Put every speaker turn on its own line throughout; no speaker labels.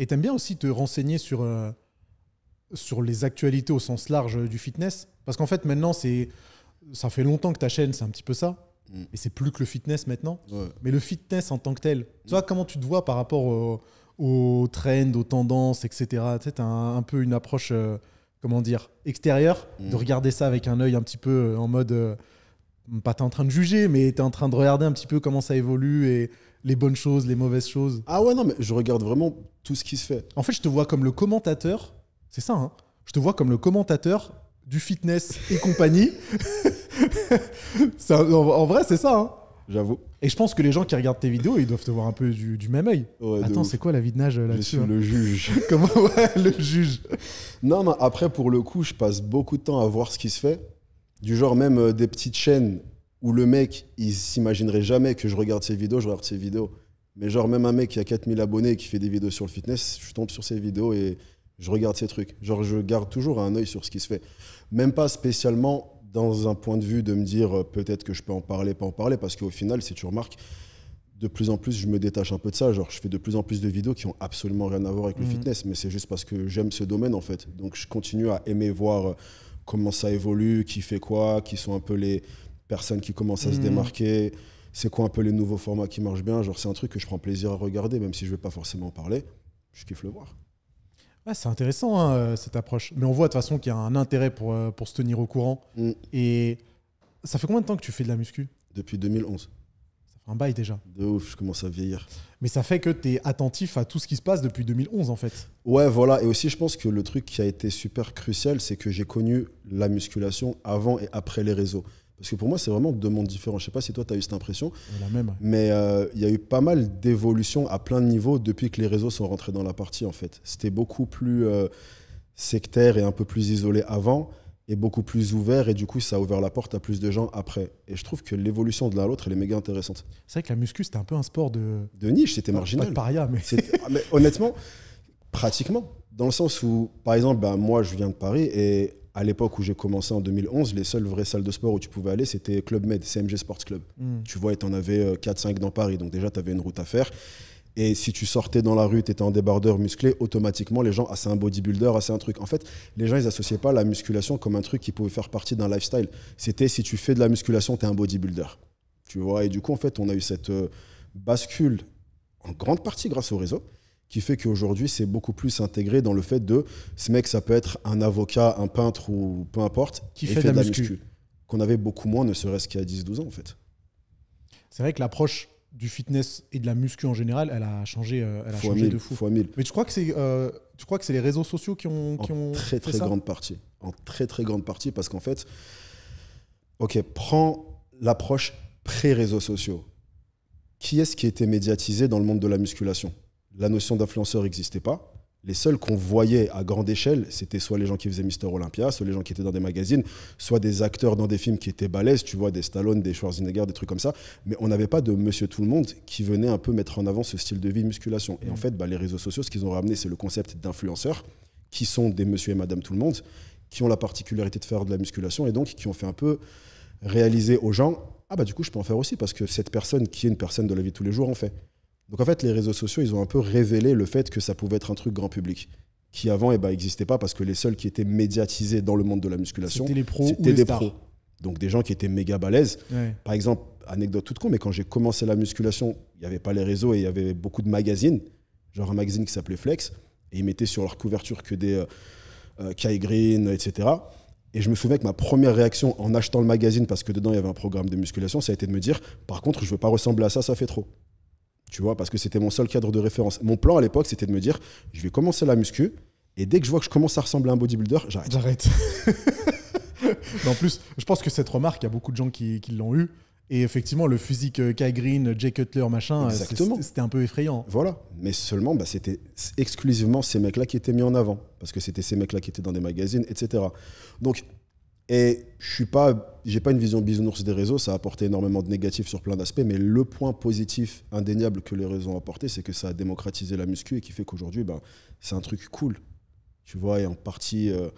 Et t'aimes bien aussi te renseigner sur, euh, sur les actualités au sens large du fitness. Parce qu'en fait, maintenant, c'est ça fait longtemps que ta chaîne, c'est un petit peu ça. Mm. Et c'est plus que le fitness maintenant. Mais le fitness en tant que tel. Tu vois, mm. comment tu te vois par rapport aux trends, aux tendances, etc. Tu as un, peu une approche, euh, comment dire, extérieure, de mm. regarder ça avec un œil un petit peu euh, en mode. pas t'es en train de juger, mais t'es en train de regarder un petit peu comment ça évolue et les bonnes choses, les mauvaises choses. Ah ouais, non, mais je regarde vraiment tout ce qui se fait. En fait, je te vois comme le commentateur, c'est ça, hein je te vois comme le commentateur du fitness et compagnie. en, vrai, c'est ça. Hein J'avoue. Et je pense que les gens qui regardent tes vidéos, ils doivent te voir un peu du, même oeil. Attends, c'est quoi la vie de nage euh, là-dessus Je hein le
juge. Comment Ouais, le juge. Non, non, après, pour le coup, je passe beaucoup de temps à voir ce qui se fait. Du genre, même euh, des petites chaînes où le mec, il s'imaginerait jamais que je regarde ses vidéos, je regarde ses vidéos. Mais genre, même un mec qui a 4000 abonnés et qui fait des vidéos sur le fitness, je tombe sur ses vidéos et je regarde ses trucs. Genre, je garde toujours un œil sur ce qui se fait. Même pas spécialement dans un point de vue de me dire euh, peut-être que je peux en parler, pas en parler, parce qu'au final, si tu remarques, de plus en plus, je me détache un peu de ça. Genre, je fais de plus en plus de vidéos qui ont absolument rien à voir avec le mhm. fitness, mais c'est juste parce que j'aime ce domaine en fait. Donc, je continue à aimer voir euh, comment ça évolue, qui fait quoi, qui sont un peu les, personnes qui commencent à se mm. démarquer, c'est quoi un peu les nouveaux formats qui marchent bien. Genre, c'est un truc que je prends plaisir à regarder, même si je ne vais pas forcément en parler. Je kiffe le voir.
c'est intéressant hein, euh, cette approche. Mais on voit de toute façon qu'il y a un intérêt pour, euh, pour se tenir au courant. Mm. Et ça fait combien de temps que tu fais de la muscu
Depuis 2011.
Ça fait un bail déjà.
De ouf, je commence à vieillir.
Mais ça fait que tu es attentif à tout ce qui se passe depuis 2011 en fait.
Ouais, voilà. Et aussi, je pense que le truc qui a été super crucial, c'est que j'ai connu la musculation avant et après les réseaux. Parce que pour moi, c'est vraiment deux mondes différents. Je sais pas si toi, tu as eu cette impression. La même. Mais euh, il y a eu pas mal d'évolutions à plein de niveaux depuis que les réseaux sont rentrés dans la partie, en fait. C'était beaucoup plus euh, sectaire et un peu plus isolé avant, et beaucoup plus ouvert. Et du coup, ça a ouvert la porte à plus de gens après. Et je trouve que l'évolution de l'un à l'autre, elle est méga intéressante.
C'est vrai que la muscu, c'était un peu un sport de.
De niche, c'était marginal. Pas de paria, ah, mais. honnêtement, pratiquement. Dans le sens où, par exemple, ben, moi, je viens de Paris et à l'époque où j'ai commencé en 2011, les seules vraies salles de sport où tu pouvais aller, c'était Club Med, CMG Sports Club. Hmm. Tu vois, et en avais 4-5 euh, dans Paris. Donc déjà, tu avais une route à faire. Et si tu sortais dans la rue, tu étais en débardeur musclé, automatiquement, les gens, ah, c'est un bodybuilder, ah, c'est un truc. En fait, les gens, ils associaient pas la musculation comme un truc qui pouvait faire partie d'un lifestyle. C'était si tu fais de la musculation, tu es un bodybuilder. Tu vois, et du coup, en fait, on a eu cette euh, bascule en grande partie grâce au réseau qui fait qu'aujourd'hui, c'est beaucoup plus intégré dans le fait de ce mec, ça peut être un avocat, un peintre ou peu importe, qui fait, de la, muscu. Qu'on avait beaucoup moins, ne serait-ce qu'à 10-12 ans, en fait.
C'est vrai que l'approche du fitness et de la muscu en général, elle a changé, euh, elle a changé de fou. Fois mille. Mais tu crois que c'est euh, les réseaux sociaux qui ont. en très, très grande partie. En très, très
grande partie, parce qu'en fait, OK, prends l'approche pré-réseaux sociaux. Qui est-ce qui était médiatisé dans le monde de la musculation la notion d'influenceur n'existait pas. Les seuls qu'on voyait à grande échelle, c'était soit les gens qui faisaient Mister Olympia, soit les gens qui étaient dans des magazines, soit des acteurs dans des films qui étaient balèzes, tu vois, des Stallone, des Schwarzenegger, des trucs comme ça. Mais on n'avait pas de Monsieur Tout le Monde qui venait un peu mettre en avant ce style de vie, musculation. Et en mm. fait, bah, les réseaux sociaux, ce qu'ils ont ramené, c'est le concept d'influenceur, qui sont des Monsieur et Madame Tout le Monde, qui ont la particularité de faire de la musculation et donc qui ont fait un peu réaliser aux gens ah bah du coup je peux en faire aussi parce que cette personne qui est une personne de la vie de tous les jours en fait. Donc en fait, les réseaux sociaux, ils ont un peu révélé le fait que ça pouvait être un truc grand public qui avant n'existait eh ben, pas parce que les seuls qui étaient médiatisés dans le monde de la musculation, c'était les pros ou les des pros. Donc des gens qui étaient méga balèzes. Par exemple, anecdote toute con, mais quand j'ai commencé la musculation, il n'y avait pas les réseaux et il y avait beaucoup de magazines, genre un magazine qui s'appelait Flex, et ils mettaient sur leur couverture que des euh, euh Green, etc. Et je me souviens que ma première réaction en achetant le magazine, parce que dedans il y avait un programme de musculation, ça a été de me dire, par contre, je ne veux pas ressembler à ça, ça fait trop. Tu vois, parce que c'était mon seul cadre de référence. Mon plan à l'époque, c'était de me dire,
je vais commencer la muscu, et dès que je vois que je commence à ressembler à un bodybuilder, j'arrête. J'arrête. en plus, je pense que cette remarque, il y a beaucoup de gens qui, l'ont eu. Et effectivement, le physique euh, Kai Green, Jay Cutler, machin, c'était un peu effrayant.
Voilà. Mais seulement, bah, c'était exclusivement ces mecs-là qui étaient mis en avant. Parce que c'était ces mecs-là qui étaient dans des magazines, etc. Donc, et je suis pas, j'ai pas une vision bisounours des réseaux. Ça a apporté énormément de négatifs sur plein d'aspects, mais le point positif indéniable que les réseaux ont apporté, c'est que ça a démocratisé la muscu et qui fait qu'aujourd'hui, ben, c'est un truc cool. Tu vois, et en partie. Euh,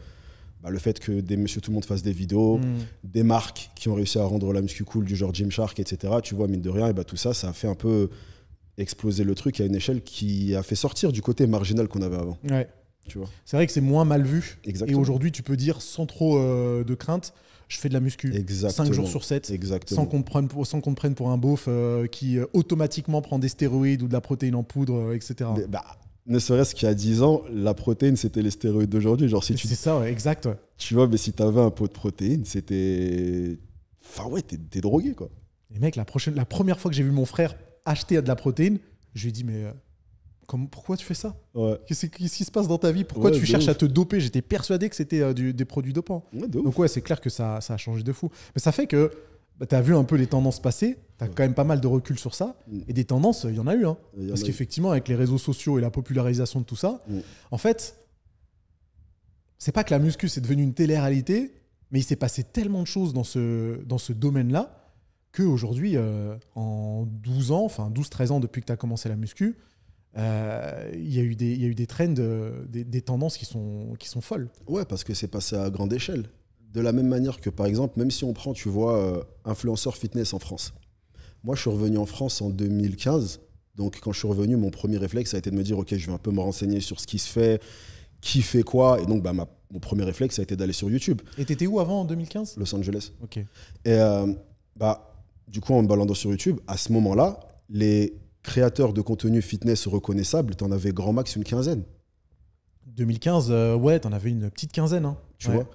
ben, le fait que des messieurs tout le monde fassent des vidéos, mm. des marques qui ont réussi à rendre la muscu cool, du genre Gymshark, etc. Tu vois, mine de rien, et ben tout ça, ça a fait un peu exploser le truc à une échelle qui a fait sortir du côté marginal qu'on avait avant.
Ouais. C'est vrai que c'est moins mal vu. Et aujourd'hui, tu peux dire sans trop euh, de crainte je fais de la muscu 5 jours sur 7 sans qu'on prenne pour, un beauf euh, qui euh, automatiquement prend des stéroïdes ou de la protéine en poudre etc bah,
ne serait-ce qu'il y a 10 ans, la protéine, c'était les stéroïdes d'aujourd'hui. Genre, si tu... C'est ça, exact. Tu vois, mais si t'avais un pot de protéine, c'était. Enfin, ouais, t'es, drogué, quoi.
Et mec, la, prochaine, la première fois que j'ai vu mon frère acheter de la protéine, je lui ai dit, mais pourquoi tu fais ça Qu'est-ce qui se passe dans ta vie Pourquoi tu cherches à te doper J'étais persuadé que c'était euh, des produits dopants. Donc ouais, c'est clair que ça, a changé de fou. Mais ça fait que bah, tu as vu un peu les tendances passer, tu as quand même pas mal de recul sur ça. Mm. Et des tendances, il y en a eu. Hein. Parce qu'effectivement, avec les réseaux sociaux et la popularisation de tout ça, mm. en fait, c'est pas que la muscu, c'est devenu une télé-réalité, mais il s'est passé tellement de choses dans ce, dans ce domaine-là qu'aujourd'hui, euh, en 12 ans, enfin 12-13 ans depuis que tu as commencé la muscu, euh, il y, a eu des, il y a eu des trends, euh, des, des, tendances qui sont, qui sont folles.
Ouais, parce que c'est passé à grande échelle. De la même manière que, par exemple, même si on prend, tu vois, euh, influenceur fitness en France. Moi, je suis revenu en France en 2015. Donc, quand je suis revenu, mon premier réflexe a été de me dire, OK, je vais un peu me renseigner sur ce qui se fait, qui fait quoi. Et donc, bah, mon premier réflexe a été d'aller sur YouTube. Et t'étais où avant, en 2015 Los Angeles. OK. Et bah, du coup, en me baladant sur YouTube, à ce moment-là, les créateur de contenu fitness reconnaissables, t'en avais grand max une
quinzaine. 2015, euh, ouais, t'en avais une petite quinzaine. Hein. Tu vois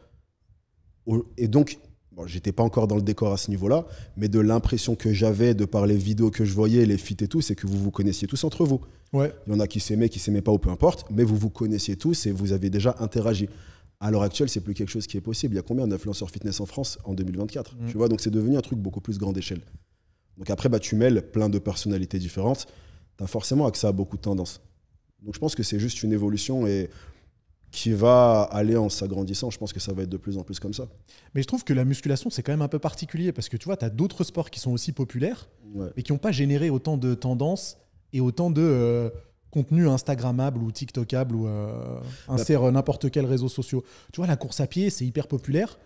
Et donc, j'étais pas encore dans le décor à ce niveau-là, mais de l'impression que j'avais, de par les vidéos que je voyais, les fit et tout, c'est que vous vous connaissiez tous entre vous. Ouais. Il y en a qui s'aimaient, qui s'aimaient pas, ou peu importe, mais vous vous connaissiez tous et vous avez déjà interagi. À l'heure actuelle, c'est plus quelque chose qui est possible. Il y a combien d'influenceurs fitness en France en 2024 mm. Tu vois, donc c'est devenu un truc beaucoup plus grande échelle. Donc après, bah, tu mêles plein de personnalités différentes, tu as forcément accès à beaucoup de tendances. Donc je pense que c'est juste une évolution et qui va aller en s'agrandissant. Je pense que ça va être de plus en plus comme
ça. Mais je trouve que la musculation, c'est quand même un peu particulier parce que tu vois, tu as d'autres sports qui sont aussi populaires, mais qui n'ont pas généré autant de tendances et autant de euh, contenus contenu ou TikTokables ou euh, euh, n'importe quel réseau social. Tu vois, la course à pied, c'est hyper populaire.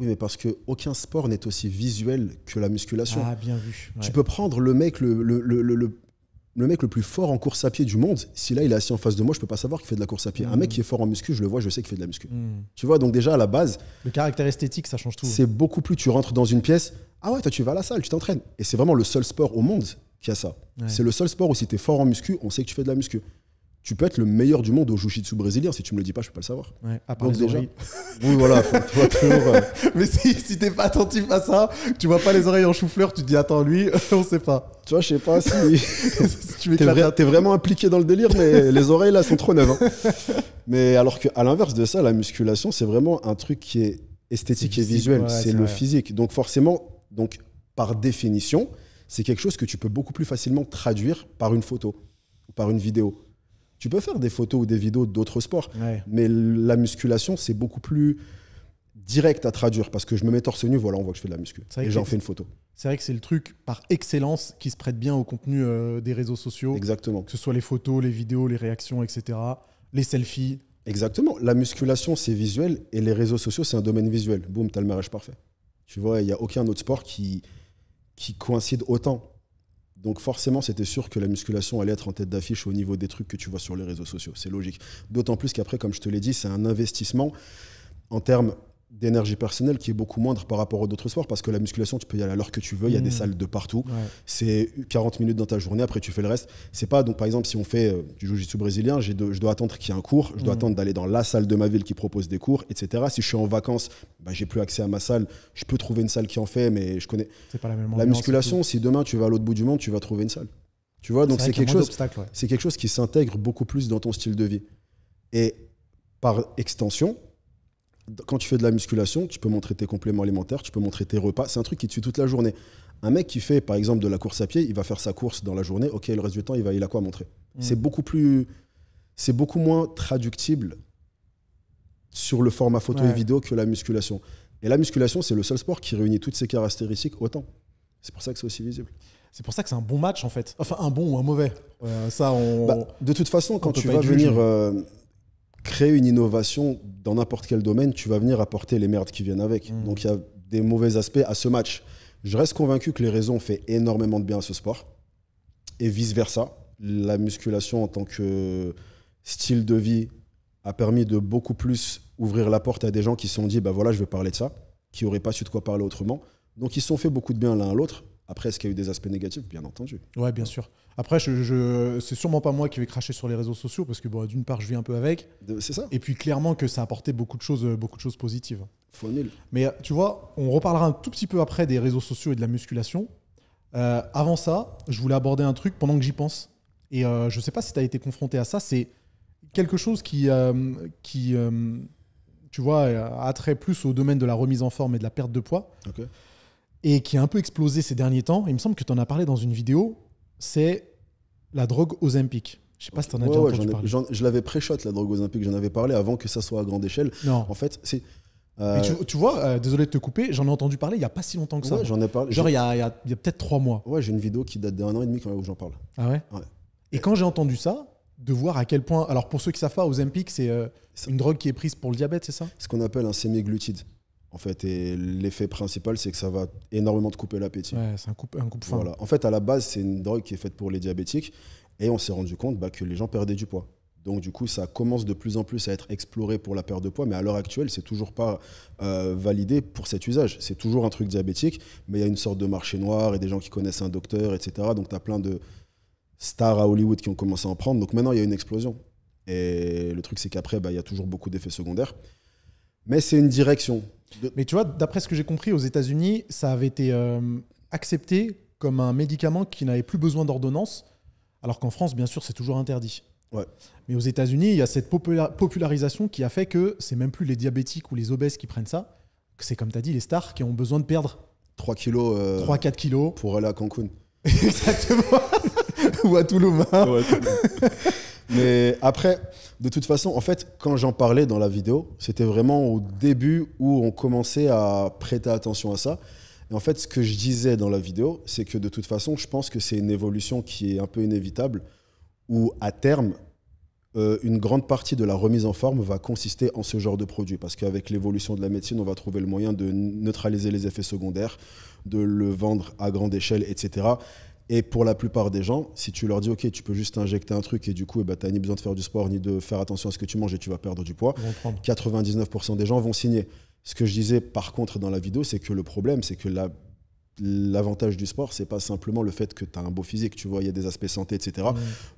Oui, mais parce qu'aucun sport n'est aussi visuel que la musculation. Ah, bien vu. Tu peux prendre le mec le, le, le, mec le plus fort en course à pied du monde, si là il est assis en face de moi, je ne peux pas savoir qu'il fait de la course à pied. Un mec mm. qui est fort en muscu, je le vois, je sais qu'il fait de la muscu. Mm. Tu vois, donc déjà à la base.
Le caractère esthétique, ça change tout. C'est
beaucoup plus. Tu rentres dans une pièce, ah ouais, toi tu vas à la salle, tu t'entraînes. Et c'est vraiment le seul sport au monde qui a ça. C'est le seul sport où si tu es fort en muscu, on sait que tu fais de la muscu tu peux être le meilleur du monde au jiu-jitsu brésilien. Si tu me le dis pas, je peux pas le savoir. Ouais, à part Donc les déjà. oui, voilà. Faut, toujours, euh,
Mais si, si t'es pas attentif à ça, tu vois pas les oreilles en chou-fleur, tu te dis attends lui, on sait pas. Tu vois, je sais pas si, tu es vraiment impliqué dans le délire, mais les
oreilles là sont trop neuves. Hein. mais alors qu'à l'inverse de ça, la musculation c'est vraiment un truc qui est esthétique et visuel, c'est, le physique. Donc forcément, donc par définition, c'est quelque chose que tu peux beaucoup plus facilement traduire par une photo ou par une vidéo. Tu peux faire des photos ou des vidéos d'autres sports, mais la musculation, c'est beaucoup plus direct à traduire parce que je me mets torse nu, voilà, on voit que je fais de la muscu. Et j'en fais une photo.
C'est vrai que c'est le truc par excellence qui se prête bien au contenu euh, des réseaux sociaux. Exactement. Que ce soit les photos, les vidéos, les réactions, etc. Les selfies.
Exactement. La musculation, c'est visuel et les réseaux sociaux, c'est un domaine visuel. Boum, t'as le mariage parfait. Tu vois, il n'y a aucun autre sport qui, qui coïncide autant. Donc forcément, c'était sûr que la musculation allait être en tête d'affiche au niveau des trucs que tu vois sur les réseaux sociaux. C'est logique. D'autant plus qu'après, comme je te l'ai dit, c'est un investissement en termes d'énergie personnelle qui est beaucoup moindre par rapport aux autres sports parce que la musculation tu peux y aller à l'heure que tu veux il y a des mmh. salles de partout c'est 40 minutes dans ta journée après tu fais le reste c'est pas donc par exemple si on fait euh, du jiu-jitsu brésilien je dois attendre qu'il y ait un cours je dois mmh. attendre d'aller dans la salle de ma ville qui propose des cours etc si je suis en vacances bah, j'ai plus accès à ma salle je peux trouver une salle qui en fait mais je connais
la, même la musculation
si demain tu vas à l'autre bout du monde tu vas trouver une salle tu vois donc c'est quelque chose c'est quelque chose qui s'intègre beaucoup plus dans ton style de vie et par extension quand tu fais de la musculation, tu peux montrer tes compléments alimentaires, tu peux montrer tes repas. C'est un truc qui te suit toute la journée. Un mec qui fait, par exemple, de la course à pied, il va faire sa course dans la journée. Ok, le reste du temps, il, va, a quoi montrer mm. C'est beaucoup plus, c'est beaucoup moins traductible sur le format photo et vidéo que la musculation. Et la musculation, c'est le seul sport qui réunit toutes ces caractéristiques autant. C'est pour ça que c'est aussi visible.
C'est pour ça que c'est un bon match en fait. Enfin, un bon ou un mauvais. Euh, ça, on... Bah, de toute façon, quand tu vas venir,
euh, créer une innovation dans n'importe quel domaine, tu vas venir apporter les merdes qui viennent avec. Mm. Donc il y a des mauvais aspects à ce match. Je reste convaincu que les raisons ont fait énormément de bien à ce sport et vice-versa. La musculation en tant que style de vie a permis de beaucoup plus ouvrir la porte à des gens qui se sont dit bah voilà, je vais parler de ça, qui n'auraient pas su de quoi parler autrement. Donc ils se sont fait beaucoup de bien l'un à l'autre. Après, est-ce qu'il y a eu des aspects négatifs Bien entendu.
Ouais, bien sûr. Après, je, je c'est sûrement pas moi qui vais cracher sur les réseaux sociaux parce que bon, d'une part, je vis un peu avec. C'est ça. Et puis clairement que ça a apporté beaucoup de choses, beaucoup de choses positives. Faut nul. Mais euh, tu vois, on reparlera un tout petit peu après des réseaux sociaux et de la musculation. Euh, avant ça, je voulais aborder un truc pendant que j'y pense. Et euh, je sais pas si tu as été confronté à ça. C'est quelque chose qui, euh, qui tu vois, a trait plus au domaine de la remise en forme et de la perte de poids. Et qui a un peu explosé ces derniers temps. Il me semble que tu en as parlé dans une vidéo c'est la drogue Ozempic. Je sais pas si tu en as déjà entendu parler.
je l'avais pré la drogue Ozempic. J'en avais parlé avant que ça soit à grande échelle. Non. En fait, c'est. Euh,
tu, vois, euh, désolé de te couper, j'en ai entendu parler il n'y a pas si longtemps que ça. j'en ai parlé. Genre, il y a, peut-être trois mois. Ouais,
j'ai une vidéo qui date d'un an et demi quand où j'en parle.
Ah ouais, Et quand j'ai entendu ça, de voir à quel point. Alors, pour ceux qui savent pas, Ozempic, c'est euh, une drogue qui est prise pour le diabète, c'est ça
Ce qu'on appelle un semi-glutide. En fait, et l'effet principal, c'est que ça va énormément te couper l'appétit. c'est un coupe, En fait, à la base, c'est une drogue qui est faite pour les diabétiques. Et on s'est rendu compte bah, que les gens perdaient du poids. Donc, du coup, ça commence de plus en plus à être exploré pour la perte de poids. Mais à l'heure actuelle, c'est toujours pas euh, validé pour cet usage. C'est toujours un truc diabétique, mais il y a une sorte de marché noir et des gens qui connaissent un docteur, etc. Donc, tu as plein de stars à Hollywood qui ont commencé à en prendre. Donc, maintenant, il y a une explosion. Et le truc, c'est qu'après, bah, il y a toujours beaucoup d'effets secondaires mais c'est une direction.
Mais tu vois, d'après ce que j'ai compris, aux États-Unis, ça avait été euh, accepté comme un médicament qui n'avait plus besoin d'ordonnance, alors qu'en France, bien sûr, c'est toujours interdit. Ouais. Mais aux États-Unis, il y a cette popularisation qui a fait que c'est même plus les diabétiques ou les obèses qui prennent ça. C'est comme tu as dit, les stars qui ont besoin de perdre 3 kilos. 3-4 euh, kilos. Pour aller à Cancun. Exactement. ou à Toulouse. Mais
après, de toute façon, en fait, quand j'en parlais dans la vidéo, c'était vraiment au début où on commençait à prêter attention à ça. Et en fait, ce que je disais dans la vidéo, c'est que de toute façon, je pense que c'est une évolution qui est un peu inévitable, où à terme, euh, une grande partie de la remise en forme va consister en ce genre de produit. Parce qu'avec l'évolution de la médecine, on va trouver le moyen de neutraliser les effets secondaires, de le vendre à grande échelle, etc. Et pour la plupart des gens, si tu leur dis, OK, tu peux juste injecter un truc et du coup, eh ben, tu n'as ni besoin de faire du sport, ni de faire attention à ce que tu manges et tu vas perdre du poids, 99% des gens vont signer. Ce que je disais par contre dans la vidéo, c'est que le problème, c'est que la l'avantage du sport, c'est pas simplement le fait que tu as un beau physique, tu vois, il y a des aspects santé, etc.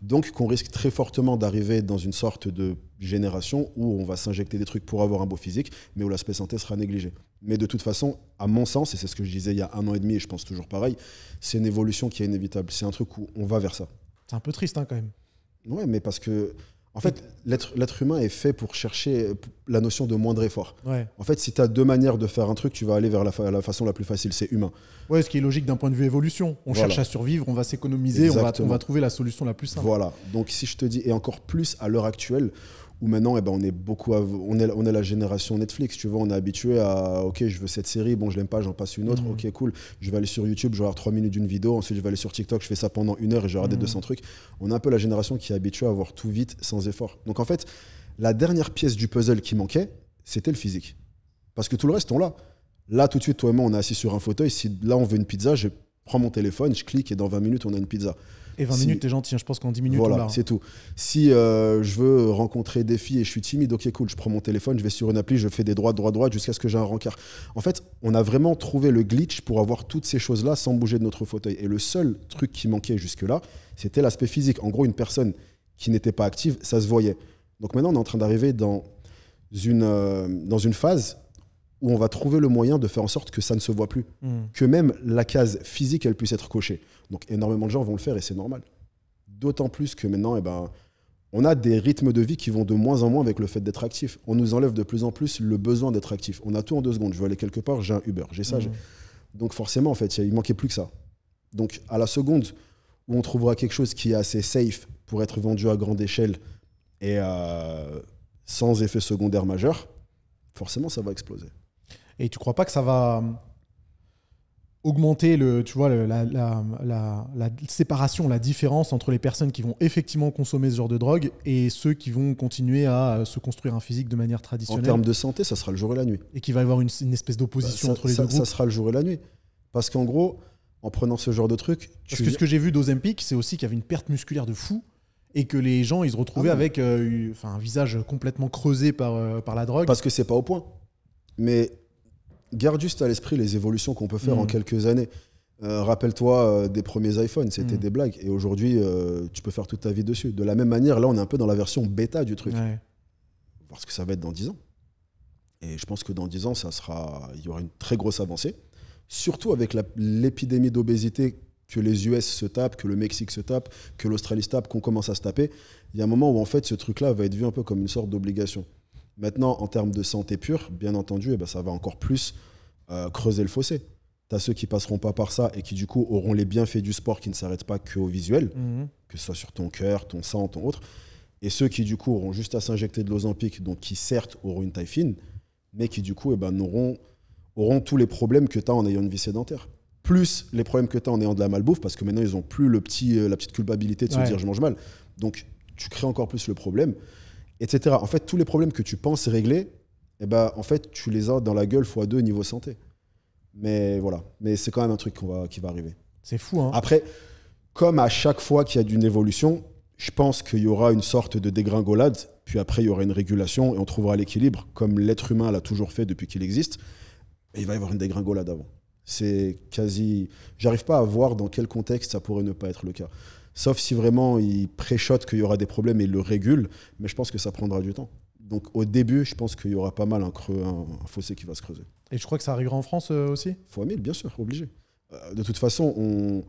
Donc qu'on risque très fortement d'arriver dans une sorte de génération où on va s'injecter des trucs pour avoir un beau physique, mais où l'aspect santé sera négligé. Mais de toute façon, à mon sens, et c'est ce que je disais il y a un an et demi, et je pense toujours pareil, c'est une évolution qui est inévitable. C'est un truc où on va vers ça.
C'est un peu triste hein, quand même.
Ouais, mais parce que en fait, l'être humain est fait pour chercher la notion de moindre effort. En fait, si tu as deux manières de faire un truc, tu vas aller vers la, façon la plus facile, c'est humain.
Ouais, ce qui est logique d'un point de vue évolution. On cherche à survivre, on va s'économiser, on va, on va trouver la solution la plus simple. Voilà.
Donc, si je te dis, et encore plus à l'heure actuelle, où maintenant, eh ben, on est beaucoup, on est, on est la génération Netflix, tu vois, on est habitué à, ok, je veux cette série, bon, je l'aime pas, j'en passe une autre, mhm. ok, cool, je vais aller sur YouTube, je vais avoir 3 minutes d'une vidéo, ensuite je vais aller sur TikTok, je fais ça pendant une heure et je regarde 200 mhm. trucs. On est un peu la génération qui est habituée à voir tout vite, sans effort. Donc en fait, la dernière pièce du puzzle qui manquait, c'était le physique. Parce que tout le reste, on l'a. Là, tout de suite, toi et moi, on est assis sur un fauteuil. Si là, on veut une pizza, je prends mon téléphone, je clique et dans 20 minutes, on a une pizza. Et 20 minutes, t'es gentil, hein, je pense qu'en 10 minutes, voilà, hein. c'est tout. Si euh, je veux rencontrer des filles et je suis timide, ok, cool, je prends mon téléphone, je vais sur une appli, je fais des droits, droits, droits jusqu'à ce que j'ai un rencard. En fait, on a vraiment trouvé le glitch pour avoir toutes ces choses-là sans bouger de notre fauteuil. Et le seul truc qui manquait jusque-là, c'était l'aspect physique. En gros, une personne qui n'était pas active, ça se voyait. Donc maintenant, on est en train d'arriver dans euh, dans une phase où on va trouver le moyen de faire en sorte que ça ne se voit plus. Hmm. Que même la case physique, elle puisse être cochée. Donc énormément de gens vont le faire et c'est normal. D'autant plus que maintenant, eh ben, on a des rythmes de vie qui vont de moins en moins avec le fait d'être actif. On nous enlève de plus en plus le besoin d'être actif. On a tout en deux secondes. Je veux aller quelque part, j'ai un Uber, j'ai ça. Hmm. Donc forcément, en fait, il manquait plus que ça. Donc à la seconde où on trouvera quelque chose qui est assez safe pour être vendu à grande échelle et euh, sans effet secondaire majeur, forcément, ça va exploser.
Et tu crois pas que ça va euh, augmenter le, tu vois, la, séparation, la différence entre les personnes qui vont effectivement consommer ce genre de drogue et ceux qui vont continuer à euh, se construire un physique de manière traditionnelle. En termes de
santé, ça sera le jour et la nuit.
Et qu'il va y avoir une, espèce d'opposition bah, entre les ça, deux groupes. Ça sera
le jour et la nuit. Parce qu'en gros, en prenant ce genre de truc... Parce que ce que j'ai
vu d'Ozempic, c'est aussi qu'il y avait une perte musculaire de fou et que les gens, ils se retrouvaient ah avec euh, un visage complètement creusé par, par la drogue. Parce que
c'est pas au point. Mais garde juste à l'esprit les évolutions qu'on peut faire en mm. quelques années. Euh, rappelle-toi euh, des premiers iPhones, c'était mm. des blagues. Et aujourd'hui, euh, tu peux faire toute ta vie dessus. De la même manière, là, on est un peu dans la version bêta du truc. Parce que ça va être dans 10 ans. Et je pense que dans 10 ans, ça sera, il y aura une très grosse avancée. Surtout avec l'épidémie d'obésité que les US se tapent, que le Mexique se tape, que l'Australie se tape, qu'on commence à se taper. Il y a un moment où, en fait, ce truc-là va être vu un peu comme une sorte d'obligation. Maintenant, en termes de santé pure, bien entendu, eh ben, ça va encore plus euh, creuser le fossé. Tu as ceux qui passeront pas par ça et qui, du coup, auront les bienfaits du sport qui ne s'arrêtent pas qu'au visuel, mhm. que ce soit sur ton cœur, ton sang, ton autre. Et ceux qui, du coup, auront juste à s'injecter de l'ozampique, donc qui, certes, auront une taille fine, mais qui, du coup, eh ben, auront, tous les problèmes que tu as en ayant une vie sédentaire plus les problèmes que tu as en ayant de la malbouffe, parce que maintenant, ils n'ont plus le petit, euh, la petite culpabilité de se dire je mange mal. Donc, tu crées encore plus le problème etc. En fait, tous les problèmes que tu penses régler, eh ben, en fait, tu les as dans la gueule fois deux niveau santé. Mais voilà, mais c'est quand même un truc qu'on va, qui va arriver. C'est fou. Hein. Après, comme à chaque fois qu'il y a une évolution, je pense qu'il y aura une sorte de dégringolade, puis après il y aura une régulation et on trouvera l'équilibre, comme l'être humain l'a toujours fait depuis qu'il existe. il va y avoir une dégringolade avant. C'est quasi. J'arrive pas à voir dans quel contexte ça pourrait ne pas être le cas. Sauf si vraiment il préchote qu'il y aura des problèmes et le régule. Mais je pense que ça prendra du temps. Donc au début, je pense qu'il y aura pas mal un, creux, un, fossé qui va se creuser.
Et je crois que ça arrivera en France euh, aussi
Fois mille, bien sûr, obligé. Euh, de toute façon, on...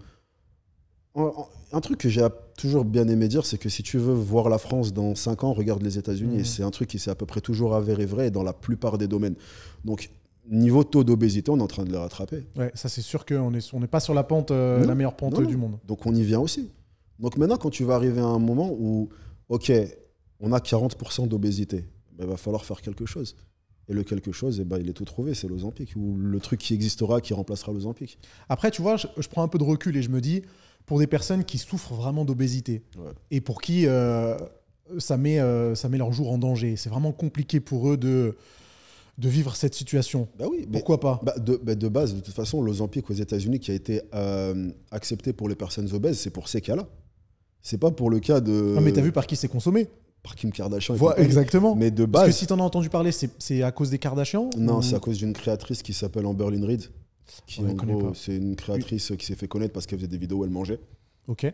Un truc que j'ai toujours bien aimé dire, c'est que si tu veux voir la France dans 5 ans, regarde les États-Unis. Mhm. c'est un truc qui s'est à peu près toujours avéré vrai dans la plupart des domaines. Donc, niveau taux d'obésité, on est en train de le rattraper.
Ouais, ça c'est sûr qu'on n'est on est pas sur la pente, euh, la meilleure pente du monde.
Donc, on y vient aussi. Donc maintenant, quand tu vas arriver à un moment où, OK, on a 40% d'obésité, bah, il va falloir faire quelque chose. Et le quelque chose, eh ben, il est tout trouvé, c'est
l'Ozampique, ou le truc qui existera, qui remplacera l'Ozampique. Après, tu vois, je, prends un peu de recul et je me dis, pour des personnes qui souffrent vraiment d'obésité, et pour qui euh, ça, met, euh, ça met leur jour en danger, c'est vraiment compliqué pour eux de, de vivre cette situation.
Bah oui, Pourquoi pas bah, bah, de, base, de toute façon, l'Ozampique aux États-Unis qui a été euh, accepté pour les personnes obèses, c'est pour ces cas-là. C'est pas pour le cas de. Non, mais t'as vu
par qui c'est consommé Par Kim Kardashian. Voilà, exactement. Mais de base. Parce que si t'en as entendu parler, c'est à cause des Kardashians Non, c'est à
cause d'une créatrice qui s'appelle Amberlyn Reed. Qui, en c'est une créatrice qui s'est fait connaître parce qu'elle faisait des vidéos où elle mangeait. Ok.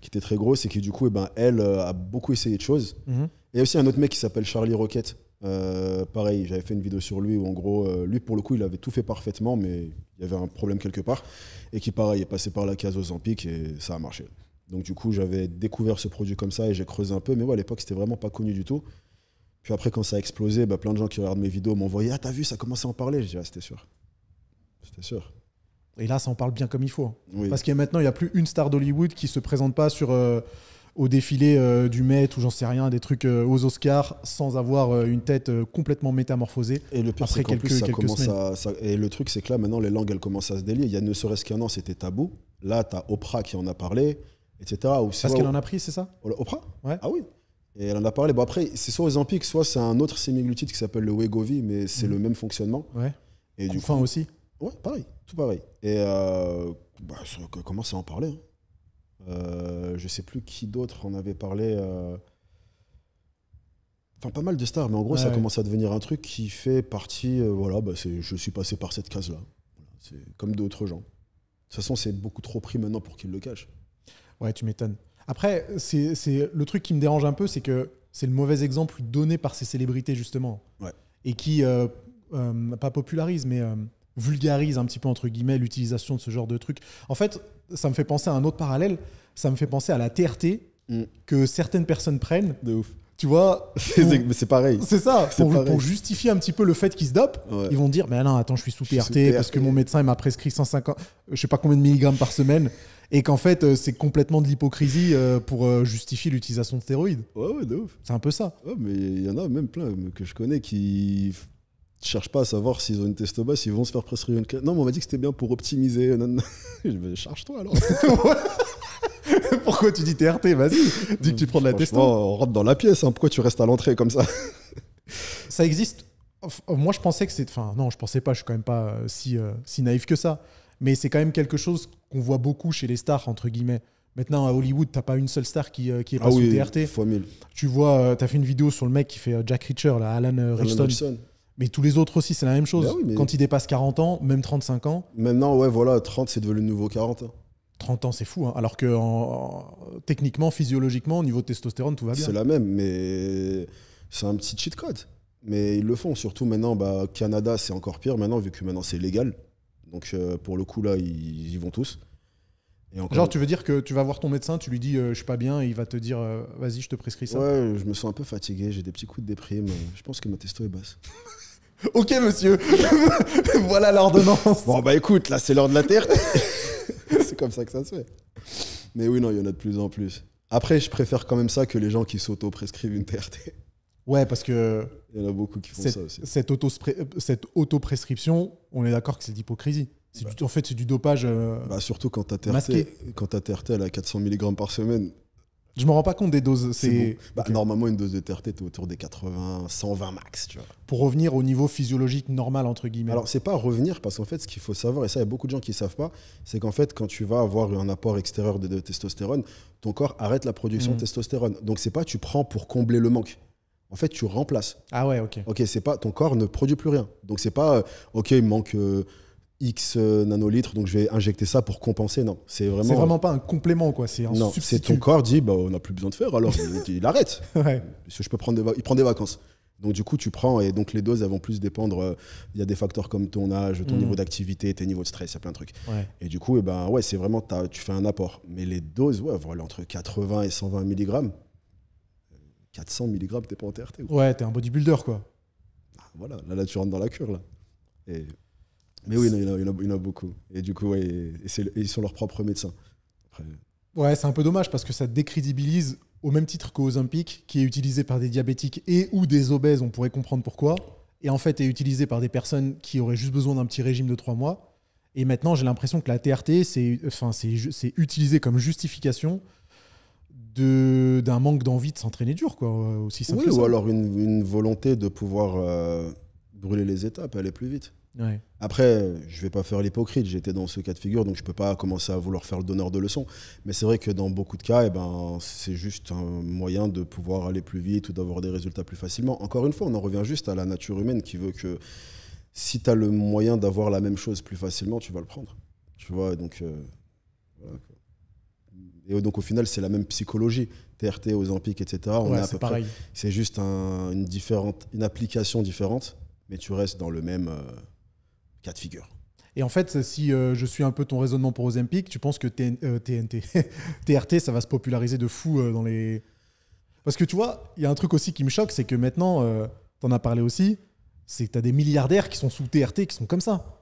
Qui était très grosse et qui, du coup, eh ben, elle euh, a beaucoup essayé de choses. Mhm. Et aussi un autre mec qui s'appelle Charlie Rocket. Euh, pareil, j'avais fait une vidéo sur lui où en gros, euh, lui pour le coup, il avait tout fait parfaitement, mais il y avait un problème quelque part. Et qui, pareil, est passé par la case aux Ampiques et ça a marché. Donc du coup, j'avais découvert ce produit comme ça et j'ai creusé un peu. Mais ouais, à l'époque, c'était vraiment pas connu du tout. Puis après, quand ça a explosé, bah, plein de gens qui regardent mes vidéos m'envoyaient Ah, t'as vu, ça commençait à en parler. j'ai dis Ah, c'était sûr.
C'était sûr. Et là, ça en parle bien comme il faut. Parce qu'il maintenant, il n'y a plus une star d'Hollywood qui se présente pas sur. Euh, au défilé euh, du Met ou j'en sais rien, des trucs euh, aux Oscars sans avoir une tête complètement métamorphosée. Et le après quelques, semaines.
et le truc, c'est que là, maintenant, les langues, elles commencent à se délier. Il y a ne serait-ce qu'un an, c'était tabou. Là, t'as Oprah qui en a parlé etc. Ou Parce qu'elle en a pris, c'est ça Oprah Ah oui. Et elle en a parlé. Bon, après, c'est soit Ozempic, soit c'est un autre semi-glutide qui s'appelle le Wegovi, mais c'est le mhm. même fonctionnement. Ouais.
Et du Enfin aussi
Ouais, pareil, tout pareil. Et euh, bah, commence à en parler. Hein. Euh, je sais plus qui d'autre en avait parlé. Euh, enfin, pas mal de stars, mais en gros, ça commence à devenir un truc qui fait partie. Euh, voilà, bah, je suis passé par cette case-là. c'est comme d'autres gens. De toute façon, c'est beaucoup trop pris maintenant pour qu'ils le
cachent. Ouais, tu m'étonnes. Après, c'est le truc qui me dérange un peu, c'est que c'est le mauvais exemple donné par ces célébrités, justement. Ouais. Et qui, euh, euh, pas popularise, mais euh, vulgarise un petit peu, entre guillemets, l'utilisation de ce genre de truc. En fait, ça me fait penser à un autre parallèle. Ça me fait penser à la TRT mm. que certaines personnes prennent. De ouf. Tu vois C'est
pareil. C'est ça. Pour,
justifier un petit peu le fait qu'ils se dopent, ils vont dire Mais non, attends, je suis sous TRT parce que mon médecin m'a prescrit 150, je sais pas combien de milligrammes par semaine et qu'en fait, euh, c'est complètement de l'hypocrisie euh, pour euh, justifier l'utilisation de stéroïdes. Ouais, ouais, de ouf. C'est un peu
ça. Ouais, mais il y en a même plein que je connais qui cherchent pas à savoir s'ils ont une testo basse, s'ils vont se faire prescrire une Non, mais on m'a dit que c'était bien pour optimiser. Charge-toi alors. pourquoi tu dis TRT Vas-y, dis que tu prends de la testo. On rentre dans la pièce, hein. pourquoi tu restes à l'entrée comme ça
Ça existe. Moi, je pensais que c'est. Enfin, non, je pensais pas, je suis quand même pas si, si naïf que ça. Mais c'est quand même quelque chose on voit beaucoup chez les stars, entre guillemets. Maintenant, à Hollywood, t'as pas une seule star qui, euh, qui est ah pas oui, TRT. Tu vois, euh, tu as fait une vidéo sur le mec qui fait euh, Jack Reacher, là, Alan Richardson. Mais tous les autres aussi, c'est la même chose. Ben Quand il dépasse 40 ans, même 35 ans.
Maintenant, ouais, voilà, 30, c'est devenu le nouveau 40.
30 hein. ans, c'est fou. Hein. Alors que techniquement, physiologiquement, au niveau de testostérone, tout va bien. C'est la même,
mais c'est un petit cheat code. Mais ils le font, surtout maintenant, bah, Canada, c'est encore pire maintenant, vu que maintenant c'est légal. Donc euh, pour le coup, là, ils y vont tous. Et Genre, tu veux
dire que tu vas voir ton médecin, tu lui dis euh, je suis pas bien, et il va te dire euh, vas-y, je te prescris ça Ouais, je me sens un peu fatigué, j'ai des petits coups de déprime, je pense que ma testo est basse. ok, monsieur,
voilà l'ordonnance. Bon, bah écoute, là, c'est l'heure de la terre. c'est comme ça que ça se fait. Mais oui, non, il y en a de plus en plus. Après, je préfère quand même ça que les gens qui s'auto-prescrivent une TRT. Ouais, parce que. Il y en a beaucoup qui font cette, ça aussi.
Cette, auto cette auto-prescription, on est d'accord que c'est de l'hypocrisie. Bah. en fait, c'est du dopage. Euh, bah surtout quand ta TRT,
quand as TRT à 400 mg par semaine. Je me rends pas compte des doses. C'est bah, Normalement, une dose de TRT, est autour des 80, 120 max. Tu vois.
Pour revenir au niveau physiologique normal, entre guillemets. Alors, c'est
pas revenir, parce qu'en fait, ce qu'il faut savoir, et ça, il y a beaucoup de gens qui ne savent pas, c'est qu'en fait, quand tu vas avoir un apport extérieur de, testostérone, ton corps arrête la production mm. de testostérone. Donc, c'est pas tu prends pour combler le manque en fait, tu remplaces. Ah ouais, ok. Ok, c'est pas ton corps ne produit plus rien. Donc c'est pas euh, ok, il manque euh, X euh, nanolitres, donc je vais injecter ça pour compenser. Non, c'est vraiment. vraiment pas un
complément, quoi. C'est non, c'est ton
corps dit, bah on n'a plus besoin de faire, alors il, arrête. ouais. je peux prendre, il prend des vacances. Donc du coup, tu prends et donc les doses elles vont plus dépendre. Il y a des facteurs comme ton âge, ton hmm. niveau d'activité, tes niveaux de stress, il y a plein de trucs. Et du coup, eh ben ouais, c'est vraiment tu fais un apport. Mais les doses, ouais, voilà entre 80 et 120 mg. 400 mg,
t'es pas en TRT. ouais, t'es un bodybuilder, quoi.
Ah, voilà, là, là, tu rentres dans la cure, là. Et... Mais oui, il y, en a, beaucoup. Et du coup, et ils sont leurs propres médecins.
Ouais, c'est un peu dommage parce que ça décrédibilise au même titre qu'aux qui est utilisé par des diabétiques et ou des obèses, on pourrait comprendre pourquoi, et en fait est utilisé par des personnes qui auraient juste besoin d'un petit régime de trois mois. Et maintenant, j'ai l'impression que la TRT, c'est enfin, utilisé comme justification d'un manque d'envie de s'entraîner dur, quoi. Euh, aussi simple oui, ou alors
une, volonté de pouvoir euh, brûler les étapes, aller plus vite. Après, je vais pas faire l'hypocrite, j'étais dans ce cas de figure, donc je peux pas commencer à vouloir faire le donneur de leçons. Mais c'est vrai que dans beaucoup de cas, eh ben, c'est juste un moyen de pouvoir aller plus vite ou d'avoir des résultats plus facilement. Encore une fois, on en revient juste à la nature humaine qui veut que si tu as le moyen d'avoir la même chose plus facilement, tu vas le prendre. Tu vois, donc euh, et donc au final, c'est la même psychologie. TRT, Olympiques, etc. ouais, à pareil. C'est juste une, différente, une application différente, mais tu restes dans le même euh, cas de figure.
Et en fait, si euh, je suis un peu ton raisonnement pour Ozempic, tu penses que TNT, TRT, euh, ça va se populariser de fou dans les. Parce que tu vois, il y a un truc aussi qui me choque, c'est que maintenant, tu en as parlé aussi, c'est que tu as des milliardaires qui sont sous TRT, qui sont comme ça.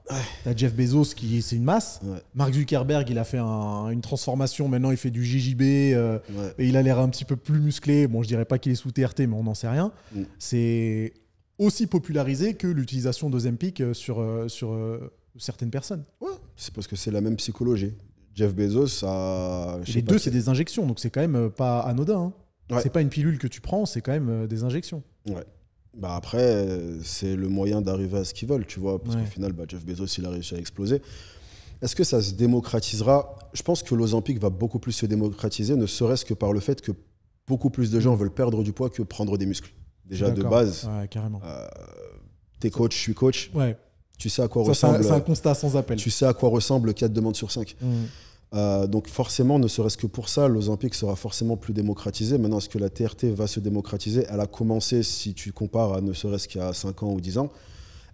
Ouais. Jeff Bezos qui c'est une masse. Mark Zuckerberg, il a fait une transformation. Maintenant, il fait du GJB euh, et il a l'air un petit peu plus musclé. Bon, je dirais pas qu'il est sous TRT, mais on n'en sait rien. Mm. C'est aussi popularisé que l'utilisation de euh, sur, euh, sur certaines personnes. Ouais,
c'est parce que c'est la même psychologie. Jeff Bezos a.
Les deux, c'est des injections, donc c'est quand même pas anodin. Hein. C'est pas une pilule que tu prends, c'est quand même des injections.
Ouais bah après, c'est le moyen d'arriver à ce qu'ils veulent, tu vois. Parce qu'au final, bah, Jeff Bezos, il a réussi à exploser. Est-ce que ça se démocratisera Je pense que l'Ozempic va beaucoup plus se démocratiser, ne serait-ce que par le fait que beaucoup plus de gens veulent perdre du poids que prendre des muscles. Déjà de base.
Ouais, carrément. Euh,
t'es coach, je suis coach. Tu sais à quoi ressemble. C'est un, constat sans appel. Tu sais à quoi ressemble 4 demandes sur 5. Euh, donc forcément, ne serait-ce que pour ça, l'Olympique sera forcément plus démocratisé. Maintenant, est-ce que la TRT va se démocratiser Elle a commencé, si tu compares à ne serait-ce qu'il y a 5 ans ou 10 ans.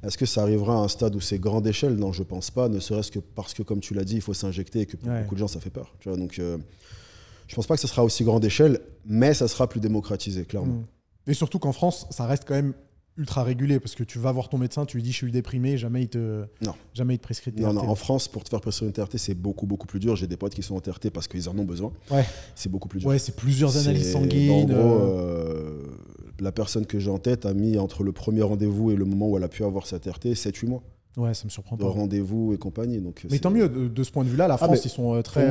Est-ce que ça arrivera à un stade où c'est grande échelle Non, je pense pas, ne serait-ce que parce que, comme tu l'as dit, il faut s'injecter et que beaucoup de gens, ça fait peur. Tu vois donc, euh, je pense pas que ce sera aussi grande échelle, mais ça sera plus démocratisé, clairement. Mm.
Et surtout qu'en France, ça reste quand même ultra régulé parce que tu vas voir ton médecin, tu lui dis je suis déprimé, jamais il te, Jamais il te prescrit de non, non, en
France, pour te faire prescrire une TRT, c'est beaucoup, beaucoup plus dur. J'ai des potes qui sont en TRT parce qu'ils en ont besoin. C'est beaucoup plus dur. Ouais, c'est plusieurs analyses bah, sanguines. Euh. Euh, la personne que j'ai en tête a mis entre le premier rendez-vous et le moment où elle a pu avoir sa TRT 7-8 mois.
Ouais, ça me surprend pas.
Rendez-vous et compagnie. Donc euh, mais tant mieux,
de, ce point de vue-là, la ah, France, ils sont très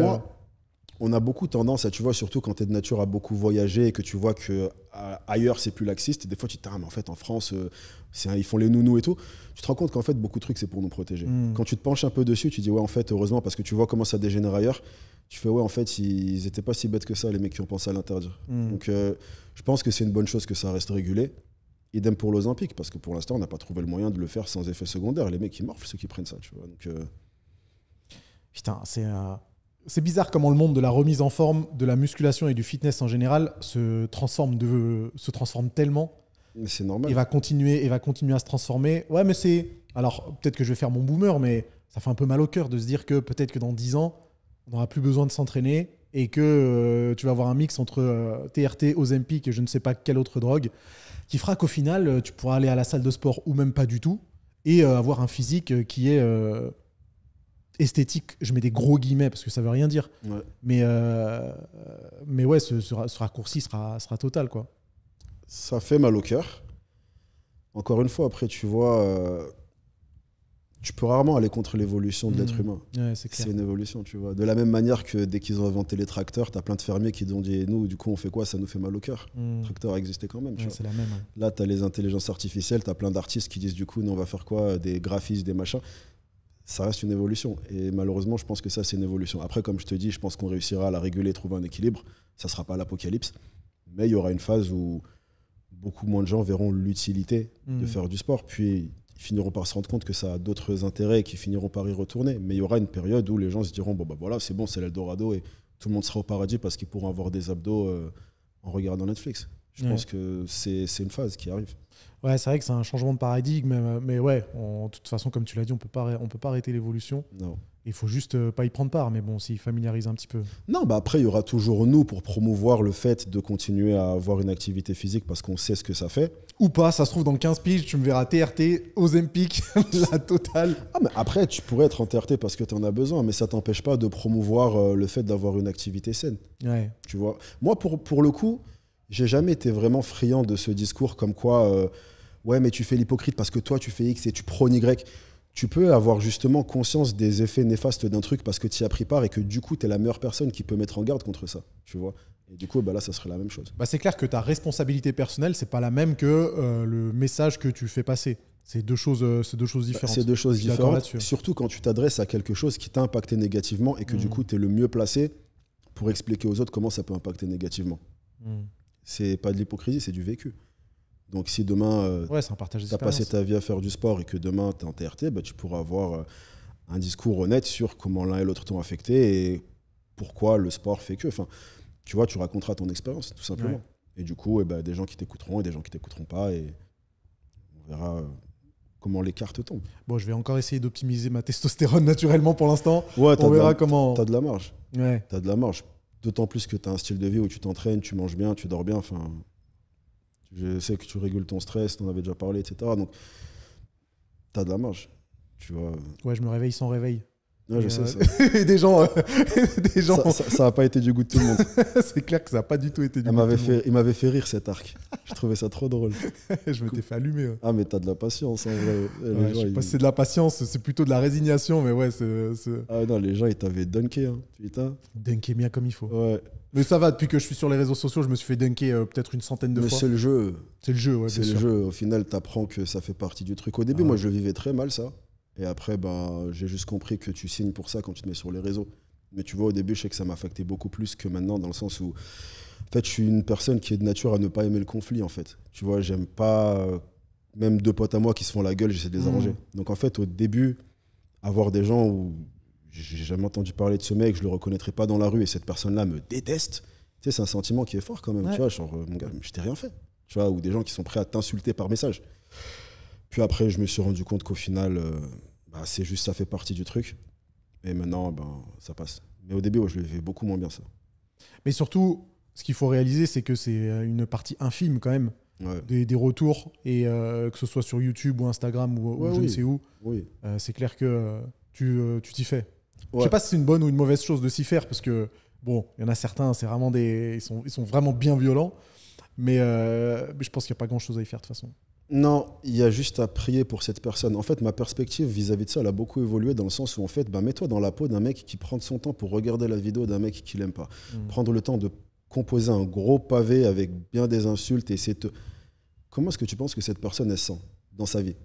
on a beaucoup tendance à, tu vois, surtout quand tu es de nature à beaucoup voyager et que tu vois que euh, ailleurs c'est plus laxiste, des fois tu te dis, ah, mais en fait en France, euh, c'est ils font les nounous et tout. Tu te rends compte qu'en fait beaucoup de trucs c'est pour nous protéger. Hmm. Quand tu te penches un peu dessus, tu dis, ouais, en fait, heureusement, parce que tu vois comment ça dégénère ailleurs, tu fais, ouais, en fait, ils n'étaient pas si bêtes que ça, les mecs qui ont pensé à l'interdire. Hmm. Donc euh, je pense que c'est une bonne chose que ça reste régulé. Idem pour l'Olympique, parce que pour l'instant, on n'a pas trouvé le moyen de le faire sans effet secondaire. Les mecs, ils morflent ceux
qui prennent ça, tu vois. Putain, c'est. C'est bizarre comment le monde de la remise en forme, de la musculation et du fitness en général se transforme, se transforme tellement. Mais c'est normal. Il va, continuer, et va continuer à se transformer. Ouais, mais c'est. Alors, peut-être que je vais faire mon boomer, mais ça fait un peu mal au cœur de se dire que peut-être que dans 10 ans, on n'aura plus besoin de s'entraîner et que euh, tu vas avoir un mix entre TRT, euh, Ozempic et je ne sais pas quelle autre drogue qui fera qu'au final, euh, tu pourras aller à la salle de sport ou même pas du tout et avoir un physique qui est esthétique, je mets des gros guillemets parce que ça veut rien dire. Mais, euh, mais ouais, ce, raccourci sera, sera total. quoi. Ça fait
mal au cœur. Encore une fois, après, tu vois, euh, tu peux rarement aller contre l'évolution de l'être mhm. humain. c'est une évolution, tu vois. De la même manière que dès qu'ils ont inventé les tracteurs, tu as plein de fermiers qui ont dit Nous, du coup, on fait quoi Ça nous fait mal au cœur. Mhm. Le tracteur quand même. même, Là, tu as les intelligences artificielles, tu as plein d'artistes qui disent Du coup, on va faire quoi Des graphismes, des machins ça reste une évolution. Et malheureusement, je pense que ça, c'est une évolution. Après, comme je te dis, je pense qu'on réussira à la réguler, trouver un équilibre. Ça ne sera pas l'apocalypse. Mais il y aura une phase où beaucoup moins de gens verront l'utilité de mm. faire du sport. Puis ils finiront par se rendre compte que ça a d'autres intérêts et qu'ils finiront par y retourner. Mais il y aura une période où les gens se diront bon, bah voilà, c'est bon, c'est l'Eldorado et tout le monde sera au paradis parce qu'ils pourront avoir des abdos euh, en regardant Netflix. Je pense que c'est une phase qui arrive.
Ouais, c'est vrai que c'est un changement de paradigme, mais euh, ouais, en toute façon, comme tu l'as dit, on peut on peut pas arrêter l'évolution. Il faut juste euh, pas y prendre part, mais bon, s'y familiarise un petit peu.
Non, bah après, il y aura toujours nous pour promouvoir le fait de continuer à avoir une activité physique parce qu'on sait ce que ça fait.
Ou pas, ça se trouve, dans 15 piges, tu me verras TRT, Ozempic, la totale.
Ah, mais après, tu pourrais être en TRT parce que tu en as besoin, mais ça t'empêche pas de promouvoir euh, le fait d'avoir une activité saine. Ouais. Tu vois Moi, pour, pour le coup, j'ai jamais été vraiment friand de ce discours comme quoi, euh, ouais, mais tu fais l'hypocrite parce que toi, tu fais X et tu prônes Y. Tu peux avoir justement conscience des effets néfastes d'un truc parce que tu y as pris part et que du coup, tu es la meilleure personne qui peut mettre en garde contre ça. Tu vois et du coup, bah là, ça serait la même chose.
Bah, c'est clair que ta responsabilité personnelle, c'est pas la même que euh, le message que tu fais passer. C'est deux choses, euh, deux choses bah, différentes. C'est deux choses différentes.
Surtout quand tu t'adresses à quelque chose qui t'a impacté négativement et que du mm. coup, tu es le mieux placé pour expliquer aux autres comment ça peut impacter négativement. Mm. C'est pas de l'hypocrisie, c'est du vécu. Donc si demain, euh, ouais, tu as passé ta vie à faire du sport et que demain tu es en TRT, bah, tu pourras avoir euh, un discours honnête sur comment l'un et l'autre t'ont affecté et pourquoi le sport fait que. Enfin, tu vois, tu raconteras ton expérience, tout simplement. Et du coup, eh ben, des gens qui t'écouteront et des gens qui t'écouteront pas, et on verra euh, comment les cartes tombent.
Bon, je vais encore essayer d'optimiser ma testostérone naturellement pour l'instant. Ouais, on verra comment. T'as
de la marge. Ouais. T'as de la marge. D'autant plus que tu as un style de vie où tu t'entraînes, tu manges bien, tu dors bien. Enfin, je sais que tu régules ton stress, en avais déjà parlé, etc. Donc, tu as de la marge. Tu vois.
Ouais, je me réveille sans réveil. Ouais, je sais euh, ça. des gens. Euh, des gens... Ça, ça, pas été du goût de tout le monde.
c'est clair que ça n'a pas du tout été du goût de tout fait, le monde. Il m'avait fait rire cet arc. je trouvais ça trop
drôle. je m'étais fait allumer.
Ah, mais t'as de la patience. je c'est
de la patience, c'est plutôt de la résignation, mais ouais. Ah non, les gens, ils t'avaient dunké. Hein, putain. Dunké bien comme il faut. Ouais. Mais ça va, depuis que je suis sur les réseaux sociaux, je me suis fait dunker euh, peut-être une centaine de fois. Mais c'est le jeu. C'est le jeu, ouais. C'est le jeu.
Au final, t'apprends que ça fait partie du truc. Au début, ah moi, je vivais très mal ça. Et après, bah, j'ai juste compris que tu signes pour ça quand tu te mets sur les réseaux. Mais tu vois, au début, je sais que ça m'a affecté beaucoup plus que maintenant, dans le sens où, en fait, je suis une personne qui est de nature à ne pas aimer le conflit, en fait. Tu vois, j'aime pas, même deux potes à moi qui se font la gueule, j'essaie de les mmh. arranger. Donc, en fait, au début, avoir des gens où j'ai jamais entendu parler de ce mec, je le reconnaîtrais pas dans la rue et cette personne-là me déteste, tu sais, c'est un sentiment qui est fort quand même. Tu vois, genre, mon gars, je t'ai rien fait. Tu vois, ou des gens qui sont prêts à t'insulter par message. Puis après, je me suis rendu compte qu'au final, euh, bah, c'est juste, ça fait partie du truc. Et maintenant, ben, ça passe. Mais au début, je le fait beaucoup moins bien ça.
Mais surtout, ce qu'il faut réaliser, c'est que c'est euh, une partie infime quand même. Des, retours, et euh, que ce soit sur YouTube ou Instagram ou, je ne sais où, euh, c'est clair que tu t'y fais. Je sais pas si c'est une bonne ou une mauvaise chose de s'y faire, parce que, bon, il y en a certains, c'est vraiment des, ils, ils sont vraiment bien violents, mais je pense qu'il n'y a pas grand-chose à y faire de toute façon.
Non, il y a juste à prier pour cette personne. En fait, ma perspective vis-à-vis de ça, elle a beaucoup évolué dans le sens où, en fait, bah, mets-toi dans la peau d'un mec qui prend son temps pour regarder la vidéo d'un mec qu'il aime pas. Mm. Prendre le temps de composer un gros pavé avec bien des insultes et c'est... Comment est-ce que tu penses que cette personne, elle sent dans sa vie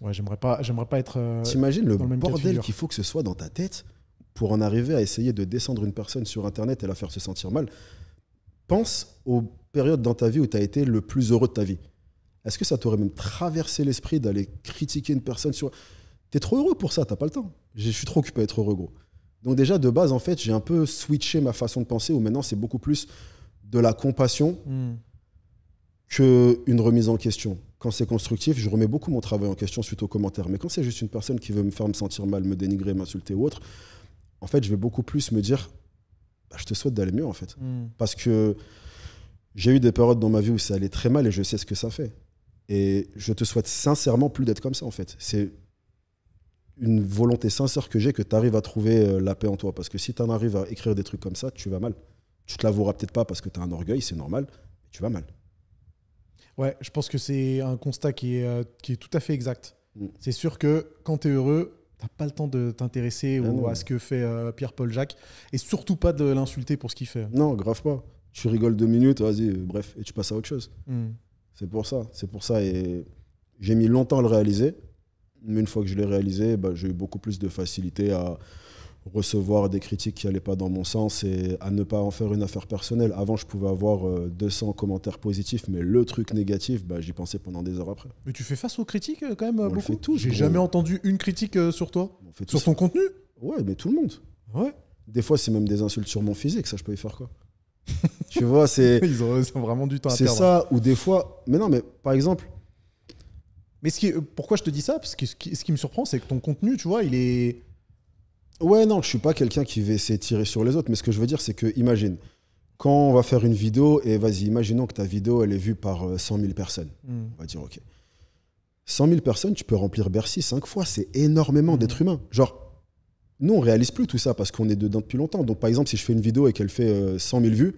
Ouais, j'aimerais pas, pas être. Euh, T'imagines le, le bordel qu'il
faut que ce soit dans ta tête pour en arriver à essayer de descendre une personne sur Internet et la faire se sentir mal. Pense aux périodes dans ta vie où tu as été le plus heureux de ta vie. Est-ce que ça t'aurait même traversé l'esprit d'aller critiquer une personne sur. T'es trop heureux pour ça, t'as pas le temps. Je suis trop occupé à être heureux, gros. Donc, déjà, de base, en fait, j'ai un peu switché ma façon de penser où maintenant, c'est beaucoup plus de la compassion hmm. que qu'une remise en question. Quand c'est constructif, je remets beaucoup mon travail en question suite aux commentaires. Mais quand c'est juste une personne qui veut me faire me sentir mal, me dénigrer, m'insulter ou autre, en fait, je vais beaucoup plus me dire bah, je te souhaite d'aller mieux, en fait. Hmm. Parce que j'ai eu des périodes dans ma vie où ça allait très mal et je sais ce que ça fait. Et je te souhaite sincèrement plus d'être comme ça, en fait. C'est une volonté sincère que j'ai que tu arrives à trouver euh, la paix en toi. Parce que si tu en arrives à écrire des trucs comme ça, tu vas mal. Tu te l'avoueras peut-être pas parce que tu as un orgueil, c'est normal, mais tu vas mal.
Ouais, je pense que c'est un constat qui est, euh, qui est tout à fait exact. Mm. C'est sûr que quand tu es heureux, t'as pas le temps de t'intéresser ah à ce que fait euh, Pierre-Paul Jacques et surtout pas de l'insulter pour ce qu'il fait.
Non, grave pas. Tu rigoles deux minutes, vas-y, bref, et tu passes à autre chose. Mm. C'est pour ça. C'est pour ça. Et j'ai mis longtemps à le réaliser. Mais une fois que je l'ai réalisé, bah, j'ai eu beaucoup plus de facilité à recevoir des critiques qui n'allaient pas dans mon sens et à ne pas en faire une affaire personnelle. Avant, je pouvais avoir 200 euh, commentaires positifs, mais le truc négatif, bah, j'y pensais pendant des heures après.
Mais tu fais face aux critiques euh, quand même euh, On fait tout. J'ai jamais entendu une critique sur
toi, sur ton contenu. Ouais, mais tout le monde. Ouais. Des fois, c'est même des insultes sur mon physique, ça, je peux y
faire quoi tu vois, c'est. Ils ont vraiment du temps C'est ça, ou des fois. Mais non, mais par exemple. Mais ce qui, euh, pourquoi je te dis ça Parce que ce qui, me surprend, c'est que ton contenu, tu
vois, il est. Ouais, non, je suis pas quelqu'un qui va essayer tirer sur les autres, mais ce que je veux dire, c'est que, imagine, quand on va faire une vidéo, et vas-y, imaginons que ta vidéo, elle est vue par 100 euh, 000 personnes. Hmm. On va dire, OK. 100 000 personnes, tu peux remplir Bercy 5 fois, c'est énormément hmm. d'êtres humains. Genre, nous, on réalise plus tout ça parce qu'on est dedans depuis longtemps. Donc, par exemple, si je fais une vidéo et qu'elle fait 100 euh, 000 vues,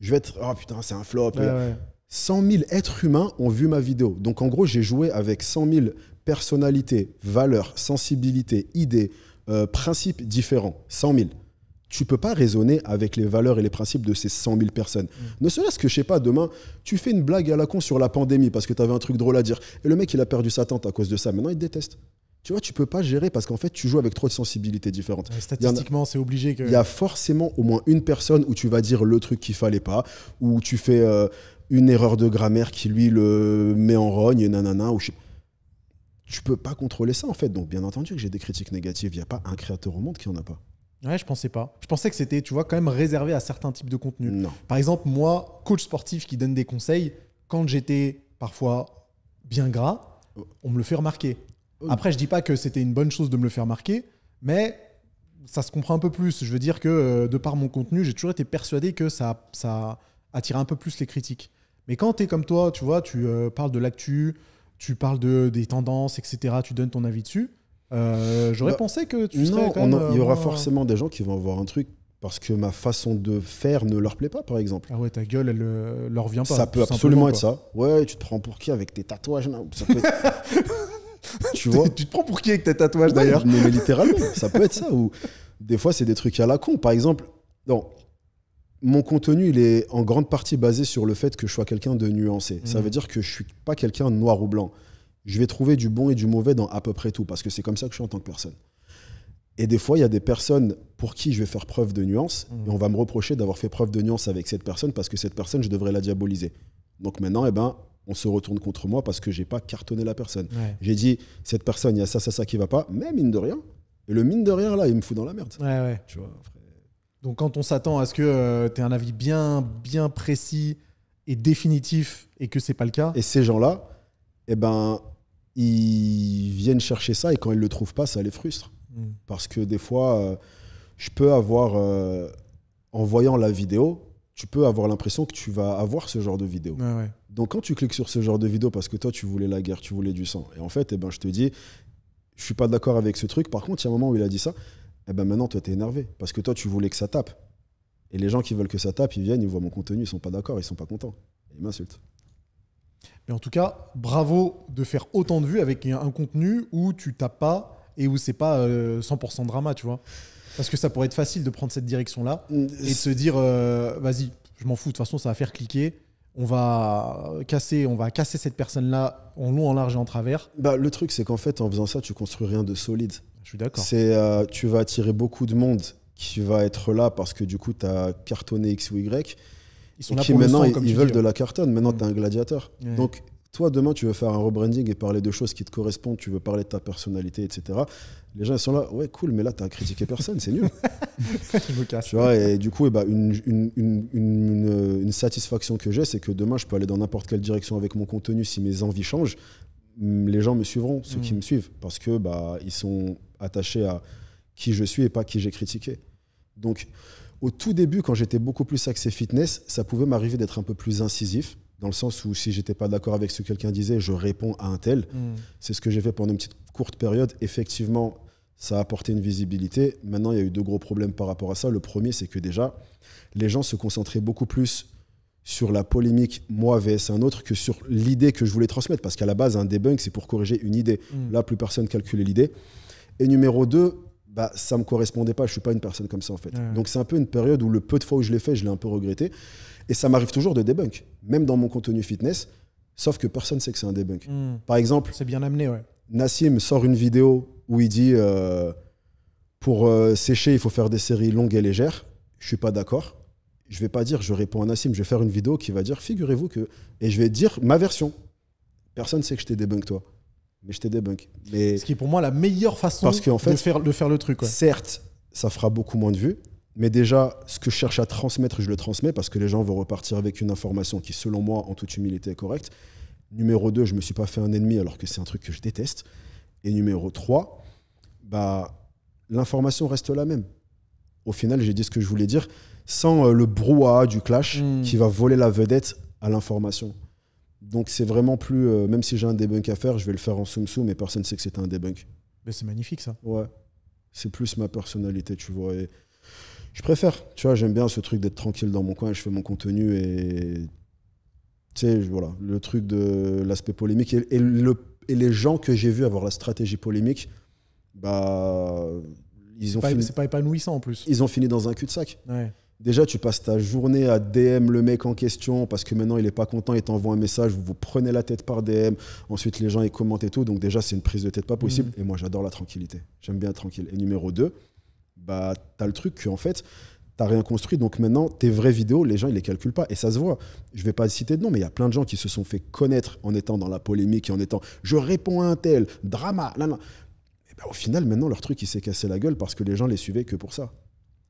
je vais être oh, putain, c'est un flop. 100 000 êtres humains ont vu ma vidéo. Donc, en gros, j'ai joué avec 100 000 personnalités, valeurs, sensibilités, idées, euh, principes différents. 100 000 tu peux pas raisonner avec les valeurs et les principes de ces 100 000 personnes. Mm. Ne serait-ce que, je sais pas, demain, tu fais une blague à la con sur la pandémie parce que tu avais un truc drôle à dire. Et le mec, il a perdu sa tante à cause de ça. Maintenant, il déteste tu vois, tu peux pas gérer parce qu'en fait, tu joues avec trop de sensibilités différentes. statistiquement,
c'est obligé que. Il y a
forcément au moins une personne où tu vas dire le truc qu'il fallait pas, où tu fais euh, une erreur de grammaire qui lui le met en rogne, nanana, ou Tu peux pas contrôler ça en fait. Donc, bien entendu, que j'ai des critiques négatives. Il n'y a pas un créateur au monde qui en a pas.
Ouais, je pensais pas. Je pensais que c'était, tu vois, quand même réservé à certains types de contenus. Par exemple, moi, coach sportif qui donne des conseils, quand j'étais parfois bien gras, oh. on me le fait remarquer. Après, je dis pas que c'était une bonne chose de me le faire marquer, mais ça se comprend un peu plus. Je veux dire que euh, de par mon contenu, j'ai toujours été persuadé que ça, ça attirait un peu plus les critiques. Mais quand tu es comme toi, tu vois, tu euh, parles de l'actu, tu parles de, des tendances, etc., tu donnes ton avis dessus, euh, j'aurais bah, pensé que tu non, il y aura forcément
des gens qui vont avoir un truc parce que ma façon de faire ne leur plaît pas, par exemple.
Ah ouais, ta gueule, elle leur vient pas. Ça peut absolument être ça. Ouais,
tu te prends pour qui avec tes tatouages ça peut...
tu te prends pour qui avec tes tatouages d'ailleurs mais,
littéralement, ça peut être ça. Ou des fois, c'est des trucs à la con. Par exemple, non, mon contenu, il est en grande partie basé sur le fait que je sois quelqu'un de nuancé. Ça mhm. veut dire que je suis pas quelqu'un de noir ou blanc. Je vais trouver du bon et du mauvais dans à peu près tout, parce que c'est comme ça que je suis en tant que personne. Et des fois, il y a des personnes pour qui je vais faire preuve de nuance, mhm. et on va me reprocher d'avoir fait preuve de nuance avec cette personne, parce que cette personne, je devrais la diaboliser. Donc maintenant, eh ben, on se retourne contre moi parce que j'ai pas cartonné la personne. J'ai dit, cette personne, il y a ça, ça, ça qui va pas, mais mine de rien. Et le mine de rien, là, il me fout dans la merde.
Donc quand on s'attend à ce que euh, tu aies un avis bien, bien précis et définitif et que c'est pas le cas. Et
ces gens-là, eh ben, ils viennent chercher ça et quand ils le trouvent
pas, ça les frustre.
Hmm. Parce que des fois, euh, je peux avoir, euh, en voyant la vidéo, tu peux avoir l'impression que tu vas avoir ce genre de vidéo. Donc quand tu cliques sur ce genre de vidéo parce que toi tu voulais la guerre, tu voulais du sang, et en fait, eh ben, je te dis, je suis pas d'accord avec ce truc. Par contre, il y a un moment où il a dit ça, et eh ben maintenant toi t'es énervé parce que toi tu voulais que ça tape. Et les gens qui veulent que ça tape, ils viennent, ils voient mon contenu, ils sont pas d'accord, ils sont pas contents, ils m'insultent.
Mais en tout cas, bravo de faire autant de vues avec un contenu où tu tapes pas et où c'est pas 100% euh, drama, tu vois. Parce que ça pourrait être facile de prendre cette direction-là mm, et de se dire euh, vas-y, je m'en fous, de toute façon, ça va faire cliquer. On va casser, on va casser cette personne-là en long, en large et en travers.
Bah, le truc, c'est qu'en fait, en faisant ça, tu construis rien de solide. Je suis d'accord. C'est, euh, tu vas attirer beaucoup de monde qui va être là parce que du coup, tu as cartonné X ou Y. Ils sont là maintenant, son, ils, ils veulent de hein. la cartonne. Maintenant, tu es un gladiateur. Donc, toi, demain, tu veux faire un rebranding et parler de choses qui te correspondent, tu veux parler de ta personnalité, etc. Les gens, ils sont là, ouais, cool, mais là, tu as critiqué personne, c'est nul.
Tu vois,
et du coup, eh ben, une, satisfaction que j'ai, c'est que demain, je peux aller dans n'importe quelle direction avec mon contenu si mes envies changent. Les gens me suivront, ceux qui mm. me suivent, parce que bah, ils sont attachés à qui je suis et pas qui j'ai critiqué. Donc, au tout début, quand j'étais beaucoup plus axé fitness, ça pouvait m'arriver d'être un peu plus incisif dans le sens où si j'étais pas d'accord avec ce que quelqu'un disait, je réponds à un tel. Mm. C'est ce que j'ai fait pendant une petite courte période. Effectivement, ça a apporté une visibilité. Maintenant, il y a eu deux gros problèmes par rapport à ça. Le premier, c'est que déjà, les gens se concentraient beaucoup plus sur la polémique moi vs un autre que sur l'idée que je voulais transmettre. Parce qu'à la base, un debunk, c'est pour corriger une idée. Mm. Là, plus personne calculait l'idée. Et numéro deux, bah, ça ne me correspondait pas. Je ne suis pas une personne comme ça, en fait. Donc, c'est un peu une période où le peu de fois où je l'ai fait, je l'ai un peu regretté. Et ça m'arrive toujours de débunk, même dans mon contenu fitness, sauf que personne ne sait que c'est un débunk. Hmm. Par exemple, c'est bien amené, Nassim sort une vidéo où il dit euh, pour euh, sécher, il faut faire des séries longues et légères. Je suis pas d'accord. Je vais pas dire, je réponds à Nassim, je vais faire une vidéo qui va dire, figurez-vous que, et je vais dire ma version. Personne ne sait que je t'ai débunk toi, mais je t'ai débunk. Mais ce qui est pour moi la meilleure façon parce fait, de, faire, faire le truc. Certes, ça fera beaucoup moins de vues, mais déjà, ce que je cherche à transmettre, je le transmets parce que les gens vont repartir avec une information qui, selon moi, en toute humilité, est correcte. Numéro 2, je ne me suis pas fait un ennemi alors que c'est un truc que je déteste. Et numéro 3, bah, l'information reste la même. Au final, j'ai dit ce que je voulais dire sans euh, le brouhaha du clash hmm. qui va voler la vedette à l'information. Donc c'est vraiment plus, euh, même si j'ai un debunk à faire, je vais le faire en soum-soum, mais personne ne sait que c'était un debunk.
Mais c'est magnifique ça. Ouais.
C'est plus ma personnalité, tu vois. Et je préfère. Tu vois, j'aime bien ce truc d'être tranquille dans mon coin, je fais mon contenu et. Tu sais, voilà, le truc de l'aspect polémique et, les gens que j'ai vus avoir la stratégie polémique, bah. Ils ont fini... C'est pas épanouissant en plus. Ils ont fini dans un cul-de-sac. Déjà, tu passes ta journée à DM le mec en question parce que maintenant il n'est pas content, il t'envoie un message, vous vous prenez la tête par DM. Ensuite, les gens ils commentent et tout. Donc, déjà, c'est une prise de tête pas possible. Mm. Et moi, j'adore la tranquillité. J'aime bien être tranquille. Et numéro 2, bah, tu as le truc qu'en fait, t'as rien construit. Donc maintenant, tes vraies vidéos, les gens, ils les calculent pas. Et ça se voit. Je vais pas citer de nom, mais il y a plein de gens qui se sont fait connaître en étant dans la polémique et en étant je réponds à un tel, drama, là, là. Et bah, au final, maintenant, leur truc, il s'est cassé la gueule parce que les gens les suivaient que pour ça.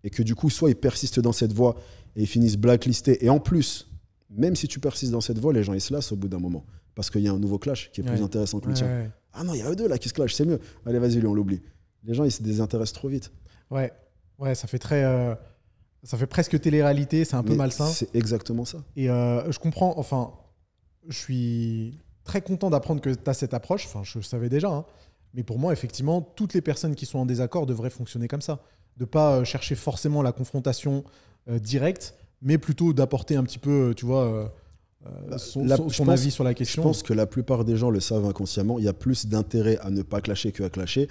Et que du coup, soit ils persistent dans cette voie et ils finissent blacklistés. Et en plus, même si tu persistes dans cette voie, les gens, ils se lassent au bout d'un moment. Parce qu'il y a un nouveau clash qui est plus intéressant que le tien. ah non, il y a eux deux là qui se clashent, c'est mieux. Allez, vas-y, on l'oublie. Les gens, ils se désintéressent trop vite.
Ouais, ça fait très. Euh, ça fait presque télé-réalité, c'est un peu malsain. C'est
exactement ça.
Et euh, je comprends, enfin, je suis très content d'apprendre que tu as cette approche, enfin, je savais déjà, hein. Mais pour moi, effectivement, toutes les personnes qui sont en désaccord devraient fonctionner comme ça. De pas euh, chercher forcément la confrontation directe, mais plutôt d'apporter un petit peu, tu vois, euh, bah, son, avis sur la question. Je pense que
la plupart des gens le savent inconsciemment. Il y a plus d'intérêt à ne pas clasher que à clasher.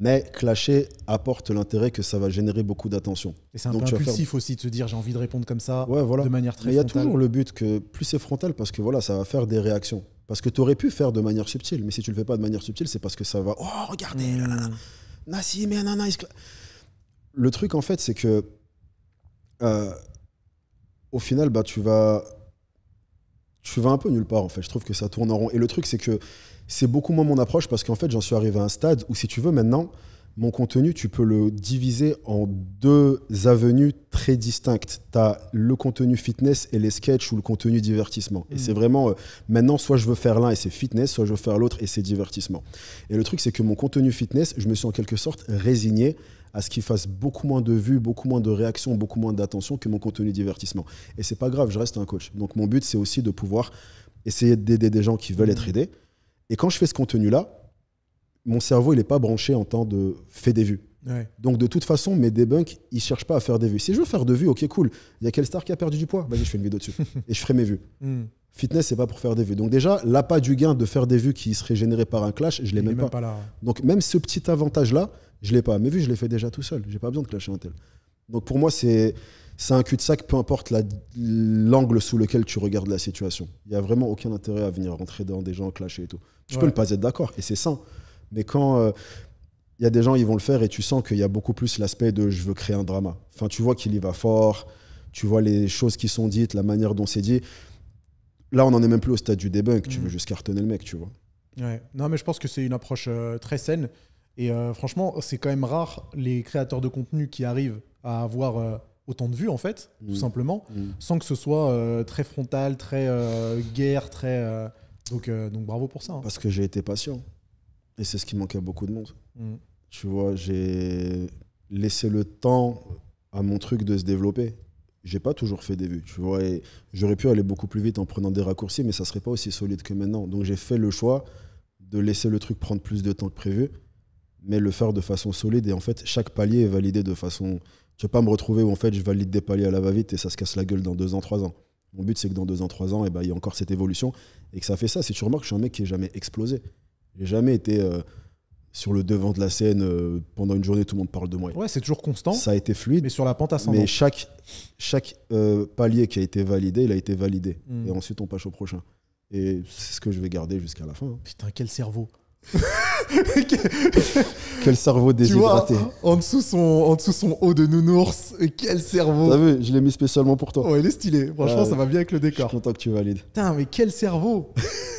Mais clasher apporte l'intérêt que ça va générer beaucoup d'attention. Et c'est un Donc peu impulsif
aussi de se dire j'ai envie de répondre comme
ça voilà. de manière très Mais Il y a toujours le but que plus c'est frontal parce que voilà ça va faire des réactions. Parce que tu aurais pu faire de manière subtile, mais si tu le fais pas de manière subtile, c'est parce que ça va. Oh, regardez, là, là, là. Hmm. Nassim, Le truc, en fait, c'est que euh, au final, bah, tu vas tu vas un peu nulle part en fait. Je trouve que ça tourne en rond. Et le truc, c'est que c'est beaucoup moins mon approche parce qu'en fait, j'en suis arrivé à un stade où, si tu veux, maintenant, mon contenu, tu peux le diviser en deux avenues très distinctes. Tu as le contenu fitness et les sketchs ou le contenu divertissement. Et mm. c'est vraiment, euh, maintenant, soit je veux faire l'un et c'est fitness, soit je veux faire l'autre et c'est divertissement. Et le truc, c'est que mon contenu fitness, je me suis en quelque sorte résigné à ce qu'il fasse beaucoup moins de vues, beaucoup moins de réactions, beaucoup moins d'attention que mon contenu divertissement. Et c'est pas grave, je reste un coach. Donc mon but, c'est aussi de pouvoir essayer d'aider des gens qui veulent être aidés. Et quand je fais ce contenu-là, mon cerveau, il n'est pas branché en temps de faire des vues. Donc de toute façon, mes debunks, ils cherchent pas à faire des vues. Si je veux faire des vues, ok, cool. Il y a quel star qui a perdu du poids Vas-y, je fais une vidéo dessus et je ferai mes vues. Fitness, hmm. Fitness, c'est pas pour faire des vues. Donc déjà, l'appât du gain de faire des vues qui seraient générées par un clash, je l'ai même, pas. Donc même ce petit avantage-là, je l'ai pas. Mais vu, je l'ai fait déjà tout seul. J'ai pas besoin de clasher un tel. Donc pour moi, c'est un cul-de-sac, peu importe l'angle sous lequel tu regardes la situation. Il n'y a vraiment aucun intérêt à venir rentrer dans des gens, clasher et tout. Tu peux ne pas être d'accord, et c'est sain. Mais quand euh, il y a des gens, ils vont le faire, et tu sens qu'il y a beaucoup plus l'aspect de je veux créer un drama. Enfin, tu vois qu'il y va fort, tu vois les choses qui sont dites, la manière dont c'est dit. Là, on n'en est même plus au stade du débunk, tu mm. veux juste cartonner le mec, tu vois.
Ouais. Non, mais je pense que c'est une approche euh, très saine. Et euh, franchement, c'est quand même rare les créateurs de contenu qui arrivent à avoir euh, autant de vues, en fait, tout mm. simplement, mm. sans que ce soit euh, très frontal, très guerre, très. donc, donc bravo pour ça. Hein. Parce
que j'ai été patient. Et c'est ce qui manquait à beaucoup de monde. Mm. Tu vois, j'ai laissé le temps à mon truc de se développer. J'ai pas toujours fait des vues, tu vois, j'aurais pu aller beaucoup plus vite en prenant des raccourcis, mais ça serait pas aussi solide que maintenant. Donc j'ai fait le choix de laisser le truc prendre plus de temps que prévu mais le faire de façon solide. Et en fait, chaque palier est validé de façon. Je ne vais pas me retrouver où en fait je valide des paliers à la va-vite et ça se casse la gueule dans deux ans, trois ans. Mon but, c'est que dans deux ans, trois ans, eh ben, il ben, y a encore cette évolution et que ça fait ça. Si tu remarques, je suis un mec qui est jamais explosé. J'ai jamais été euh, sur le devant de la scène euh, pendant une journée, tout le monde parle de moi. Ouais, c'est toujours constant. Ça a été fluide. Mais sur la pente ascendante. Mais chaque, chaque euh, palier qui a été validé, il a été validé. Hmm. Et ensuite, on passe au prochain. Et c'est ce que je vais garder jusqu'à la fin.
Hein. Putain, quel cerveau!
quel cerveau déshydraté. Tu vois,
en, dessous son, en dessous son haut de nounours, quel cerveau. T'as vu,
je l'ai mis spécialement pour toi. Oh, il est
stylé. Franchement, ça va bien avec le décor.
Je suis content que tu valides.
Putain, mais quel cerveau.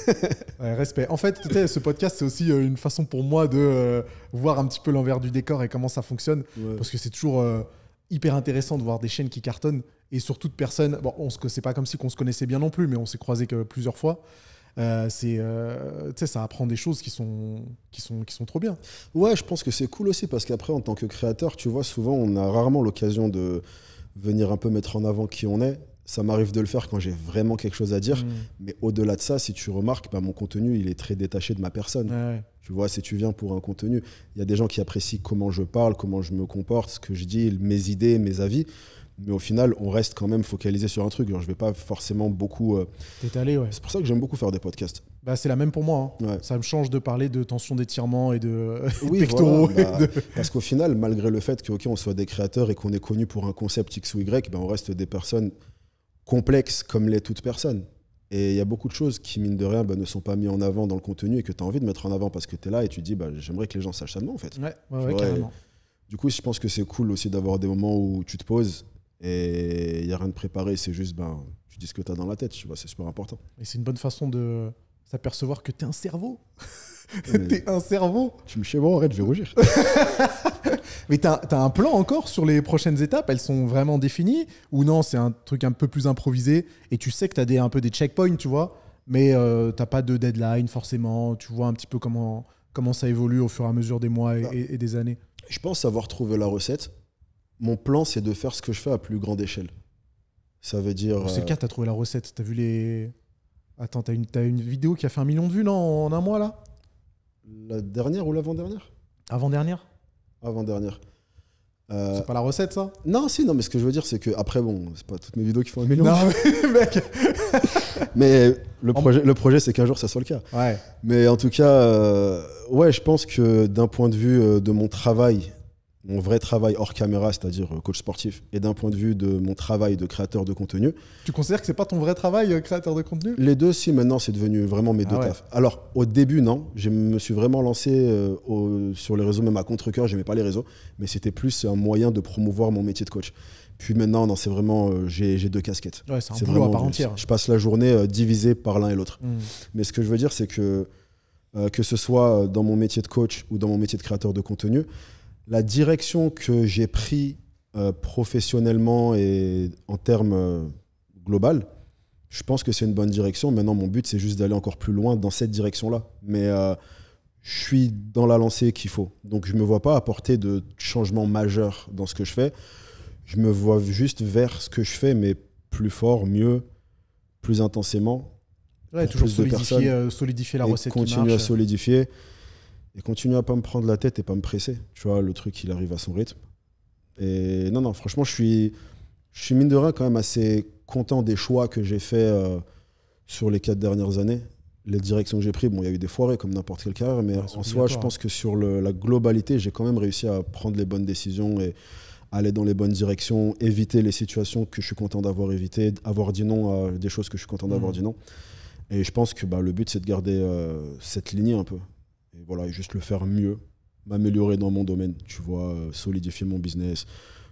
respect. En fait, ce podcast, c'est aussi euh, une façon pour moi de euh, voir un petit peu l'envers du décor et comment ça fonctionne. Parce que c'est toujours euh, hyper intéressant de voir des chaînes qui cartonnent et surtout de personnes. Bon, on c'est pas comme si qu'on se connaissait bien non plus, mais on s'est croisés plusieurs fois. Euh, c'est, euh, ça apprend des choses qui sont, qui, sont, qui sont trop bien. Ouais, je pense que c'est cool aussi parce qu'après,
en tant que créateur, tu vois, souvent, on a rarement l'occasion de venir un peu mettre en avant qui on est. Ça m'arrive de le faire quand j'ai vraiment quelque chose à dire. Mm. Mais au-delà de ça, si tu remarques, bah, mon contenu, il est très détaché de ma personne. Tu vois, si tu viens pour un contenu, il y a des gens qui apprécient comment je parle, comment je me comporte, ce que je dis, mes idées, mes avis. Mais au final, on reste quand même focalisé sur un truc. Genre, je vais pas forcément beaucoup. Euh... ouais. C'est pour ça que j'aime beaucoup faire des podcasts.
Bah, c'est la même pour moi. Hein. Ça me change de parler de tension d'étirement et de pectoraux. Euh, bah,
parce qu'au final, malgré le fait que ok on soit des créateurs et qu'on est connu pour un concept X ou Y, bah, on reste des personnes complexes comme les toutes personnes. Et il y a beaucoup de choses qui, mine de rien, bah, ne sont pas mises en avant dans le contenu et que tu as envie de mettre en avant parce que tu es là et tu dis j'aimerais que les gens sachent ça de moi en fait. ouais, ouais, carrément. Du coup, je pense que c'est cool aussi d'avoir des moments où tu te poses et il n'y a rien de préparé, c'est juste, ben, tu dis ce que tu as dans la tête, tu vois, c'est super important.
Et c'est une bonne façon de s'apercevoir que tu es un cerveau. Tu es un cerveau. Tu me chais bon arrête, je vais rougir. Mais tu as un plan encore sur les prochaines étapes Elles sont vraiment définies Ou non, c'est un truc un peu plus improvisé et tu sais que tu des, un peu des checkpoints, tu vois, mais euh, tu n'as pas de deadline forcément, tu vois un petit peu comment, comment ça évolue au fur et à mesure des mois et bah. des années Je
pense avoir trouvé la recette mon plan, c'est de faire ce que je fais à plus grande échelle. Ça veut dire. C'est le euh, cas, t'as
trouvé la recette. T'as vu les. Attends, t'as une, une vidéo qui a fait un million de vues, non En un mois, là
La dernière ou l'avant-dernière Avant-dernière Avant-dernière. Euh, c'est pas la recette, ça Non, si, non, mais ce que je veux dire, c'est que. Après, bon, c'est pas toutes mes vidéos qui font un million. de mais Mais le projet, le projet c'est qu'un jour, ça soit le cas. Ouais. Mais en tout cas, euh, ouais, je pense que d'un point de vue de mon travail mon vrai travail hors caméra, c'est-à-dire euh, coach sportif, et d'un point de vue de mon travail de créateur de contenu.
Tu considères que ce n'est pas ton vrai travail euh, créateur de contenu Les
deux, si. Maintenant, c'est devenu vraiment mes deux ah Alors, au début, non. Je me suis vraiment lancé euh, sur les réseaux, même à contre-cœur. n'aimais pas les réseaux, mais c'était plus un moyen de promouvoir mon métier de coach. Puis maintenant, non, c'est vraiment, j'ai deux casquettes. c'est un boulot à part entière. Je, passe la journée divisée par l'un et l'autre. Hmm. Mais ce que je veux dire, c'est que que ce soit dans mon métier de coach ou dans mon métier de créateur de contenu, la direction que j'ai pris euh, professionnellement et en termes euh, global, je pense que c'est une bonne direction. Maintenant, mon but, c'est juste d'aller encore plus loin dans cette direction-là. Mais euh, je suis dans la lancée qu'il faut. Donc, je ne me vois pas apporter de changement majeur dans ce que je fais. Je me vois juste vers ce que je fais, mais plus fort, mieux, plus intensément. Ouais, toujours solidifier, la recette. Continuer à solidifier et continuer à pas me prendre la tête et pas me presser. Tu vois, le truc, il arrive à son rythme. Et non, non, franchement, je suis, je suis mine de rien quand même assez content des choix que j'ai faits euh, sur les quatre dernières années. Les directions que j'ai prises, bon, il y a eu des foirées comme n'importe quelle carrière, mais en soi, je pense que sur la globalité, j'ai quand même réussi à prendre les bonnes décisions et aller dans les bonnes directions, éviter les situations que je suis content d'avoir évitées, avoir dit non à des choses que je suis content d'avoir mmh. dit non. Et je pense que bah, le but, c'est de garder euh, cette lignée un peu voilà, juste le faire mieux, m'améliorer dans mon domaine, tu vois, euh, solidifier mon business,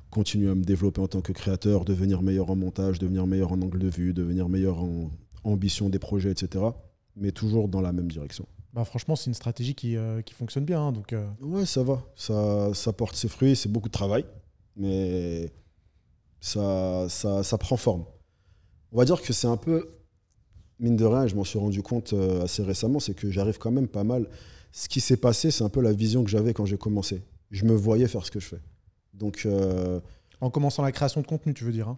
continuer à me développer en tant que créateur, devenir meilleur en montage, devenir meilleur en angle de vue, devenir meilleur en ambition des projets, etc. Mais toujours dans la même direction.
Bah franchement, c'est une stratégie qui, euh, fonctionne bien. Hein, donc, euh.
Ouais, ça va. Ça, porte ses fruits, c'est beaucoup de travail, mais ça, ça, ça prend forme. On va dire que c'est un peu, mine de rien, je m'en suis rendu compte assez récemment, c'est que j'arrive quand même pas mal ce qui s'est passé, c'est un peu la vision que j'avais quand j'ai commencé. Je me voyais faire ce que je fais. Donc, euh,
en commençant la création de contenu, tu veux dire hein.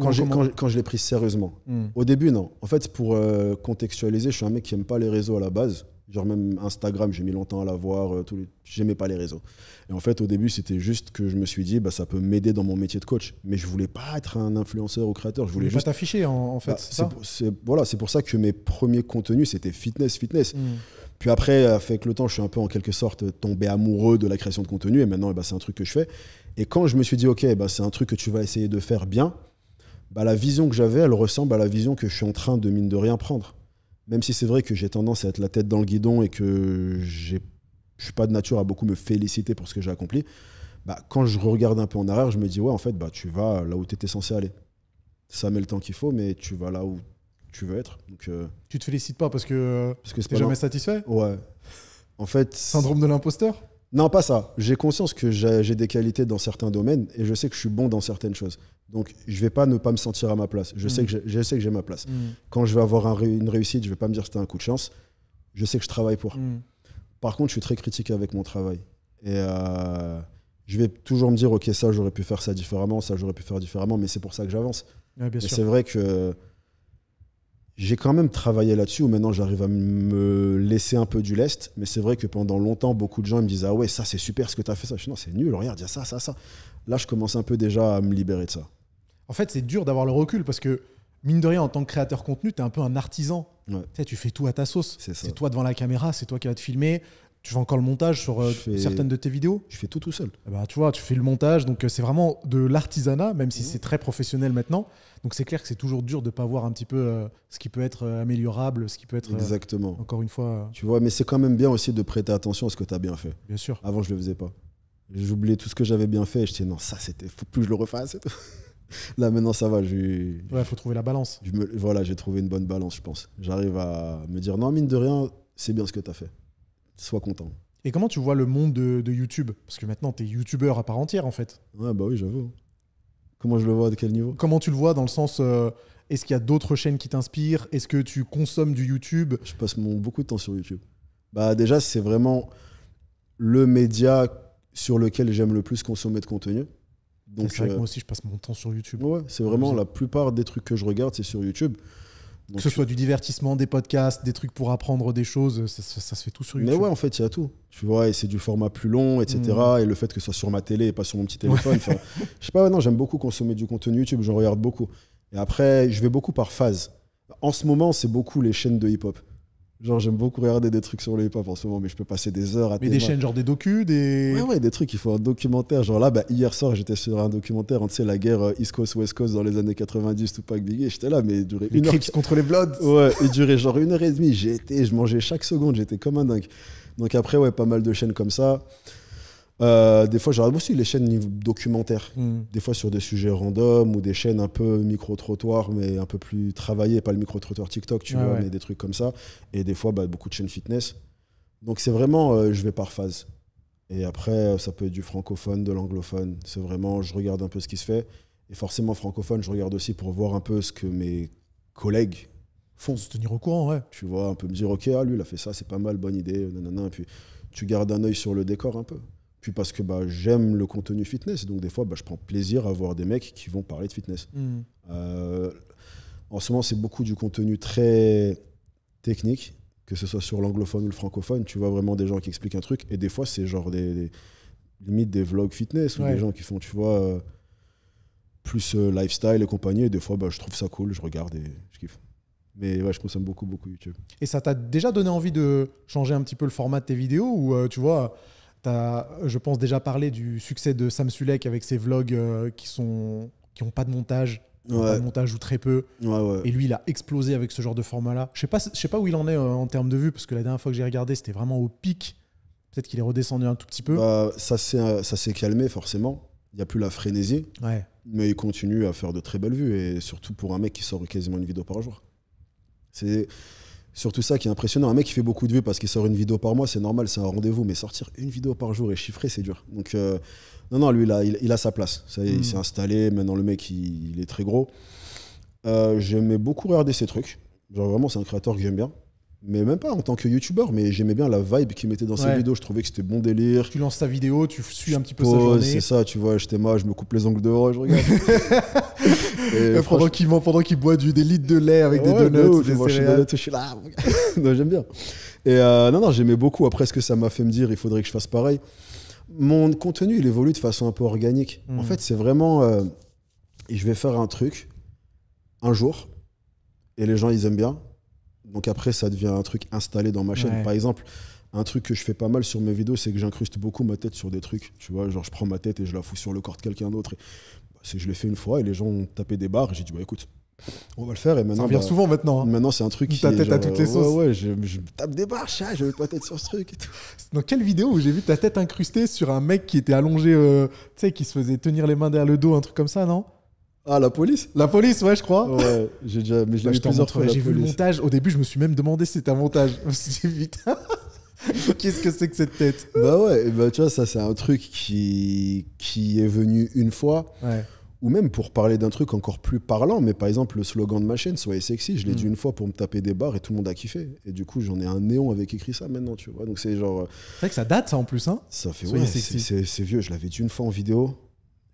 quand, je,
l'ai pris sérieusement. Hmm. Au début, non. En fait, pour euh, contextualiser, je suis un mec qui n'aime pas les réseaux à la base. Genre même Instagram, j'ai mis longtemps à l'avoir. voir. Euh, j'aimais pas les réseaux. Et en fait, au début, c'était juste que je me suis dit, bah, ça peut m'aider dans mon métier de coach. Mais je voulais pas être un influenceur ou créateur. Je voulais juste t'afficher
en, bah, fait.
voilà, c'est pour ça que mes premiers contenus, c'était fitness, fitness. Hmm. Puis après, euh, avec le temps, je suis un peu en quelque sorte tombé amoureux de la création de contenu. Et maintenant, eh ben, c'est un truc que je fais. Et quand je me suis dit, OK, eh ben, c'est un truc que tu vas essayer de faire bien, bah, la vision que j'avais, elle ressemble à la vision que je suis en train de, mine de rien, prendre. Même si c'est vrai que j'ai tendance à être la tête dans le guidon et que je ne suis pas de nature à beaucoup me féliciter pour ce que j'ai accompli, bah, quand je regarde un peu en arrière, je me dis, ouais, en fait, bah, tu vas là où tu étais censé aller. Ça met le temps qu'il faut, mais tu vas là où tu veux être. Donc, euh,
Tu te félicites pas parce que, parce que c'est jamais satisfait Ouais. En fait. Syndrome de l'imposteur Non, pas ça. J'ai conscience que
j'ai des qualités dans certains domaines et je sais que je suis bon dans certaines choses. Donc, je vais pas ne pas me sentir à ma place. Je sais hmm. que j'ai- que j'ai ma place. Hmm. Quand je vais avoir un une réussite, je vais pas me dire c'était un coup de chance. Je sais que je travaille pour. Hmm. Par contre, je suis très critique avec mon travail. Et euh, je vais toujours me dire, OK, ça, j'aurais pu faire ça différemment, ça, j'aurais pu faire différemment, mais c'est pour ça que j'avance. c'est vrai que j'ai quand même travaillé là-dessus où maintenant j'arrive à me laisser un peu du lest. Mais c'est vrai que pendant longtemps, beaucoup de gens me disaient Ah ouais, ça c'est super ce que tu as fait ça. Je dis Non, c'est nul,
regarde, il y a ça, ça, ça. Là, je commence un peu déjà à me libérer de ça. En fait, c'est dur d'avoir le recul parce que, mine de rien, en tant que créateur contenu, tu es un peu un artisan. Tu, tu fais tout à ta sauce. C'est toi devant la caméra, c'est toi qui vas te filmer. Tu fais encore le montage sur euh, certaines de tes vidéos Je fais tout tout seul. Bah tu vois, tu fais le montage, donc euh, c'est vraiment de l'artisanat, même si mhm. c'est très professionnel maintenant. Donc c'est clair que c'est toujours dur de ne pas voir un petit peu euh, ce qui peut être améliorable, ce qui peut être... Exactement. Encore une fois...
Tu vois, mais c'est quand même bien aussi de prêter attention à ce que tu as bien fait. Bien sûr. Avant, je ne le faisais pas. J'oubliais tout ce que j'avais bien fait et je disais, non, ça, c'était... faut plus que je le refasse. Là, maintenant, ça va. Il il faut trouver la balance. Voilà, j'ai trouvé une bonne balance, je pense. J'arrive à me dire, non, mine de rien, c'est bien ce que tu as fait sois content.
Et comment tu vois le monde de, YouTube Parce que maintenant, tu es YouTubeur à part entière, en fait. Ouais, bah oui, j'avoue. Comment je le vois, à quel niveau Comment tu le vois dans le sens. Euh, est-ce qu'il y a d'autres chaînes qui t'inspirent Est-ce que tu consommes du YouTube Je passe beaucoup de temps
sur YouTube. Bah déjà, c'est vraiment le média sur lequel j'aime le plus consommer de contenu. Donc, c'est vrai que euh, moi aussi,
je passe mon temps sur YouTube. Ouais, c'est vraiment la plupart des trucs que je regarde, c'est sur YouTube que ce soit du divertissement, des podcasts, des trucs pour apprendre des choses, ça, se fait tout sur YouTube. Mais
ouais, en fait, il y a tout. Tu vois, et c'est du format plus long, etc. Mm. Et le fait que ce soit sur ma télé et pas sur mon petit téléphone. Je sais pas, non, j'aime beaucoup consommer du contenu YouTube, j'en regarde beaucoup. Et après, je vais beaucoup par phase. En ce moment, c'est beaucoup les chaînes de hip-hop. Genre, j'aime beaucoup regarder des trucs sur le hip-hop en ce moment, mais je peux passer des heures à. Mais des chaînes,
genre des docus, des. Ouais,
ouais, des trucs, il faut un documentaire. Genre là, bah, hier soir, j'étais sur un documentaire, tu sais, la guerre euh, East Coast, West Coast dans les années 90, Tupac Biggie, j'étais là, mais il durait une heure. contre les Bloods Ouais, il durait genre une heure et demie. J'étais, je mangeais chaque seconde, j'étais comme un dingue. Donc après, ouais, pas mal de chaînes comme ça. Euh, des fois, je aussi les chaînes documentaires, hmm. des fois sur des sujets random ou des chaînes un peu micro-trottoir, mais un peu plus travaillées, pas le micro-trottoir TikTok, tu vois, mais des trucs comme ça. Et des fois, bah, beaucoup de chaînes fitness. Donc, c'est vraiment, euh, je vais par phase. Et après, euh, ça peut être du francophone, de l'anglophone. C'est vraiment, je regarde un peu ce qui se fait. Et forcément, francophone, je regarde aussi pour voir un peu ce que mes collègues font. Se tenir au courant, ouais. Tu vois, un peu me dire, OK, ah, lui, il a fait ça, c'est pas mal, bonne idée, Et puis, tu gardes un œil sur le décor un peu. Puis parce que bah, j'aime le contenu fitness. Donc des fois, bah, je prends plaisir à voir des mecs qui vont parler de fitness. Hmm. Euh, en ce moment, c'est beaucoup du contenu très technique, que ce soit sur l'anglophone ou le francophone. Tu vois vraiment des gens qui expliquent un truc. Et des fois, c'est genre des, limites des vlogs fitness ou des gens qui font, tu vois, euh, plus euh, lifestyle et compagnie. Et des fois, bah, je trouve ça cool, je regarde et je kiffe. Mais ouais, je consomme beaucoup, beaucoup YouTube.
Et ça t'a déjà donné envie de changer un petit peu le format de tes vidéos ou tu vois je pense, déjà parler du succès de Sam Sulek avec ses vlogs euh, qui sont qui ont pas de montage. montage ou très peu. Et lui, il a explosé avec ce genre de format-là. Je sais pas, je sais pas où il en est euh, en termes de vues, parce que la dernière fois que j'ai regardé, c'était vraiment au pic. Peut-être qu'il est redescendu un tout petit peu.
Bah, ça s'est euh, calmé, forcément. Il n'y a plus la frénésie. Mais il continue à faire de très belles vues, et surtout pour un mec qui sort quasiment une vidéo par jour. C'est Surtout ça qui est impressionnant. Un mec qui fait beaucoup de vues parce qu'il sort une vidéo par mois, c'est normal, c'est un rendez-vous. Mais sortir une vidéo par jour et chiffrer, c'est dur. Donc, euh, non, non, lui, il a, il, a sa place. Ça, Il hmm. s'est installé. Maintenant, le mec, il, est très gros. Euh, j'aimais beaucoup regarder ses trucs. Genre, vraiment, c'est un créateur que j'aime bien mais même pas en tant que youtubeur, mais j'aimais bien la vibe qu'il mettait dans ses vidéos. Je trouvais que c'était bon délire.
Tu lances ta vidéo, tu suis un petit peu sa journée. C'est ça,
tu vois, j'étais mal, je me coupe les ongles dehors, je regarde. pendant
qu'il boit du, des litres de lait avec des donuts, des Je suis là, ah, j'aime bien.
Et euh, non, non, j'aimais beaucoup. Après, ce que ça m'a fait me dire, il faudrait que je fasse pareil. Mon contenu, il évolue de façon un peu organique. En hmm. fait, c'est vraiment, euh, je vais faire un truc un jour, et les gens, ils aiment bien donc après, ça devient un truc installé dans ma chaîne. Par exemple, un truc que je fais pas mal sur mes vidéos, c'est que j'incruste beaucoup ma tête sur des trucs. Tu vois, genre je prends ma tête et je la fous sur le corps de quelqu'un d'autre. Bah, si je l'ai fait une fois et les gens ont tapé des barres. J'ai dit, bah écoute, on va le faire et maintenant. Ça revient bah, souvent
maintenant. Hein. Maintenant, c'est un truc. qui. Ta tête à toutes les sauces. Ouais, ouais,
je, je tape des barres,
chat, je mets ma tête sur ce truc et Dans quelle vidéo où j'ai vu ta tête incrustée sur un mec qui était allongé, euh, tu sais, qui se faisait tenir les mains derrière le dos, un truc comme ça, non ah, la police La police, ouais, je crois.
Ouais, j'ai déjà, mais bah, vu J'ai vu le
montage. Au début, je me suis même demandé si c'était un montage. Je me suis dit,
qu'est-ce que c'est que cette tête Bah ouais, bah, tu vois, ça, c'est un truc qui, qui est venu une fois. Ouais. Ou même pour parler d'un truc encore plus parlant, mais par exemple, le slogan de ma chaîne, Soyez sexy, je l'ai mm. dit une fois pour me taper des barres et tout le monde a kiffé. Et du coup, j'en ai un néon avec écrit ça maintenant, tu vois. Donc c'est genre. Euh, c'est vrai que ça date, ça en plus, hein Ça fait, c'est vieux. Je l'avais dit une fois en vidéo.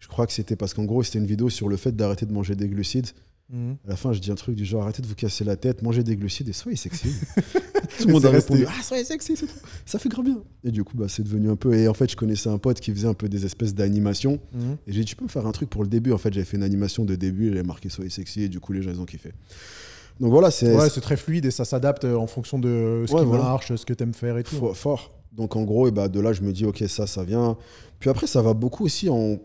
Je crois que c'était parce qu'en gros, c'était une vidéo sur le fait d'arrêter de manger des glucides. Mhm. À la fin, je dis un truc du genre arrêtez de vous casser la tête, mangez des glucides et soyez sexy.
tout le monde a répondu ah
soyez sexy, tout. ça fait grand bien. Et du coup, bah, c'est devenu un peu. Et en fait, je connaissais un pote qui faisait un peu des espèces d'animations. Mhm. Et j'ai dit tu peux me faire un truc pour le début. En fait, j'avais fait une animation de début, j'avais marqué soyez sexy et du coup, les gens ils ont kiffé. Donc voilà, c'est ouais, c'est
très fluide et ça s'adapte euh, en fonction de ce qui marche,
ce que t'aimes faire et tout. Fort. Donc en gros, et bah, de là, je me dis ok ça, ça vient. Puis après, ça va beaucoup aussi en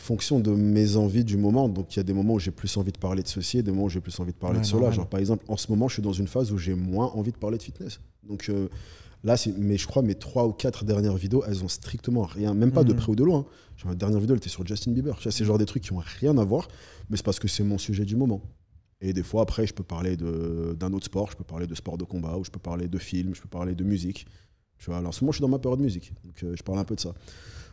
fonction de mes envies du moment. Donc il y a des moments où j'ai plus envie de parler de ceci et des moments où j'ai plus envie de parler de cela. Genre par exemple, en ce moment, je suis dans une phase où j'ai moins envie de parler de fitness. Donc euh, là, mais je crois mes trois ou quatre dernières vidéos, elles ont strictement rien, même pas de mhm. près ou de loin. Genre, ma dernière vidéo, elle était sur Justin Bieber. C'est genre des trucs qui ont rien à voir, mais c'est parce que c'est mon sujet du moment. Et des fois, après, je peux parler d'un autre sport, je peux parler de sport de combat, ou je peux parler de film, je peux parler de musique. Tu vois, alors en ce moment, je suis dans ma période de musique, donc euh, je parle un peu de ça.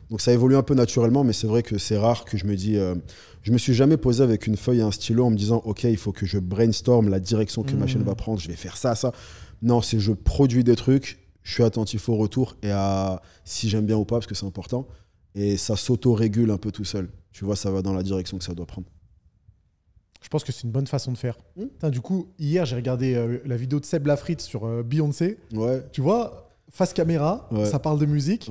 Donc ça évolue un peu naturellement, mais c'est vrai que c'est rare que je me dis. Euh, je me suis jamais posé avec une feuille et un stylo en me disant OK, il faut que je brainstorm la direction que ma chaîne mmh. va prendre, je vais faire ça, ça. Non, c'est je produis des trucs, je suis attentif au retour et à si j'aime bien ou pas, parce que c'est important. Et ça s'auto-régule un peu tout seul. Tu vois, ça va dans la direction que ça doit prendre.
Je pense que c'est une bonne façon de faire. Mmh. du coup, hier, j'ai regardé euh, la vidéo de Seb Lafrite sur euh, Beyoncé. Ouais. Tu vois, face caméra, ça parle de musique.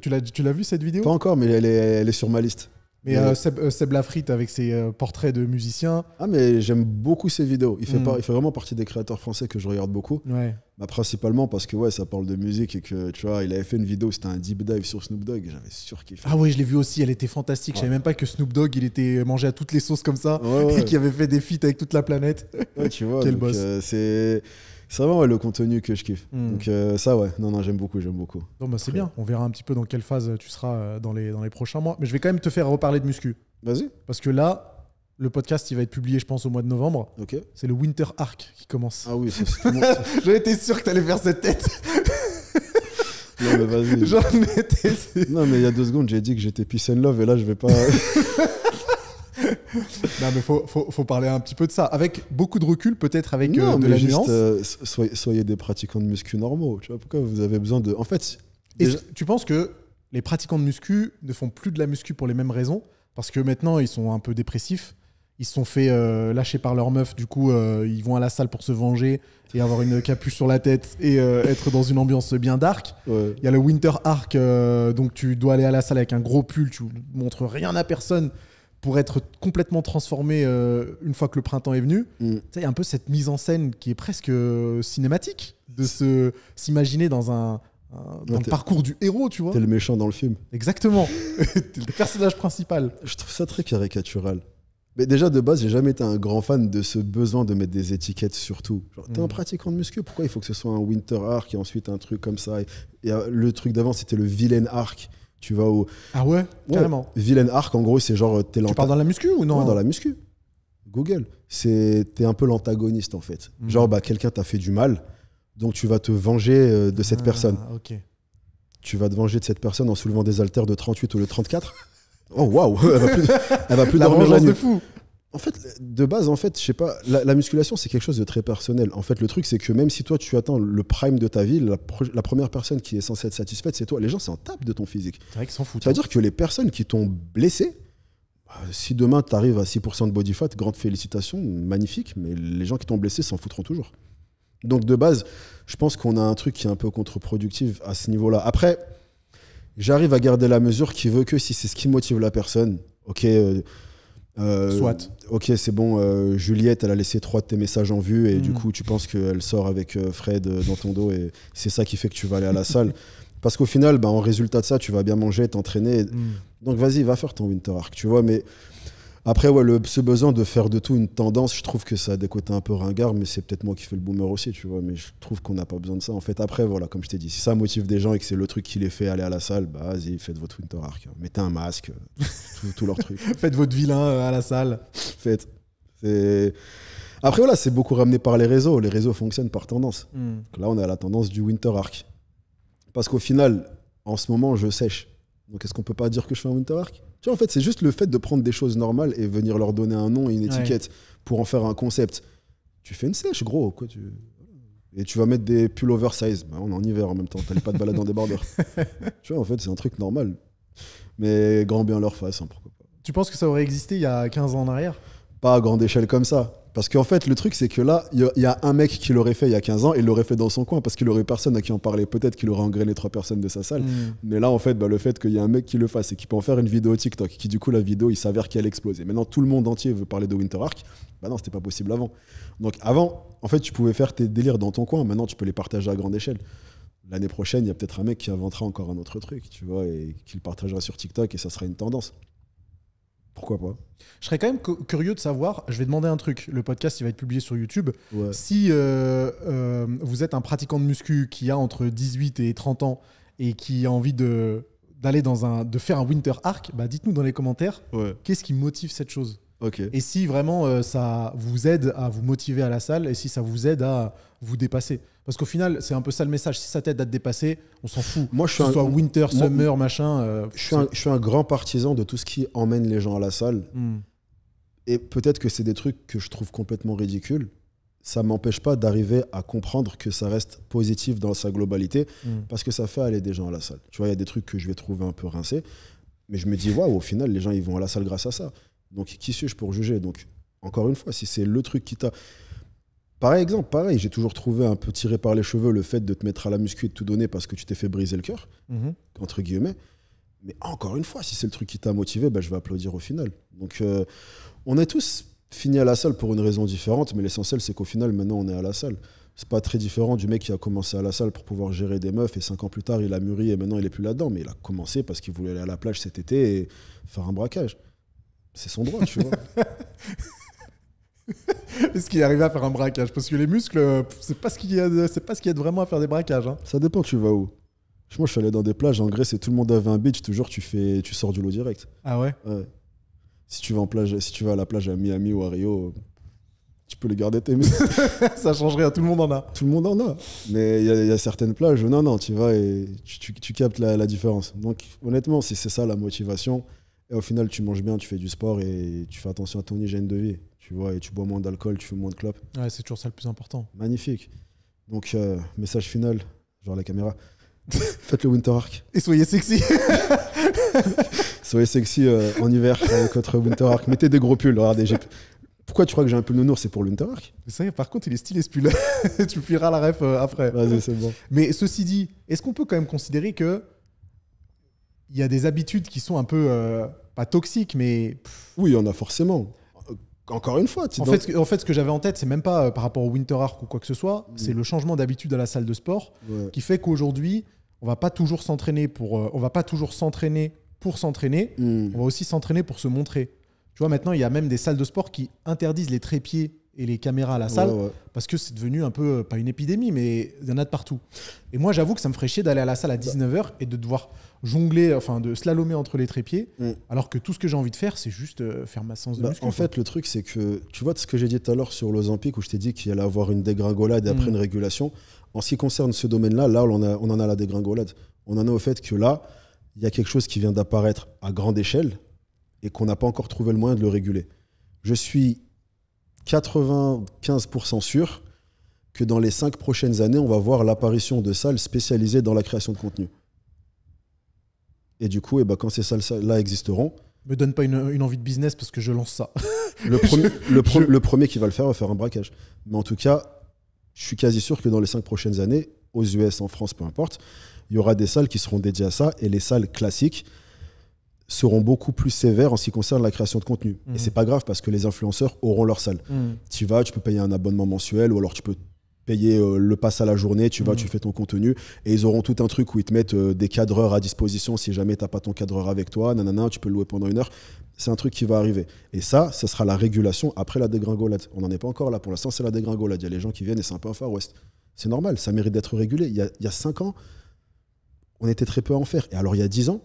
Tu l'as, tu l'as vu cette vidéo Pas encore, mais elle est, elle est, sur ma liste. Mais euh, euh, Seb, Lafrite avec ses euh, portraits de musiciens. Ah, mais j'aime
beaucoup ses vidéos. Il fait, mm. il fait vraiment partie des créateurs français que je regarde beaucoup. Bah, principalement parce que ouais, ça parle de musique et que tu vois, il avait fait une vidéo, c'était un deep dive sur Snoop Dogg. J'avais surkiffé.
Ah oui, je l'ai vu aussi, elle était fantastique. Je savais même pas que Snoop Dogg, il était mangé à toutes les sauces comme ça et qu'il avait fait des feats avec toute
la planète. tu vois, Quel boss. c'est. Ça va, ouais, le contenu que je kiffe. Hmm. Donc euh, ça, ouais, non, non, j'aime beaucoup, j'aime beaucoup.
Non, bah, c'est bien, on verra un petit peu dans quelle phase euh, tu seras euh, dans les, dans les prochains mois. Mais je vais quand même te faire reparler de muscu. Vas-y. Parce que là, le podcast, il va être publié, je pense, au mois de novembre. OK. C'est le Winter Arc qui commence. Ah oui, c'est J'en étais sûr que t'allais faire cette tête.
non, mais vas-y. J'en étais Non, mais il y a deux secondes, j'ai dit que j'étais Peace Love et là, je vais pas.
non, mais faut, parler un petit peu de ça. Avec beaucoup de recul, peut-être avec euh, de la nuance. Euh,
soyez, des pratiquants de muscu normaux. Tu vois,
pourquoi vous avez besoin de. En fait. et Tu penses que les pratiquants de muscu ne font plus de la muscu pour les mêmes raisons Parce que maintenant, ils sont un peu dépressifs. Ils se sont fait euh, lâcher par leur meuf, du coup ils vont à la salle pour se venger et avoir une capuche sur la tête et être dans une ambiance bien dark. Il y a le winter arc, donc tu dois aller à la salle avec un gros pull, tu montres rien à personne, pour être complètement transformé euh, une fois que le printemps est venu. Mm. Il y a un peu cette mise en scène qui est presque euh, cinématique, de se s'imaginer dans un, dans le parcours du héros, tu vois. T'es le
méchant dans le film.
Exactement. T'es le
personnage principal. Je trouve ça très caricatural. Mais déjà, de base, j'ai jamais été un grand fan de ce besoin de mettre des étiquettes sur tout. t'es un mm. pratiquant de muscu, pourquoi il faut que ce soit un Winter Arc et ensuite un truc comme ça Et, euh, le truc d'avant, c'était le Villain Arc. Tu vas au.
Ah ouais, Carrément.
Villain Arc, en gros, c'est genre. Euh, tu parles dans la muscu ou non Dans la muscu. Google. T'es un peu l'antagoniste, en fait. Hmm. Genre, bah, quelqu'un t'a fait du mal, donc tu vas te venger euh, de cette ah, personne. ok. Tu vas te venger de cette personne en soulevant des haltères de 38 ou de 34. Oh waouh Elle va plus, elle la dormir fou. En fait, de base, en fait, je sais pas, la, musculation, c'est quelque chose de très personnel. En fait, le truc, c'est que même si toi, tu attends le prime de ta vie, la, première personne qui est censée être satisfaite, c'est toi. Les gens s'en tapent de ton physique.
C'est vrai qu'ils s'en foutent. C'est-à-dire hein.
que les personnes qui t'ont blessé, bah, si demain, tu arrives à 6% de body fat, grande félicitation, magnifique, mais les gens qui t'ont blessé s'en foutront toujours. Donc, de base, je pense qu'on a un truc qui est un peu contre-productif à ce niveau-là. Après, j'arrive à garder la mesure qui veut que si c'est ce qui motive la personne, ok. Euh, euh, Soit. Ok, c'est bon. Euh, Juliette, elle a laissé trois de tes messages en vue et du hmm. coup, tu penses qu'elle sort avec euh, Fred dans ton dos et c'est ça qui fait que tu vas aller à la salle. Parce qu'au final, bah, en résultat de ça, tu vas bien manger, t'entraîner. Hmm. Donc vas-y, va faire ton Winter Arc, tu vois. Mais après, ouais, le, ce besoin de faire de tout une tendance, je trouve que ça a des côtés un peu ringards, mais c'est peut-être moi qui fais le boomer aussi, tu vois. Mais je trouve qu'on n'a pas besoin de ça. En fait, après, voilà, comme je t'ai dit, si ça motive des gens et que c'est le truc qui les fait aller à la salle, bah vas-y, faites votre Winter Arc. Hein. Mettez un masque, tout, leur truc. faites votre
vilain euh, à la salle. Faites.
Après, voilà, c'est beaucoup ramené par les réseaux. Les réseaux fonctionnent par tendance. Hmm. là, on est à la tendance du Winter Arc. Parce qu'au final, en ce moment, je sèche. Donc est-ce qu'on peut pas dire que je fais un Winter Arc tu vois, en fait, c'est juste le fait de prendre des choses normales et venir leur donner un nom et une étiquette pour en faire un concept. Tu fais une sèche, gros. Quoi, Et tu vas mettre des pulls oversize. Bah, on est en hiver en même temps. T'allais pas de balade dans des bordures. tu vois, en fait, c'est un truc normal. Mais grand bien leur face, hein, pourquoi Tu penses que ça aurait existé il y a 15 ans en arrière Pas à grande échelle comme ça. Parce qu'en fait, le truc, c'est que là, il y, a un mec qui l'aurait fait il y a 15 ans, il l'aurait fait dans son coin parce qu'il aurait personne à qui en parler. Peut-être qu'il aurait engrainé trois personnes de sa salle. Mm. Mais là, en fait, bah, le fait qu'il y a un mec qui le fasse et qui peut en faire une vidéo TikTok, qui du coup, la vidéo, il s'avère qu'elle explose. Et maintenant, tout le monde entier veut parler de Winter Arc. Bah non, c'était pas possible avant. Donc avant, en fait, tu pouvais faire tes délires dans ton coin. Maintenant, tu peux les partager à grande échelle. L'année prochaine, il y a peut-être un mec qui inventera encore un autre truc, tu vois, et qui le partagera sur TikTok et ça sera une tendance. Pourquoi pas
Je serais quand même curieux de savoir, je vais demander un truc, le podcast il va être publié sur YouTube, si euh, euh, vous êtes un pratiquant de muscu qui a entre 18 et 30 ans et qui a envie de d'aller dans un de faire un winter arc, bah dites-nous dans les commentaires qu'est-ce qui motive cette chose et si vraiment euh, ça vous aide à vous motiver à la salle et si ça vous aide à vous dépasser. Parce qu'au final, c'est un peu ça le message. Si ça t'aide à te dépasser, on s'en fout. Moi, je suis que ce un... soit winter, summer,
machin. Euh, je, suis un, je, suis un, grand partisan de tout ce qui emmène les gens à la salle. Hmm. Et peut-être que c'est des trucs que je trouve complètement ridicules. Ça ne m'empêche pas d'arriver à comprendre que ça reste positif dans sa globalité hmm. parce que ça fait aller des gens à la salle. Tu vois, il y a des trucs que je vais trouver un peu rincés. Mais je me dis, waouh, au final, les gens, ils vont à la salle grâce à ça. Donc, qui suis-je pour juger Donc, encore une fois, si c'est le truc qui t'a. Pareil exemple, pareil, j'ai toujours trouvé un peu tiré par les cheveux le fait de te mettre à la muscu et de tout donner parce que tu t'es fait briser le cœur, mhm. entre guillemets. Mais encore une fois, si c'est le truc qui t'a motivé, ben je vais applaudir au final. Donc, euh, on est tous finis à la salle pour une raison différente, mais l'essentiel, c'est qu'au final, maintenant, on est à la salle. C'est pas très différent du mec qui a commencé à la salle pour pouvoir gérer des meufs et cinq ans plus tard, il a mûri et maintenant, il est plus là-dedans. Mais il a commencé parce qu'il voulait aller à la plage cet été et
faire un braquage. C'est son droit, tu vois. Est-ce qu'il arrive à faire un braquage Parce que les muscles, c'est pas ce qu'il y a, c'est pas ce qu'il y a vraiment à faire des braquages. Hein. Ça dépend,
tu vas où. Moi, je suis allé dans des plages en Grèce et tout le monde avait un beach. Toujours, tu fais, tu sors du lot direct. Ah ouais. Si tu vas en plage, si tu vas à la plage à Miami ou à Rio, tu peux les garder tes muscles. ça change rien. Tout le monde en a. Tout le monde en a. Mais il y, a certaines plages. Non, non, tu vas et tu, captes la, la différence. Donc, honnêtement, si c'est ça la motivation, et au final, tu manges bien, tu fais du sport et tu fais attention à ton hygiène de vie. Tu vois, et tu bois moins d'alcool, tu fais moins de clopes.
Ouais, c'est toujours ça le plus important.
Magnifique. Donc, euh, message final, genre la caméra. Faites le Winter Arc.
Et soyez sexy.
soyez sexy euh, en hiver avec votre Winter Arc. Mettez des gros pulls. Regardez, pourquoi tu crois que j'ai un pull nounours C'est pour le
Winter Arc Ça, par contre, il est stylé ce pull. tu puiras la ref euh, après. Vas-y, c'est bon. Mais ceci dit, est-ce qu'on peut quand même considérer que il y a des habitudes qui sont un peu, euh, pas toxiques, mais. Oui, il y en a forcément. Euh, encore une fois. En, fait, en fait, ce que j'avais en tête, c'est même pas euh, par rapport au Winter Arc ou quoi que ce soit, mm. c'est le changement d'habitude à la salle de sport qui fait qu'aujourd'hui, on va pas toujours s'entraîner pour, on va pas toujours s'entraîner pour s'entraîner. Mm. On va aussi s'entraîner pour se montrer. Tu vois, maintenant, il y a même des salles de sport qui interdisent les trépieds et les caméras à la salle, parce que c'est devenu un peu, euh, pas une épidémie, mais il y en a de partout. Et moi, j'avoue que ça me ferait chier d'aller à la salle à 19h bah. et de devoir jongler, enfin de slalomer entre les trépieds, mm. alors que tout ce que j'ai envie de faire, c'est juste euh, faire ma séance de bah, En fait,
le truc, c'est que, tu vois, ce que j'ai dit tout à l'heure sur l'Olympique, où je t'ai dit qu'il allait avoir une dégringolade et après mm. une régulation, en ce qui concerne ce domaine-là, là, on, on en a la dégringolade. On en a au fait que là, il y a quelque chose qui vient d'apparaître à grande échelle et qu'on n'a pas encore trouvé le moyen de le réguler. Je suis 95% sûr que dans les cinq prochaines années, on va voir l'apparition de salles spécialisées dans la création de contenu. Et du coup, et eh ben, quand ces salles-là existeront.
Me donne pas une, envie de business parce que je lance ça. le, premier,
premier qui va le faire va faire un braquage. Mais en tout cas, je suis quasi sûr que dans les cinq prochaines années, aux US, en France, peu importe, il y aura des salles qui seront dédiées à ça. Et les salles classiques, seront beaucoup plus sévères en ce qui concerne la création de contenu. Et mhm. c'est pas grave parce que les influenceurs auront leur salle. Mhm. Tu vas, tu peux payer un abonnement mensuel ou alors tu peux payer euh, le pass à la journée, tu vas, mhm. tu fais ton contenu et ils auront tout un truc où ils te mettent euh, des cadreurs à disposition si jamais t'as pas ton cadreur avec toi, nanana, tu peux le louer pendant une heure. C'est un truc qui va arriver. Et ça, ce sera la régulation après la dégringolade. On n'en est pas encore là. Pour l'instant, c'est la dégringolade. Il y a les gens qui viennent et c'est un peu un Far West. C'est normal, ça mérite d'être régulé. Il y, a, il cinq ans, on était très peu à en faire. Et alors, il y a dix ans,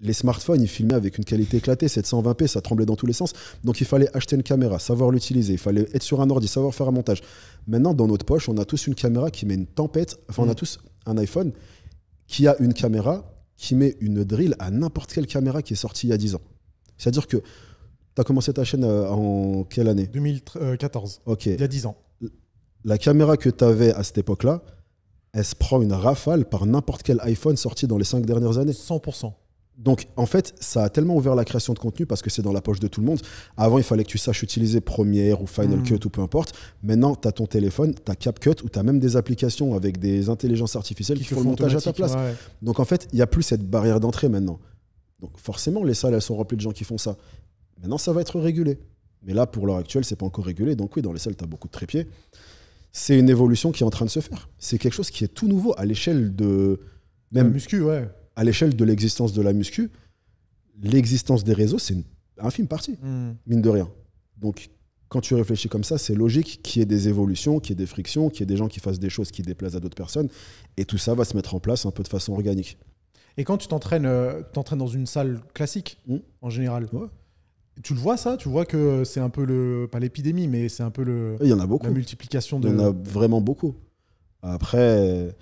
les smartphones, ils filmaient avec une qualité éclatée, 720p, ça tremblait dans tous les sens. Donc il fallait acheter une caméra, savoir l'utiliser, il fallait être sur un ordi, savoir faire un montage. Maintenant, dans notre poche, on a tous une caméra qui met une tempête, enfin on a mm. tous un iPhone qui a une caméra qui met une drill à n'importe quelle caméra qui est sortie il y a 10 ans. C'est-à-dire que tu as commencé ta chaîne euh, en quelle année
2014. Euh, ok. Il y a 10 ans.
La caméra que tu avais à cette époque-là, elle se prend une rafale par n'importe quel iPhone sorti dans les 5 dernières années. 100%. Donc, en fait, ça a tellement ouvert la création de contenu parce que c'est dans la poche de tout le monde. Avant, il fallait que tu saches utiliser Premiere ou Final mm. Cut ou peu importe. Maintenant, tu as ton téléphone, tu as CapCut ou tu as même des applications avec des intelligences artificielles qui, font le montage à ta place. Donc, en fait, il n'y a plus cette barrière d'entrée maintenant. Donc, forcément, les salles, elles sont remplies de gens qui font ça. Maintenant, ça va être régulé. Mais là, pour l'heure actuelle, c'est pas encore régulé. Donc, oui, dans les salles, tu as beaucoup de trépieds. C'est une évolution qui est en train de se faire. C'est quelque chose qui est tout nouveau à l'échelle de. Même, muscu, ouais à l'échelle de l'existence de la muscu, l'existence des réseaux, c'est un film partie, hmm. mine de rien. Donc, quand tu réfléchis comme ça, c'est logique qu'il y ait des évolutions, qu'il y ait des frictions, qu'il y ait des gens qui fassent des choses qui déplacent à d'autres personnes. Et tout ça va se mettre en place un peu de façon organique.
Et quand tu t'entraînes euh, dans une salle classique, hmm. en général, tu le vois ça Tu vois que c'est un peu le. Pas l'épidémie, mais c'est un peu le. Il y en a beaucoup. La multiplication de. Il y en a
vraiment beaucoup. Après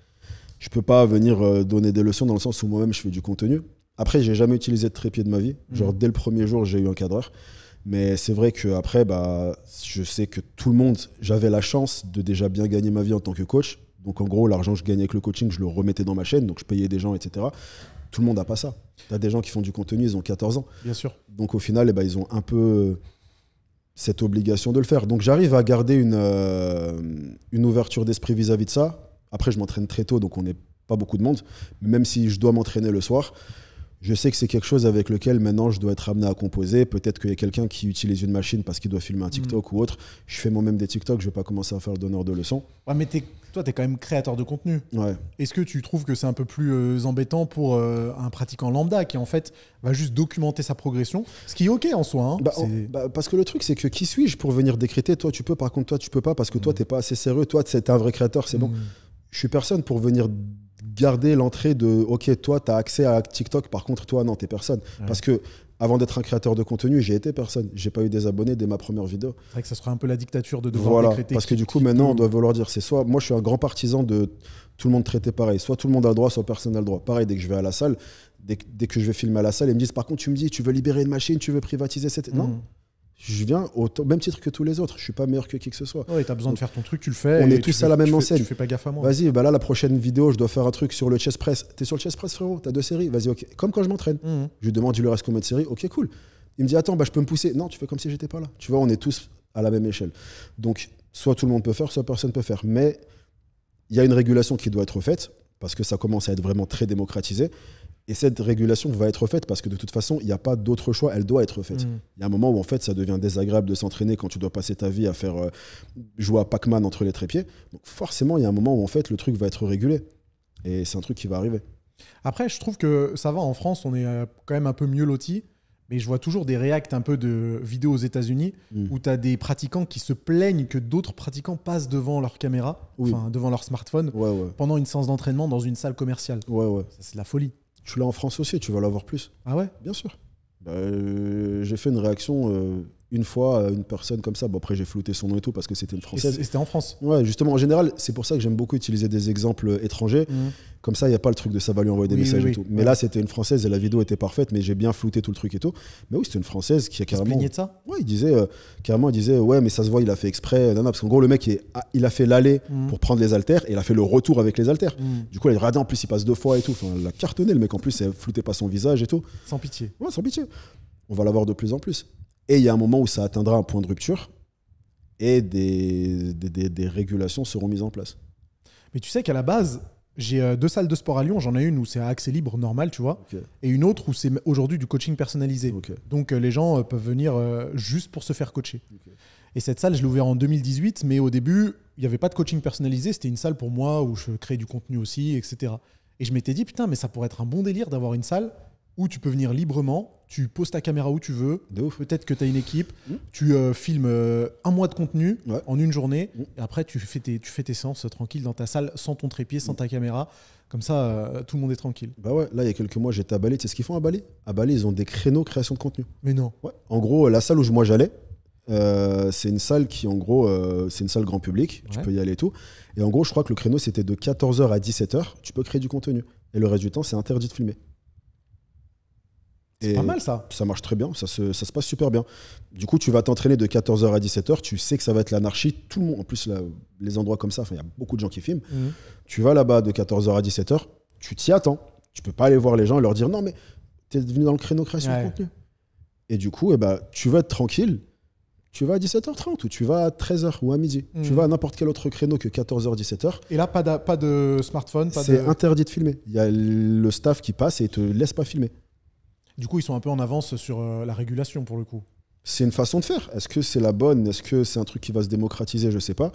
je peux pas venir euh, donner des leçons dans le sens où moi-même je fais du contenu. Après, j'ai jamais utilisé de trépied de ma vie. Mhm. Genre, dès le premier jour, j'ai eu un cadreur. Mais c'est vrai que après, bah, je sais que tout le monde, j'avais la chance de déjà bien gagner ma vie en tant que coach. Donc en gros, l'argent que je gagnais avec le coaching, je le remettais dans ma chaîne, donc je payais des gens, etc. Tout le monde n'a pas ça. y des gens qui font du contenu, ils ont 14 ans. Bien sûr. Donc au final, eh ben, ils ont un peu euh, cette obligation de le faire. Donc j'arrive à garder une, euh, une ouverture d'esprit vis-à-vis de ça, après, je m'entraîne très tôt, donc on n'est pas beaucoup de monde. Même si je dois m'entraîner le soir, je sais que c'est quelque chose avec lequel maintenant je dois être amené à composer. Peut-être qu'il y a quelqu'un qui utilise une machine parce qu'il doit filmer un mm. TikTok ou autre. Je fais moi-même des TikTok, je ne vais pas commencer à faire le donneur de leçons.
mais toi, tu es quand même créateur de contenu. Ouais. Est-ce que tu trouves que c'est un peu plus euh, embêtant pour euh, un pratiquant lambda qui, en fait, va juste documenter sa progression Ce qui est OK en soi. Hein. Bah, oh,
bah, parce que le truc, c'est que qui suis-je pour venir décréter Toi, tu peux, par contre, toi, tu peux pas parce que toi, mm. tu n'es pas assez sérieux. Toi, tu es un vrai créateur, c'est bon. Mm je suis personne pour venir garder l'entrée de OK, toi, tu as accès à TikTok, par contre, toi, non, t'es personne. Parce que avant d'être un créateur de contenu, j'ai été personne. J'ai pas eu des abonnés dès ma première vidéo.
C'est vrai que ça sera un peu la dictature de devoir voilà, Parce que
du coup, maintenant, on doit vouloir dire c'est soit. Moi, je suis un grand partisan de tout le monde traité pareil. Soit tout le monde a le droit, soit personne n'a le droit. Pareil, dès que je vais à la salle, dès que, je vais filmer à la salle, ils me disent par contre, tu me dis, tu veux libérer une machine, tu veux privatiser cette. Non. Mhm je viens au même titre que tous les autres. Je suis pas meilleur que qui que ce
soit. Ouais, as besoin de faire ton truc, tu le fais. On est tous à la même enseigne. tu fais pas gaffe à moi. Vas-y,
bah là, la prochaine vidéo, je dois faire un truc sur le chess press. Tu es sur le chess press, frérot as deux séries Vas-y, ok. Comme quand je m'entraîne. Mhm. Je lui demande, il lui reste combien de séries Ok, cool. Il me dit, attends, bah, je peux me pousser. Non, tu fais comme si j'étais pas là. Tu vois, on est tous à la même échelle. Donc, soit tout le monde peut faire, soit personne peut faire. Mais il y a une régulation qui doit être faite parce que ça commence à être vraiment très démocratisé. Et cette régulation va être faite parce que de toute façon, il n'y a pas d'autre choix, elle doit être faite. Mm. Il y a un moment où en fait, ça devient désagréable de s'entraîner quand tu dois passer ta vie à faire euh, jouer à Pac-Man entre les trépieds. Donc forcément, il y a un moment où en fait, le truc va être régulé. Et
c'est un truc qui va arriver. Après, je trouve que ça va, en France, on est euh, quand même un peu mieux loti. Mais je vois toujours des réacts un peu de vidéos aux États-Unis mm. où tu as des pratiquants qui se plaignent que d'autres pratiquants passent devant leur caméra, enfin devant leur smartphone, pendant une séance d'entraînement dans une salle commerciale. Ouais, c'est de la folie. Tu l'as en France aussi, tu vas l'avoir plus. Ah ouais Bien sûr. Bah,
euh, j'ai fait une réaction euh, une fois euh, une personne comme ça. Bon, après, j'ai flouté son nom et tout parce que c'était une française. Et c'était en France Ouais, justement, en général, c'est pour ça que j'aime beaucoup utiliser des exemples étrangers. Mhm. Comme ça, il n'y a pas le truc de ça va lui envoyer des messages et tout. Mais là, c'était une française et la vidéo était parfaite, mais j'ai bien flouté tout le truc et tout. Mais oui, c'était une française qui a carrément. Il de ça Ouais, il disait, euh, carrément, il disait, ouais, mais ça se voit, il a fait exprès. Non, non, parce qu'en gros, le mec, il, a, ah, il a fait l'aller mhm. pour prendre les haltères et il a fait le retour avec les haltères. Mhm. Du coup, elle radin, en plus, il passe deux fois et tout. Enfin, elle a cartonné, le mec, en plus, elle floutait pas son visage et tout.
Sans pitié. Ouais, sans pitié.
On va l'avoir de plus en plus. Et il y a un moment où ça atteindra un point de rupture et des, régulations seront mises en place.
Mais tu sais qu'à la base, j'ai euh, deux salles de sport à Lyon. J'en ai une où c'est à accès libre normal, tu vois, et une autre où c'est aujourd'hui du coaching personnalisé. Donc euh, les gens euh, peuvent venir juste pour se faire coacher. Et cette salle, je l'ai ouverte en 2018, mais au début, il n'y avait pas de coaching personnalisé. C'était une salle pour moi où je créais du contenu aussi, etc. Et je m'étais dit, putain, mais ça pourrait être un bon délire d'avoir une salle où tu peux venir librement, tu poses ta caméra où tu veux, peut-être que tu as une équipe, hmm. tu euh, filmes euh, un mois de contenu en une journée, hmm. et après tu fais, tes, tu fais tes séances tranquille dans ta salle, sans ton trépied, sans hmm. ta caméra, comme ça euh, tout le monde est tranquille. Bah
ouais, là il y a quelques mois j'étais à Bali, tu sais ce qu'ils font à Bali À Bali ils ont des créneaux création de contenu. Mais non. En gros, la salle où moi j'allais, c'est une salle qui en gros, c'est une salle grand public, tu peux y aller tout. Et en gros je crois que le créneau c'était de 14h à 17h, tu peux créer du contenu. Et le reste du temps c'est interdit de filmer. C'est pas mal ça. Ça marche très bien, ça se, ça se, passe super bien. Du coup, tu vas t'entraîner de 14h à 17h, tu sais que ça va être l'anarchie, tout le monde, en plus les endroits comme ça, il y a beaucoup de gens qui filment. Mhm. Tu vas là-bas de 14h à 17h, tu t'y attends. Tu peux pas aller voir les gens et leur dire non, mais tu es devenu dans le créneau création de contenu. Et du coup, eh ben, tu vas être tranquille, tu vas à 17h30 ou tu vas à 13h ou à
midi. Tu mhm. vas
à n'importe quel autre créneau que 14h, 17h.
Et là, pas de, pas de smartphone, pas C'est interdit
de filmer. Il y a le staff qui passe et te laisse pas filmer.
Du coup, ils sont un peu en avance sur euh, la régulation pour le coup.
C'est une façon de faire. Est-ce que c'est la bonne Est-ce que c'est un truc qui va se démocratiser Je sais pas.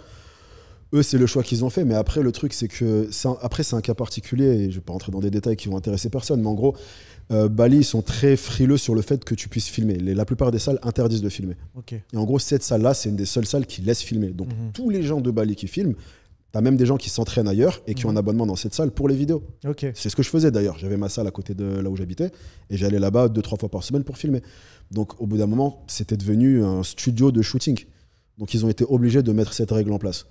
Eux, c'est le choix qu'ils ont fait. Mais après, le truc, c'est que. après, c'est un cas particulier. Et je vais pas entrer dans des détails qui vont intéresser personne. Mais en gros, euh, Bali, ils sont très frileux sur le fait que tu puisses filmer. la plupart des salles interdisent de filmer. Et en gros, cette salle-là, c'est une des seules salles qui laisse filmer. Donc, mhm. tous les gens de Bali qui filment, T'as même des gens qui s'entraînent ailleurs et qui ont un abonnement dans cette salle pour les vidéos. C'est ce que je faisais d'ailleurs. J'avais ma salle à côté de là où j'habitais et j'allais là-bas deux, trois fois par semaine pour filmer. Donc au bout d'un moment, c'était devenu un studio de shooting. Donc ils ont été obligés de mettre cette règle en place.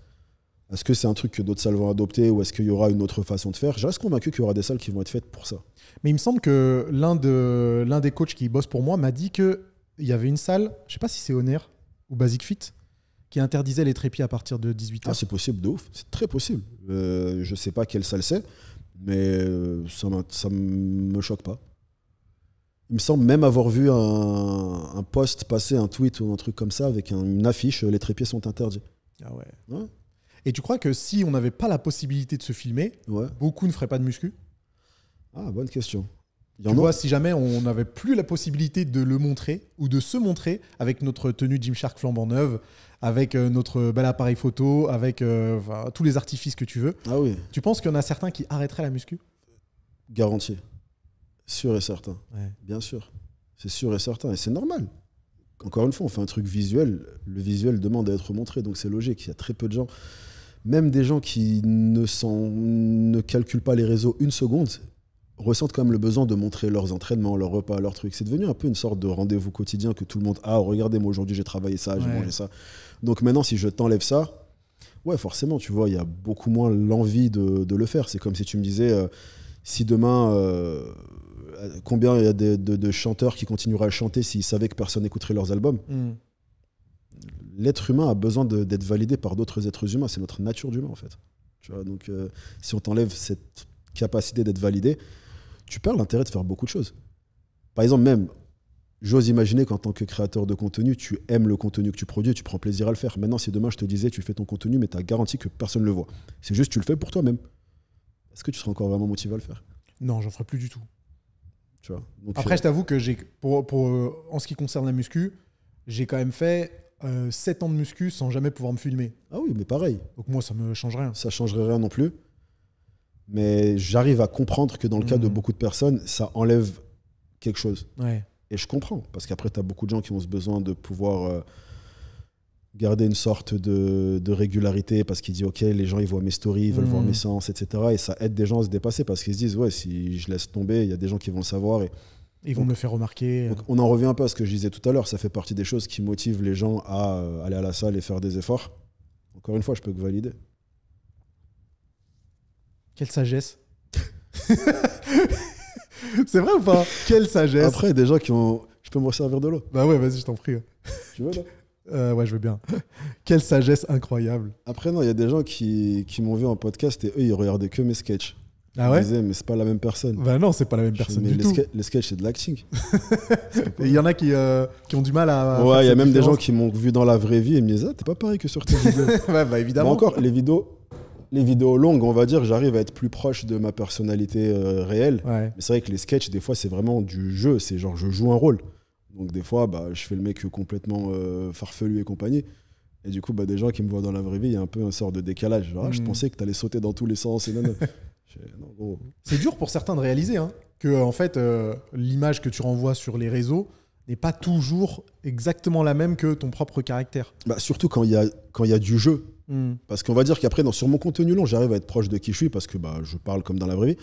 Est-ce que c'est un truc que d'autres salles vont adopter ou est-ce qu'il y aura une autre façon de faire Je reste convaincu qu'il y aura des salles qui vont être faites pour ça.
Mais il me semble que l'un des coachs qui bosse pour moi m'a dit qu'il y avait une salle, je sais pas si c'est honor ou Basic Fit, qui interdisait les trépieds à partir de 18 ans. Ah, c'est possible, de ouf. C'est très possible.
Je euh, je sais pas quelle salle c'est, mais euh, ça ne me choque pas. Il me semble même avoir vu un, un post passer, un tweet ou un truc comme ça, avec une affiche euh, Les trépieds sont interdits.
Ah ouais. Et tu crois que si on n'avait pas la possibilité de se filmer, beaucoup ne feraient pas de muscu Ah, bonne question tu vois, si jamais on n'avait plus la possibilité de le montrer ou de se montrer avec notre tenue Gymshark flambant neuve, avec euh, notre bel appareil photo, avec euh, tous les artifices que tu veux. Ah oui. Tu penses qu'il y en a certains qui arrêteraient la muscu
Garanti. Sûr et certain. Bien sûr. C'est sûr et certain. Et c'est normal. Encore une fois, on fait un truc visuel. Le visuel demande à être montré, donc c'est logique. Il y a très peu de gens, même des gens qui ne, ne calculent pas les réseaux une seconde, ressentent quand même le besoin de montrer leurs entraînements, leurs repas, leurs trucs. C'est devenu un peu une sorte de rendez-vous quotidien que tout le monde a. Ah, regardez, moi aujourd'hui j'ai travaillé ça, j'ai mangé ça. Donc maintenant, si je t'enlève ça, ouais, forcément, tu vois, il y a beaucoup moins l'envie de, le faire. C'est comme si tu me disais, euh, si demain, euh, euh, combien il y a de, chanteurs qui continueraient à chanter s'ils savaient que personne n'écouterait leurs albums hmm. L'être humain a besoin d'être validé par d'autres êtres humains. C'est notre nature d'humain, en fait. Tu donc si on t'enlève cette capacité d'être validé, tu perds l'intérêt de faire beaucoup de choses. Par exemple, même, j'ose imaginer qu'en tant que créateur de contenu, tu aimes le contenu que tu produis tu prends plaisir à le faire. Maintenant, si demain je te disais, tu fais ton contenu, mais tu as garanti que personne ne le voit. C'est juste, tu le fais pour toi-même. Est-ce que tu serais encore vraiment motivé à le faire
Non, j'en ferai plus du tout.
Tu vois Après, euh, je
t'avoue que j'ai, pour, euh, en ce qui concerne la muscu, j'ai quand même fait 7 euh, ans de muscu sans jamais pouvoir me filmer. Ah oui, mais pareil. Donc moi, ça me change rien. Ça changerait
rien non plus. Mais j'arrive à comprendre que dans le cas de hmm. beaucoup de personnes, ça enlève quelque chose. Et je comprends, parce qu'après, tu as beaucoup de gens qui ont ce besoin de pouvoir euh, garder une sorte de, régularité, parce qu'ils disent, OK, les gens, ils voient mes stories, ils veulent voir hmm. mes sens, etc. Et ça aide des gens à se dépasser, parce qu'ils se disent, ouais, si je laisse tomber, il y a des gens qui vont le savoir. Et, ils vont me le faire remarquer. on en revient un peu à ce que je disais tout à l'heure, ça fait partie des choses qui motivent les gens à euh, aller à la salle et faire des efforts. Encore une fois, je peux que valider.
Quelle sagesse. c'est vrai ou pas Quelle sagesse. Après, il y a des gens qui ont. Je peux me servir de l'eau Bah ouais, vas-y, je t'en prie. Tu veux là euh, ouais, je veux bien. Quelle sagesse incroyable.
Après, non, il y a des gens qui, qui m'ont vu en podcast et eux, ils regardaient que mes sketchs. Ah ouais Ils disaient, mais c'est pas la même personne. Bah non, c'est pas la même personne. du les, tout. les sketchs, c'est de l'acting.
il y en a qui, euh, qui ont du mal à. Ouais, il y a même des gens qui
m'ont vu dans la vraie vie et me disaient, ah,
t'es pas pareil que sur tes vidéos.
bah évidemment. encore, les vidéos, les vidéos longues, on va dire, j'arrive à être plus proche de ma personnalité euh, réelle. Mais c'est vrai que les sketchs, des fois, c'est vraiment du jeu. C'est genre, je joue un rôle. Donc, des fois, bah, je fais le mec euh, complètement euh, farfelu et compagnie. Et du coup, bah, des gens qui me voient dans la vraie vie, il y a un peu un sort de décalage. Ah, je hmm. pensais que tu allais sauter dans tous les sens. Et
c'est dur pour certains de réaliser hein, que, en fait, l'image que tu renvoies sur les réseaux, n'est pas toujours exactement la même que ton propre caractère.
Bah, surtout quand il y a, y a du jeu. Hmm. Parce qu'on va dire qu'après, sur mon contenu long, j'arrive à être proche de qui je suis parce que bah, je parle comme dans la vraie vie.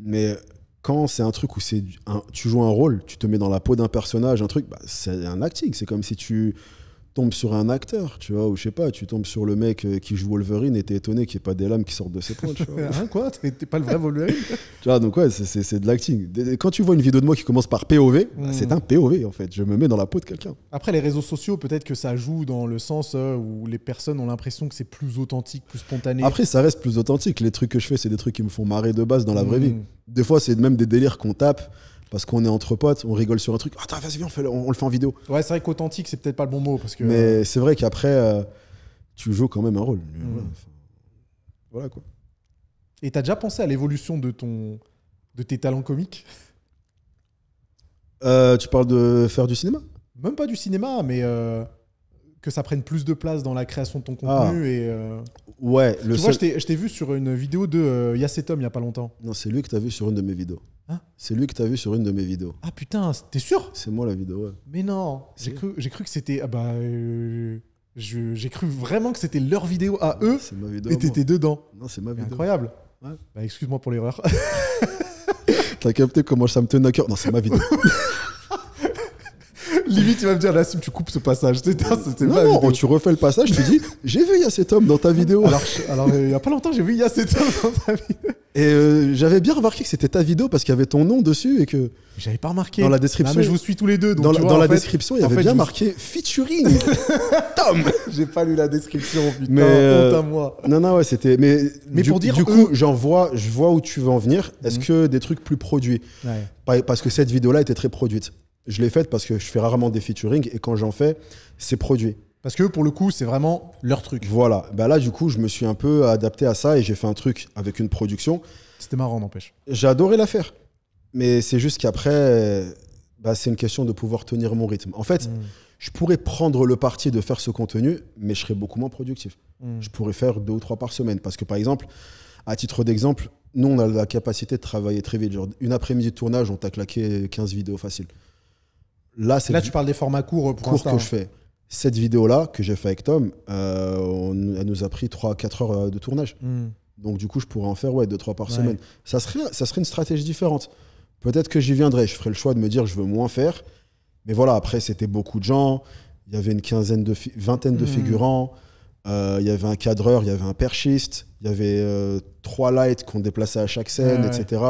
Mais quand c'est un truc où c'est tu joues un rôle, tu te mets dans la peau d'un personnage, un truc, bah, c'est un acting. C'est comme si tu tombes sur un acteur, tu vois, ou je sais pas, tu tombes sur le mec euh, qui joue Wolverine et t'es étonné qu'il n'y ait pas des lames qui sortent de ses poings, tu hein,
quoi T'es pas le vrai Wolverine
Tu vois, donc ouais, c'est de l'acting. Quand tu vois une vidéo de moi qui commence par POV, bah, hmm. c'est un POV en fait. Je me mets dans la peau de quelqu'un.
Après, les réseaux sociaux, peut-être que ça joue dans le sens euh, où les personnes ont l'impression que c'est plus authentique, plus spontané. Après, ça
reste plus authentique. Les trucs que je fais, c'est des trucs qui me font marrer de base dans la vraie hmm. vie. Des fois, c'est même des délires qu'on tape parce qu'on est entre potes, on rigole sur un truc.
Attends, vas-y, viens, on, le fait en vidéo. Ouais, c'est vrai qu'authentique, c'est peut-être pas le bon mot. Parce que... Mais
c'est vrai qu'après, euh, tu
joues quand même un rôle. Mm. Voilà, quoi. Et t'as déjà pensé à l'évolution de, ton... de tes talents comiques
euh, Tu parles de faire du
cinéma Même pas du cinéma, mais. Euh, que ça prenne plus de place dans la création de ton contenu ah. et euh, ouais le tu vois je t'ai vu sur une vidéo de euh, Yacetom il y a pas longtemps
non c'est lui que t'as vu sur une de mes vidéos hein c'est lui que t'as vu sur une de mes vidéos ah putain t'es sûr c'est moi la vidéo ouais.
mais non j'ai cru j'ai cru que c'était ah bah euh, j'ai cru vraiment que c'était leur vidéo à eux ma vidéo et t'étais dedans non c'est ma vidéo incroyable ouais. Bah, excuse-moi pour l'erreur
t'as capté comment ça me tenait à cœur non c'est ma vidéo Limite, il va me dire, Nassim, tu coupes ce passage. c'était non, non, oh, tu refais le passage, tu dis, j'ai vu homme dans ta vidéo. Alors, il n'y a pas longtemps, j'ai vu homme dans ta vidéo. Et euh, j'avais bien remarqué que c'était ta vidéo parce qu'il y avait ton nom dessus et que.
J'avais pas remarqué. Dans la description. mais je vous suis tous les deux. dans, la, description, il y avait bien marqué featuring Tom. J'ai pas lu la description, putain. Mais euh, à moi.
Non, non, ouais, c'était. Mais, mais du, pour dire. Du coup, j'en vois, je vois où tu veux en venir. Est-ce mhm. que des trucs plus produits Parce que cette vidéo-là était très produite. Je l'ai faite parce que je fais rarement des featuring et quand j'en fais, c'est produit. Parce que pour le coup, c'est vraiment leur truc. Voilà. Bah là, du coup, je me suis un peu adapté à ça et j'ai fait un truc avec une production.
C'était marrant, n'empêche.
J'ai adoré la faire. Mais c'est juste qu'après, bah, c'est une question de pouvoir tenir mon rythme. En fait, hmm. je pourrais prendre le parti de faire ce contenu, mais je serais beaucoup moins productif. Hmm. Je pourrais faire deux ou trois par semaine. Parce que par exemple, à titre d'exemple, nous, on a la capacité de travailler très vite. Genre, une après-midi de tournage, on t'a claqué 15 vidéos faciles. Là, là tu
parles des formats courts euh, pour que je hein. fais.
Cette vidéo-là que j'ai faite avec Tom, euh, elle nous a pris 3-4 heures euh, de tournage. Hmm. Donc du coup, je pourrais en faire 2-3 par semaine. Ça serait, ça serait une stratégie différente. Peut-être que j'y viendrai. Je ferai le choix de me dire je veux moins faire. Mais voilà, après, c'était beaucoup de gens. Il y avait une quinzaine de vingtaine de hmm. figurants. Euh, il y avait un cadreur, il y avait un perchiste, il y avait euh, trois lights qu'on déplaçait à chaque scène, etc.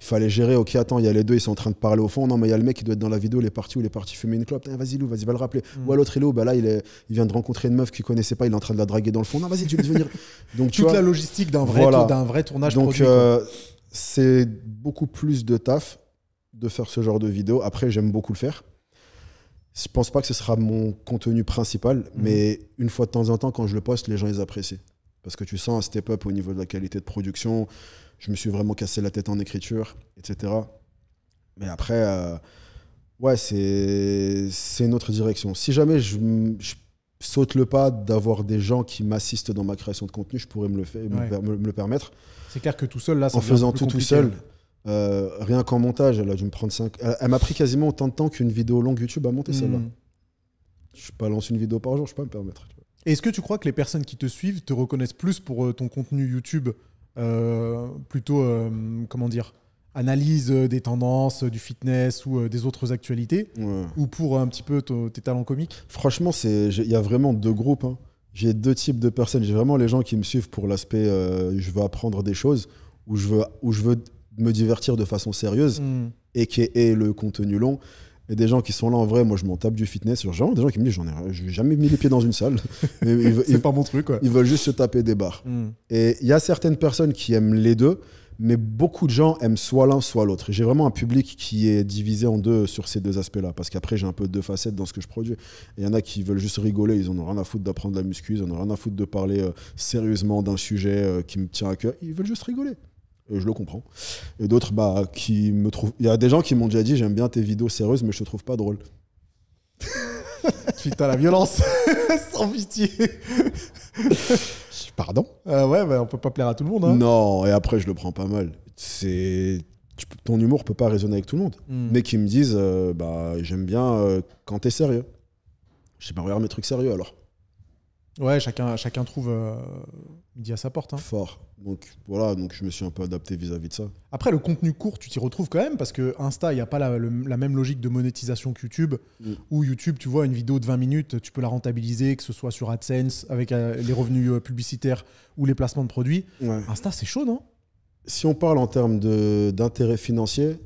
Il fallait gérer, ok, attends, il y a les deux, ils sont en train de parler au fond. Non, mais il y a le mec qui doit être dans la vidéo, il est parti ou il est parti fumer une clope. Eh, vas-y, Lou, vas-y, va le rappeler. Mm. Ou à l'autre, il est où bah, Là, il, est, il vient de rencontrer une meuf qu'il connaissait pas, il est en train de la draguer dans le fond. Non, vas-y, tu veux venir. Donc,
Toute la logistique d'un vrai, d'un vrai tournage Donc,
euh, c'est beaucoup plus de taf de faire ce genre de vidéo. Après, j'aime beaucoup le faire. Je pense pas que ce sera mon contenu principal, mhm. mais une fois de temps en temps, quand je le poste, les gens les apprécient. Parce que tu sens un step-up au niveau de la qualité de production. Je me suis vraiment cassé la tête en écriture, etc. Mais après, euh, ouais, c'est une autre direction. Si jamais je, saute le pas d'avoir des gens qui m'assistent dans ma création de contenu, je pourrais me le, faire, me, le permettre.
C'est clair que tout seul, là, ça En faisant tout tout seul,
euh, rien qu'en montage, elle a dû me prendre 5. Elle, m'a pris quasiment autant de temps qu'une vidéo longue YouTube à monter, celle-là. Hmm. Je balance une vidéo par jour, je peux pas me permettre.
Est-ce que tu crois que les personnes qui te suivent te reconnaissent plus pour euh, ton contenu YouTube euh, plutôt, comment dire, analyse des tendances, du fitness ou des autres actualités Ou pour un petit peu tes talents comiques
Franchement, il y a vraiment deux groupes. Hein. J'ai deux types de personnes. J'ai vraiment les gens qui me suivent pour l'aspect je veux apprendre des choses ou je veux, où je veux me divertir de façon sérieuse mm. et qui est le contenu long. Et des gens qui sont là en vrai, moi je m'en tape du fitness. Genre, des gens qui me disent j'en ai, j'ai jamais mis les pieds dans une salle. c'est pas mon
truc. Quoi. Ils veulent
juste se taper des barres. Mm. Et il y a certaines personnes qui aiment les deux, mais beaucoup de gens aiment soit l'un soit l'autre. J'ai vraiment un public qui est divisé en deux sur ces deux aspects-là, parce qu'après j'ai un peu deux facettes dans ce que je produis. Il y en a qui veulent juste rigoler, ils en ont rien à foutre d'apprendre la muscu, ils en ont rien à foutre de parler euh, sérieusement d'un sujet euh, qui me tient à cœur. Ils veulent juste rigoler. Euh, je le comprends. Et d'autres, bah, qui me trouvent. Il y a des gens qui m'ont déjà dit j'aime bien tes vidéos sérieuses, mais je te trouve pas drôle.
à la violence Sans pitié Pardon euh, Ouais, bah, on peut pas plaire à tout le monde. Hein.
Non, et après, je le prends pas mal. C'est. Ton humour peut pas résonner avec tout le monde. Hmm. Mais qui me disent euh, bah, j'aime bien quand quand t'es sérieux. Je sais pas, regarde mes trucs sérieux alors.
Ouais, chacun, chacun trouve midi à sa porte. Hein. Fort.
Donc voilà, donc je me suis un peu adapté vis-à-vis de ça.
Après, le contenu court, tu t'y retrouves quand même parce que Insta, il n'y a pas la, même logique de monétisation que YouTube. Mm. Ou YouTube, tu vois, une vidéo de 20 minutes, tu peux la rentabiliser, que ce soit sur AdSense, avec euh, les revenus euh, publicitaires ou les placements de produits. Insta, c'est chaud, non
Si on parle en termes d'intérêt financier,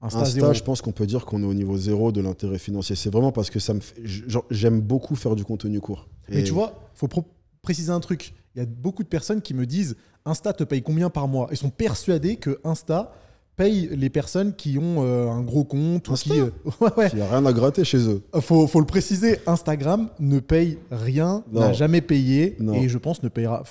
Insta, je pense qu'on peut dire qu'on est au niveau zéro de l'intérêt financier. C'est vraiment parce que ça j'aime beaucoup faire du contenu court. Mais tu vois,
il faut préciser un truc il y a beaucoup de personnes qui me disent Insta te paye combien par mois Ils sont persuadés que Insta paye les personnes qui ont euh, un gros compte ou qui. Euh, a rien à gratter chez eux. Ah, faut, faut le préciser Instagram ne paye rien, n'a jamais payé et je pense ne payera.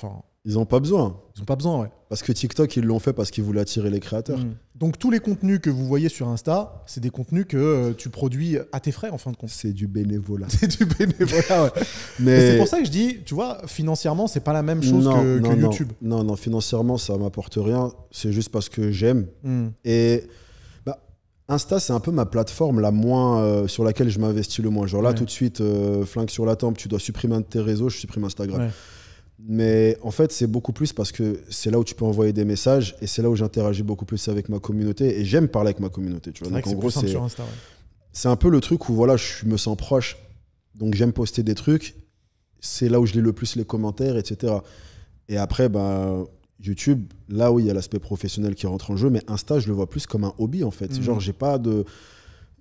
Ils n'ont pas besoin. Ils ont pas besoin, ouais. Parce que TikTok, ils l'ont fait parce qu'ils voulaient attirer les créateurs.
Hmm. Donc tous les contenus que vous voyez sur Insta, c'est des contenus que euh, tu produis à tes frais en fin de compte. C'est du bénévolat. C'est du bénévolat, ouais. Mais, c'est pour ça que je dis, tu vois, financièrement, c'est pas la même chose que, YouTube.
Non, non, non, financièrement, ça m'apporte rien. C'est juste parce que j'aime. Hmm. Et bah, Insta, c'est un peu ma plateforme la moins euh, sur laquelle je m'investis le moins. Genre là, tout de suite, euh, flingue sur la tempe, tu dois supprimer un de tes réseaux, je supprime Instagram. Ouais. Mais en fait, c'est beaucoup plus parce que c'est là où tu peux envoyer des messages et c'est là où j'interagis beaucoup plus avec ma communauté et j'aime parler avec ma communauté. Tu vois. Donc, en gros, c'est un peu le truc où voilà, je me sens proche. Donc, j'aime poster des trucs. C'est là où je lis le plus les commentaires, etc. Et après, ben YouTube, là où il y a l'aspect professionnel qui rentre en jeu, mais Insta, je le vois plus comme un hobby en fait. Mm. Genre, j'ai pas de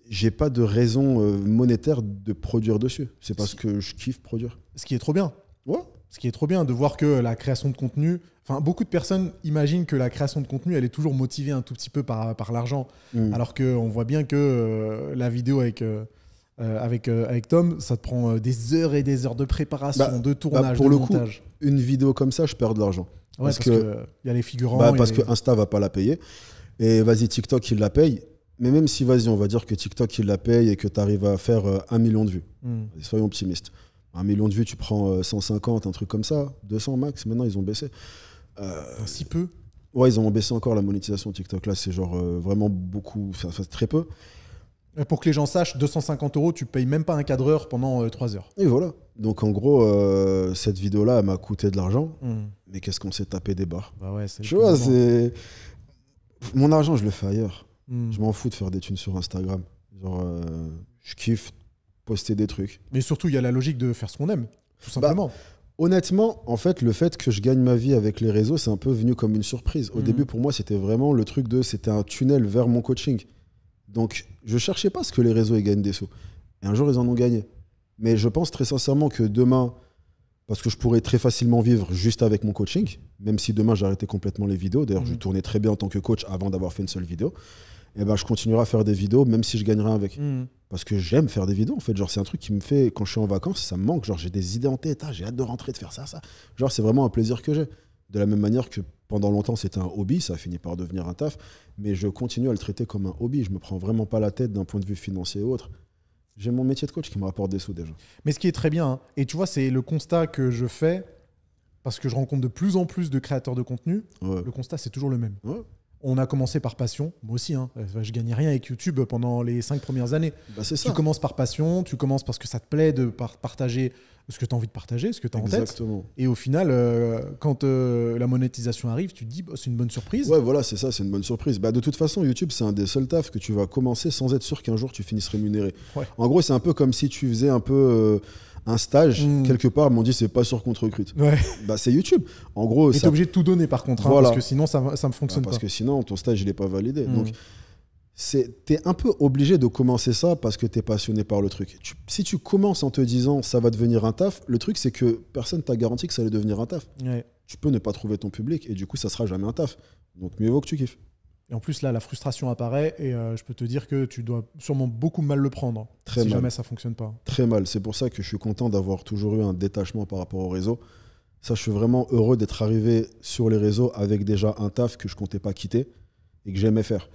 j'ai pas de raison euh,
monétaire de produire dessus. C'est parce que je kiffe produire. Ce qui est trop bien. Ouais. Ce qui est trop bien de voir que la création de contenu, enfin beaucoup de personnes imaginent que la création de contenu, elle est toujours motivée un tout petit peu par, par l'argent. Alors Alors qu'on voit bien que euh, la vidéo avec... Euh, euh, avec, avec Tom, ça te prend des heures et des heures de préparation, bah, de bah, tournage, pour de le montage. Coup,
une vidéo comme ça, je perds de l'argent. parce, que il y a les figurants. Bah, parce que Insta va pas la payer. Et vas-y, TikTok, il la paye. Mais même si, vas-y, on va dire que TikTok, il la paye et que tu arrives à faire un million de vues. Hmm. Soyons optimistes un million de vues, tu prends 150, euh, un truc comme ça, 200 max. Maintenant, ils ont baissé. Euh, si peu Ouais, ils ont baissé encore la monétisation TikTok.
Là, c'est genre euh, vraiment beaucoup, très peu. pour que les gens sachent, 250 euros, tu payes même pas un cadreur pendant trois 3 heures.
Et voilà. Donc en gros, cette vidéo-là, elle m'a coûté de l'argent. Hmm. Mais qu'est-ce qu'on s'est tapé des barres bah vois, c'est. Mon argent, je le fais ailleurs. Hmm. Je m'en fous de faire des thunes sur Instagram. Genre, je kiffe poster des trucs.
Mais surtout, il y a la logique de faire ce qu'on aime, tout bah, simplement. honnêtement, en
fait, le fait que je gagne ma vie avec les réseaux, c'est un peu venu comme une surprise. Au mhm. début, pour moi, c'était vraiment le truc de c'était un tunnel vers mon coaching. Donc, je cherchais pas ce que les réseaux ils gagnent des sous. Et un jour, ils en ont gagné. Mais je pense très sincèrement que demain, parce que je pourrais très facilement vivre juste avec mon coaching, même si demain j'arrêtais complètement les vidéos. D'ailleurs, je mhm. tournais très bien en tant que coach avant d'avoir fait une seule vidéo. Eh ben je continuerai à faire des vidéos même si je gagnerai avec. Hmm. Parce que j'aime faire des vidéos en fait, genre c'est un truc qui me fait quand je suis en vacances, ça me manque, genre j'ai des idées en tête, ah, j'ai hâte de rentrer de faire ça ça. Genre c'est vraiment un plaisir que j'ai. De la même manière que pendant longtemps c'était un hobby, ça a fini par devenir un taf, mais je continue à le traiter comme un hobby, je me prends vraiment pas la tête d'un point de vue financier ou autre. J'ai mon métier de coach qui me rapporte des sous déjà.
Mais ce qui est très bien, hein, et tu vois, c'est le constat que je fais parce que je rencontre de plus en plus de créateurs de contenu. Le constat, c'est toujours le même. On a commencé par passion, moi aussi. je hein. euh, Je gagnais rien avec YouTube pendant les cinq premières années. Bah, ça. Tu commences par passion, tu commences parce que ça te plaît de partager ce que tu as envie de partager, ce que tu as en tête. Et au final, euh, quand euh, la monétisation arrive, tu
te dis, bah, c'est une bonne surprise. Ouais, voilà, c'est ça, c'est une bonne surprise. Bah, de toute façon, YouTube, c'est un des seuls tafs que tu vas commencer sans être sûr qu'un jour tu finisses rémunéré. En gros, c'est un peu comme si tu faisais un peu un stage hmm. quelque part, m'ont dit c'est pas sur qu'on Bah, c'est YouTube. En gros, c'est obligé de tout donner par contre, hein, parce que
sinon ça, ça me fonctionne bah, pas. Parce que
sinon ton stage il est pas validé. Mmh. Donc es un peu obligé de commencer ça parce que tu es passionné par le truc. si tu commences en te disant ça va devenir un taf, le truc c'est que personne t'a garanti que ça allait devenir un taf. Tu peux ne pas trouver ton public et du coup ça sera jamais un taf. Donc mieux vaut que tu kiffes.
Et en plus, là, la frustration apparaît et euh, je peux te dire que tu dois sûrement beaucoup mal le prendre hein, si jamais ça fonctionne pas.
Très mal. C'est pour ça que je suis content d'avoir toujours eu un détachement par rapport au réseau. Ça, je suis vraiment heureux d'être arrivé sur les réseaux avec déjà un taf que je comptais pas quitter et que j'aimais faire.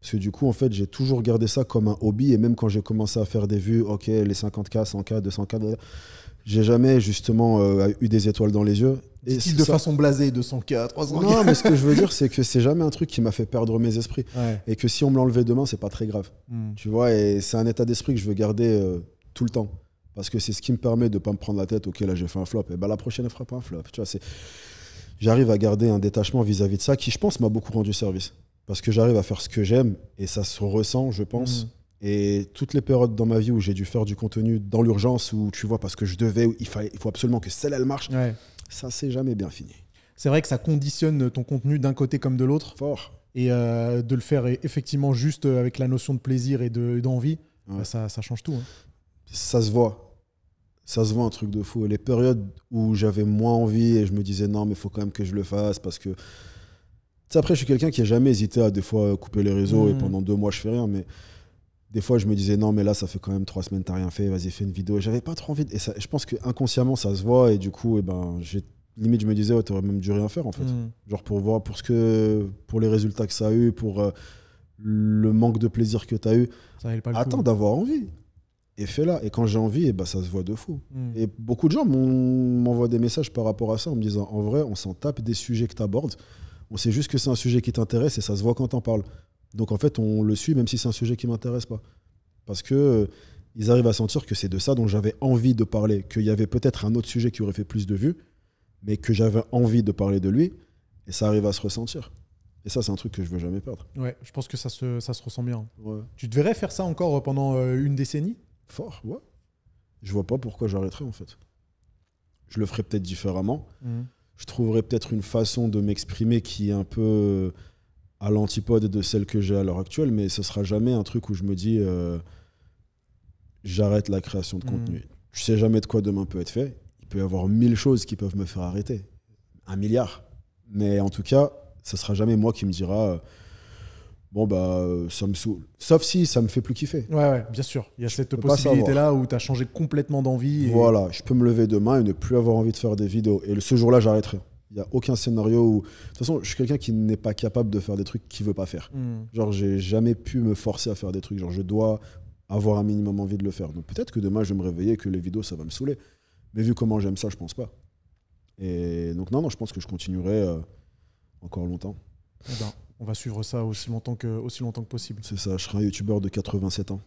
Parce que du coup, en fait, j'ai toujours gardé ça comme un hobby. Et même quand j'ai commencé à faire des vues, ok, les 50K, 100K, 200K, j'ai jamais justement euh, eu des étoiles dans les yeux.
Et de façon blasée, 200K, 300K. Non, mais ce que je veux dire,
c'est que c'est jamais un truc qui m'a fait perdre mes esprits. Et que si on me l'enlevait demain, c'est pas très grave. Hmm. Tu vois, et c'est un état d'esprit que je veux garder euh, tout le temps. Parce que c'est ce qui me permet de pas me prendre la tête, ok, là j'ai fait un flop, et ben la prochaine ne fera pas un flop. Tu vois, c'est. J'arrive à garder un détachement vis-à-vis de ça qui, je pense, m'a beaucoup rendu service. Parce que j'arrive à faire ce que j'aime et ça se ressent, je pense, hmm. Et toutes les périodes dans ma vie où j'ai dû faire du contenu dans l'urgence, où tu vois, parce que je devais, il, il faut absolument que celle-là, elle marche, ça, s'est jamais bien fini.
C'est vrai que ça conditionne ton contenu d'un côté comme de l'autre. Fort. Et euh, de le faire effectivement juste euh, avec la notion de plaisir et d'envie, de, bah, ça, change tout. Hein.
Ça se voit. Ça se voit un truc de fou. Les périodes où j'avais moins envie et je me disais non, mais il faut quand même que je le fasse parce que. après, je suis quelqu'un qui n'a jamais hésité à des fois couper les réseaux et mmh. pendant deux mois, je fais rien. Mais des fois, je me disais, non, mais là, ça fait quand même trois semaines, t'as rien fait, vas-y, fais une vidéo. J'avais pas trop envie. Et ça, je pense que inconsciemment, ça se voit. Et du coup, eh ben, j'ai limite, je me disais, t'aurais même dû rien faire, en fait. Hmm. Genre, pour voir, pour, ce que, pour les résultats que ça a eu, pour euh, le manque de plaisir que t'as eu. Ça pas le Attends d'avoir envie. Et fais-la. Et quand j'ai envie, eh ben, ça se voit de fou. Hmm. Et beaucoup de gens m'envoient des messages par rapport à ça en me disant, en vrai, on s'en tape des sujets que t'abordes. On sait juste que c'est un sujet qui t'intéresse et ça se voit quand t'en parles. Donc en fait, on le suit même si c'est un sujet qui m'intéresse pas. Parce que euh, ils arrivent à sentir que c'est de ça dont j'avais envie de parler, qu'il y avait peut-être un autre sujet qui aurait fait plus de vues, mais que j'avais envie de parler de lui, et ça arrive à se ressentir. Et ça, c'est un truc que je veux jamais perdre.
Ouais, je pense que ça se, ça se ressent bien. Tu devrais faire ça encore euh, pendant euh, une décennie
Fort, ouais. Je vois pas pourquoi j'arrêterais en fait. Je le ferais peut-être différemment. Mmh. Je trouverais peut-être une façon de m'exprimer qui est un peu à l'antipode de celle que j'ai à l'heure actuelle, mais ce sera jamais un truc où je me dis euh, j'arrête la création de hmm. contenu. Je sais jamais de quoi demain peut être fait. Il peut y avoir mille choses qui peuvent me faire arrêter, un milliard. Mais en tout cas, ce sera jamais moi qui me dira. Euh, bon bah euh, ça me saoule. Sauf si ça me fait plus kiffer. Ouais, bien sûr. Il y a cette possibilité
là où tu as changé complètement d'envie. Voilà,
je peux me lever demain et ne plus avoir envie de faire des vidéos. Et ce jour-là, j'arrêterai. Il n'y a aucun scénario où. De toute façon, je suis quelqu'un qui n'est pas capable de faire des trucs qu'il ne veut pas faire. Hmm. Genre, j'ai jamais pu me forcer à faire des trucs. Genre, je dois avoir un minimum envie de le faire. Donc, peut-être que demain, je vais me réveiller et que les vidéos, ça va me saouler. Mais vu comment j'aime ça, je ne pense pas. Et donc, non, non, je pense que je continuerai euh, encore longtemps.
Eh ben, on va suivre ça aussi longtemps que, aussi longtemps que possible. C'est ça, je serai un youtubeur de 87 ans.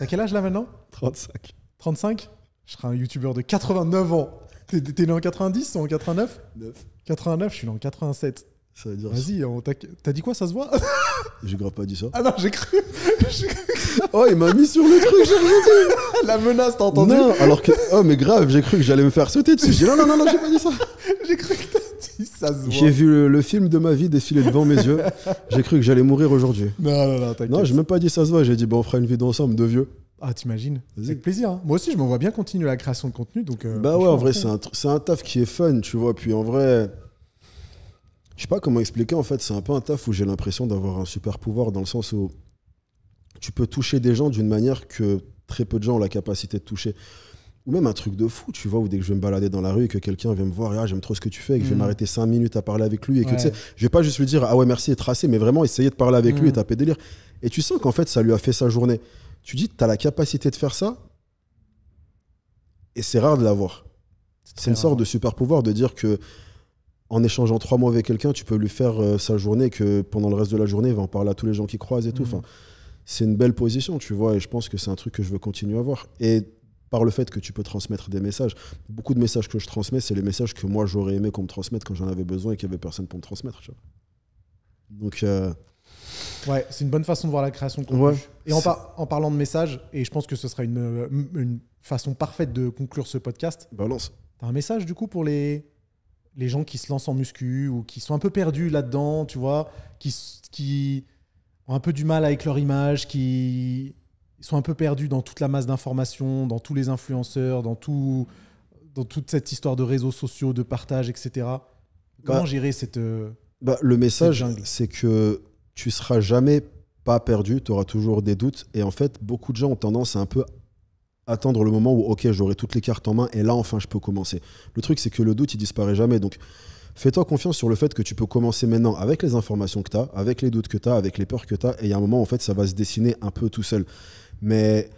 À quel âge là maintenant 35. 35 Je serai un youtubeur de 89 ans. T'es, né en 90 ou en 89 9. 89, je suis né en 87. Ça veut dire Vas-y, t'as dit quoi, ça se voit
J'ai grave pas dit ça. Ah non, j'ai cru. oh, il m'a mis sur le truc, j'ai rien
dit. La menace, t'as entendu Non,
alors que. Oh, mais grave, j'ai cru que j'allais me faire sauter dessus. J'ai non, non, non, non j'ai
pas dit ça. j'ai cru que t'as dit ça se voit. J'ai
vu le, film de ma vie défiler devant mes yeux. J'ai cru que j'allais mourir aujourd'hui. Non, non, non, Non, j'ai même pas dit ça se voit. J'ai dit, bon, on fera une vidéo
ensemble, deux vieux. Ah, t'imagines Avec plaisir. Hein. Moi aussi, je m'envoie bien continuer la création de contenu. Donc, euh, bah ouais, en vrai,
c'est un, taf qui est fun, tu vois. Puis en vrai, je sais pas comment expliquer, en fait, c'est un peu un taf où j'ai l'impression d'avoir un super pouvoir dans le sens où tu peux toucher des gens d'une manière que très peu de gens ont la capacité de toucher. Ou même un truc de fou, tu vois, où dès que je vais me balader dans la rue et que quelqu'un vient me voir, ah, j'aime trop ce que tu fais, et que je vais mm. m'arrêter 5 minutes à parler avec lui, et que tu sais, je vais pas juste lui dire, ah ouais, merci et tracer, mais vraiment essayer de parler avec lui et mm. taper des délire. Et tu sens qu'en fait, ça lui a fait sa journée tu dis, tu as la capacité de faire ça, et c'est rare de l'avoir. C'est une sorte de super pouvoir de dire que en échangeant trois mots avec quelqu'un, tu peux lui faire euh, sa journée, que pendant le reste de la journée, il va en parler à tous les gens qui croisent et tout. Mmh. Enfin, c'est une belle position, tu vois, et je pense que c'est un truc que je veux continuer à avoir. Et par le fait que tu peux transmettre des messages, beaucoup de messages que je transmets, c'est les messages que moi j'aurais aimé qu'on me transmette quand j'en avais besoin et qu'il n'y avait personne pour me transmettre. Donc. Euh,
Ouais, c'est une bonne façon de voir la création de contenu. et en, en, parlant de messages, et je pense que ce sera une, euh, une façon parfaite de conclure ce podcast. Balance. T'as un message du coup pour les, les gens qui se lancent en muscu ou qui sont un peu perdus là-dedans, tu vois, qui, qui ont un peu du mal avec leur image, qui sont un peu perdus dans toute la masse d'informations, dans tous les influenceurs, dans, tout, dans toute cette histoire de réseaux sociaux, de partage, etc. Comment bah. gérer cette. Euh,
bah, le message, c'est que tu seras jamais pas perdu, tu auras toujours des doutes. Et en fait, beaucoup de gens ont tendance à un peu attendre le moment où, ok, j'aurai toutes les cartes en main et là, enfin, je peux commencer. Le truc, c'est que le doute, il disparaît jamais. Donc, fais-toi confiance sur le fait que tu peux commencer maintenant avec les informations que tu as, avec les doutes que tu as, avec les peurs que tu as. Et il y a un moment, en fait, ça va se dessiner un peu tout seul. Mais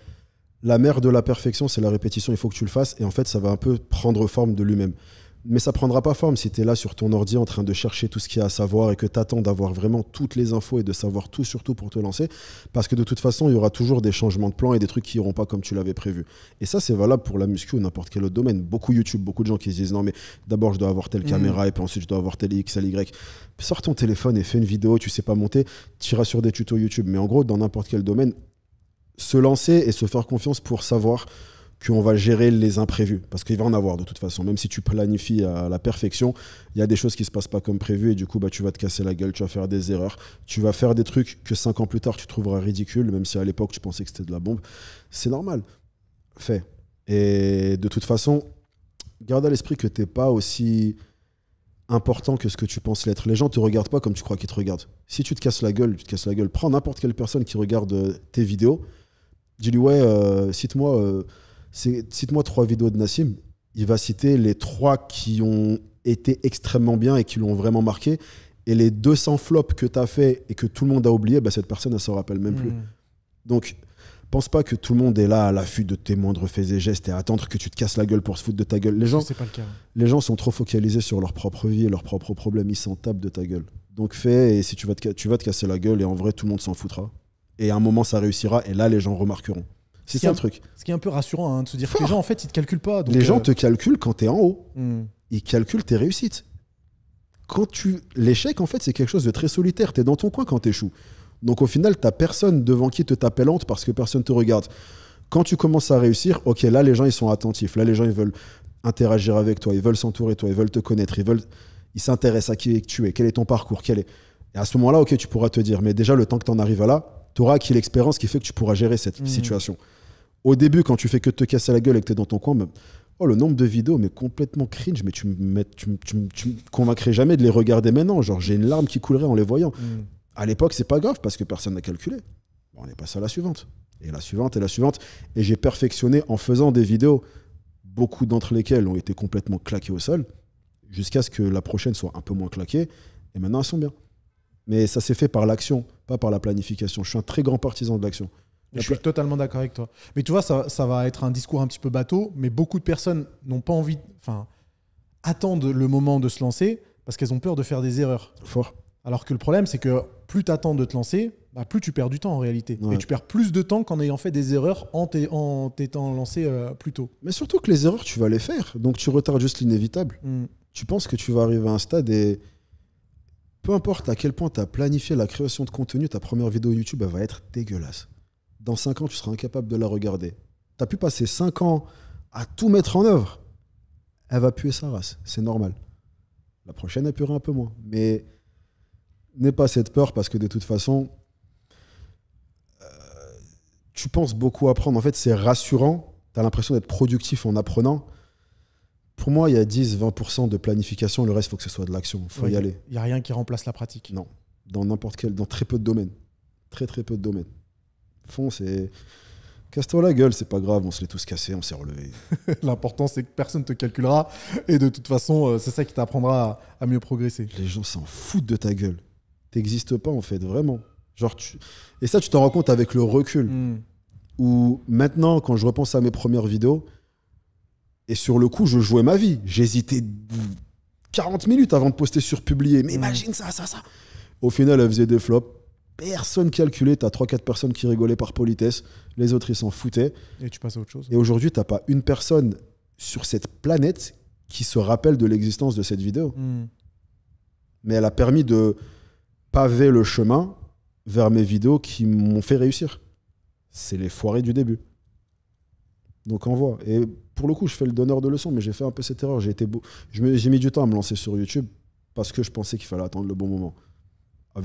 la mère de la perfection, c'est la répétition. Il faut que tu le fasses. Et en fait, ça va un peu prendre forme de lui-même mais ça prendra pas forme si tu es là sur ton ordi en train de chercher tout ce qu'il y a à savoir et que tu attends d'avoir vraiment toutes les infos et de savoir tout surtout pour te lancer parce que de toute façon, il y aura toujours des changements de plan et des trucs qui iront pas comme tu l'avais prévu. Et ça c'est valable pour la muscu ou n'importe quel autre domaine. Beaucoup YouTube, beaucoup de gens qui se disent non mais d'abord je dois avoir telle mm. caméra et puis ensuite je dois avoir telle X, telle Y. Sors ton téléphone et fais une vidéo, tu sais pas monter, tira sur des tutos YouTube, mais en gros dans n'importe quel domaine, se lancer et se faire confiance pour savoir qu'on va gérer les imprévus. Parce qu'il va en avoir de toute façon. Même si tu planifies à la perfection, il y a des choses qui ne se passent pas comme prévu et du coup, bah, tu vas te casser la gueule, tu vas faire des erreurs, tu vas faire des trucs que cinq ans plus tard, tu trouveras ridicule, même si à l'époque, tu pensais que c'était de la bombe. C'est normal. Fais. Et de toute façon, garde à l'esprit que tu n'es pas aussi important que ce que tu penses l'être. Les gens te regardent pas comme tu crois qu'ils te regardent. Si tu te casses la gueule, tu te casses la gueule. Prends n'importe quelle personne qui regarde euh, tes vidéos, dis-lui ouais, euh, cite-moi. Euh, Cite-moi trois vidéos de Nassim. Il va citer les trois qui ont été extrêmement bien et qui l'ont vraiment marqué. Et les 200 flops que tu as fait et que tout le monde a oublié, bah, cette personne, elle s'en rappelle même plus. Hmm. Donc, pense pas que tout le monde est là à l'affût de tes moindres faits et gestes et à attendre que tu te casses la gueule pour se foutre de ta gueule. Les gens, hein. les gens sont trop focalisés sur leur propre vie et leurs propres problèmes. Ils s'en tapent de ta gueule. Donc fais et si tu vas, te, tu vas te casser la gueule et en vrai tout le monde s'en foutra. Et à un moment ça réussira et là les gens remarqueront. C'est un truc.
Ce qui est un peu rassurant hein, de se dire que les gens, en fait, ils te calculent pas. les gens euh, te
calculent quand tu es en haut. Hmm. Ils calculent tes réussites. Quand tu l'échec, en fait, c'est quelque chose de très solitaire. Tu es dans ton coin quand tu échoues. Donc au final, tu personne devant qui te taper lente parce que personne te regarde. Quand tu commences à réussir, ok, là, les gens, ils sont attentifs. Là, les gens, ils veulent interagir avec toi, ils veulent s'entourer de toi, ils veulent te connaître, ils veulent, ils s'intéressent à qui tu es, quel est ton parcours, quel est. Et à ce moment-là, ok, tu pourras te dire, mais déjà, le temps que tu en arrives à là, tu auras acquis l'expérience qui fait que tu pourras gérer cette hmm. situation. Au début, quand tu fais que te casser la gueule et que tu es dans ton coin, oh, le nombre de vidéos, mais complètement cringe, mais tu me convaincrais jamais de les regarder maintenant. Genre, j'ai une larme qui coulerait en les voyant. Mm. À l'époque, c'est pas grave parce que personne n'a calculé. on est passé à la suivante, et la suivante, et la suivante. Et j'ai perfectionné en faisant des vidéos, beaucoup d'entre lesquelles ont été complètement claquées au sol, jusqu'à ce que la prochaine soit un peu moins claquée. Et maintenant, elles sont bien. Mais ça s'est fait par l'action, pas par la planification. Je suis un très grand partisan de l'action.
Je suis totalement d'accord avec toi. Mais tu vois, ça, va être un discours un petit peu bateau, mais beaucoup de personnes n'ont pas envie, enfin, attendent le moment de se lancer parce qu'elles ont peur de faire des erreurs. Fort. Alors que le problème, c'est que plus tu attends de te lancer, bah, plus tu perds du temps en réalité. Et tu perds plus de temps qu'en ayant fait des erreurs en t'étant lancé euh, plus tôt.
Mais surtout que les erreurs, tu vas les faire. Donc tu retardes juste l'inévitable. Hmm. Tu penses que tu vas arriver à un stade et peu importe à quel point tu as planifié la création de contenu, ta première vidéo YouTube, elle va être dégueulasse dans 5 ans, tu seras incapable de la regarder. Tu as pu passer 5 ans à tout mettre en œuvre. Elle va puer sa race, c'est normal. La prochaine, elle puera un peu moins. Mais n'aie pas cette peur parce que de toute façon, euh, tu penses beaucoup apprendre. En fait, c'est rassurant. Tu as l'impression d'être productif en apprenant. Pour moi, il y a 10-20% de planification. Le reste, il faut que ce soit de l'action. Il faut y aller.
Il n'y a rien qui remplace la pratique.
Non. Dans n'importe quel, dans très peu de domaines. Très, très peu de domaines fond, c'est
casse-toi la gueule, c'est pas grave, on se
l'est tous cassé, on s'est relevé.
L'important, c'est que personne te calculera et de toute façon, euh, c'est ça qui t'apprendra à, mieux progresser. Les gens s'en foutent de ta gueule.
T'existes pas en fait, vraiment. Genre Et ça, tu t'en rends compte avec le recul. Hmm. Ou maintenant, quand je repense à mes premières vidéos, et sur le coup, je jouais ma vie. J'hésitais 40 minutes avant de poster sur publier. Hmm. Mais imagine ça, ça, ça. Au final, elle faisait des flops personne calculé. Tu as 3-4 personnes qui rigolaient par politesse. Les autres, ils s'en foutaient. Et tu passes à autre chose. Et aujourd'hui, t'as pas une personne sur cette planète qui se rappelle de l'existence de cette vidéo. Hmm. Mais elle a permis de paver le chemin vers mes vidéos qui m'ont fait réussir. C'est les foirés du début. Donc envoie. Et pour le coup, je fais le donneur de leçons, mais j'ai fait un peu cette erreur. J'ai été beau. J'ai mis du temps à me lancer sur YouTube parce que je pensais qu'il fallait attendre le bon moment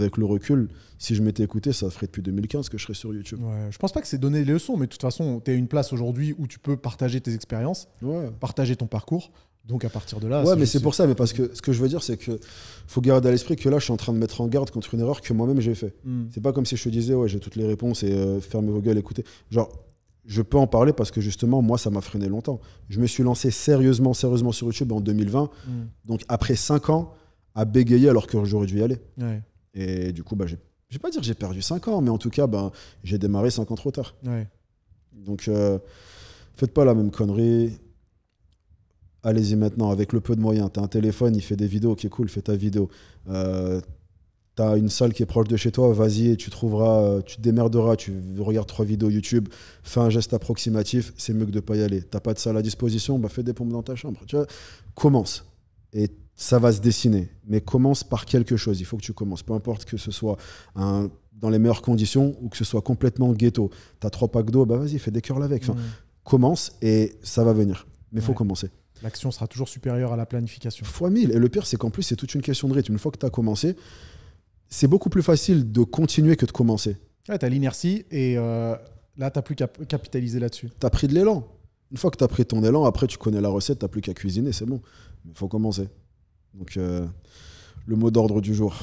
avec le recul, si je m'étais écouté, ça ferait depuis 2015 que je serais sur YouTube.
Ouais, je pense pas que c'est donner des leçons, mais de toute façon, tu as une place aujourd'hui où tu peux partager tes expériences, partager ton parcours. Donc à partir de là. Ouais, mais c'est pour
ça, mais parce que ce que je veux dire, c'est que faut garder à l'esprit que là, je suis en train de mettre en garde contre une erreur que moi-même j'ai fait. Ce hmm. C'est pas comme si je te disais, ouais, j'ai toutes les réponses et euh, fermez vos gueules, écoutez. Genre, je peux en parler parce que justement, moi, ça m'a freiné longtemps. Je me suis lancé sérieusement, sérieusement sur YouTube en 2020. Hmm. Donc après 5 ans à bégayer alors que j'aurais dû y aller. Ouais. Et du coup, bah, je vais pas dire que j'ai perdu 5 ans, mais en tout cas, bah, j'ai démarré 5 ans trop tard. Donc, euh, faites pas la même connerie. Allez-y maintenant, avec le peu de moyens. as un téléphone, il fait des vidéos, qui est cool, fais ta vidéo. Euh, as une salle qui est proche de chez toi, vas-y tu trouveras, euh, tu te démerderas, tu regardes trois vidéos YouTube, fais un geste approximatif, c'est mieux que de pas y aller. T'as pas de salle à disposition, bah fais des pompes dans ta chambre. Tu vois, commence. Et ça va se dessiner. Mais commence par quelque chose. Il faut que tu commences. Peu importe que ce soit dans les meilleures conditions ou que ce soit complètement ghetto. Tu as trois packs d'eau, bah vas-y, fais des curls avec. Mm. Commence et ça va venir. Mais il faut commencer.
L'action sera toujours supérieure à la planification. Fois mille.
Et le pire, c'est qu'en plus, c'est toute une question de rythme. Une fois que tu as commencé, c'est beaucoup plus facile de continuer que de commencer.
Ouais, tu as l'inertie et euh, là, tu n'as plus qu'à capitaliser là-dessus.
Tu as pris de l'élan. Une fois que tu as pris ton élan, après, tu connais la recette, tu n'as plus qu'à cuisiner, c'est bon. Il faut commencer. Donc, euh, le mot d'ordre du jour.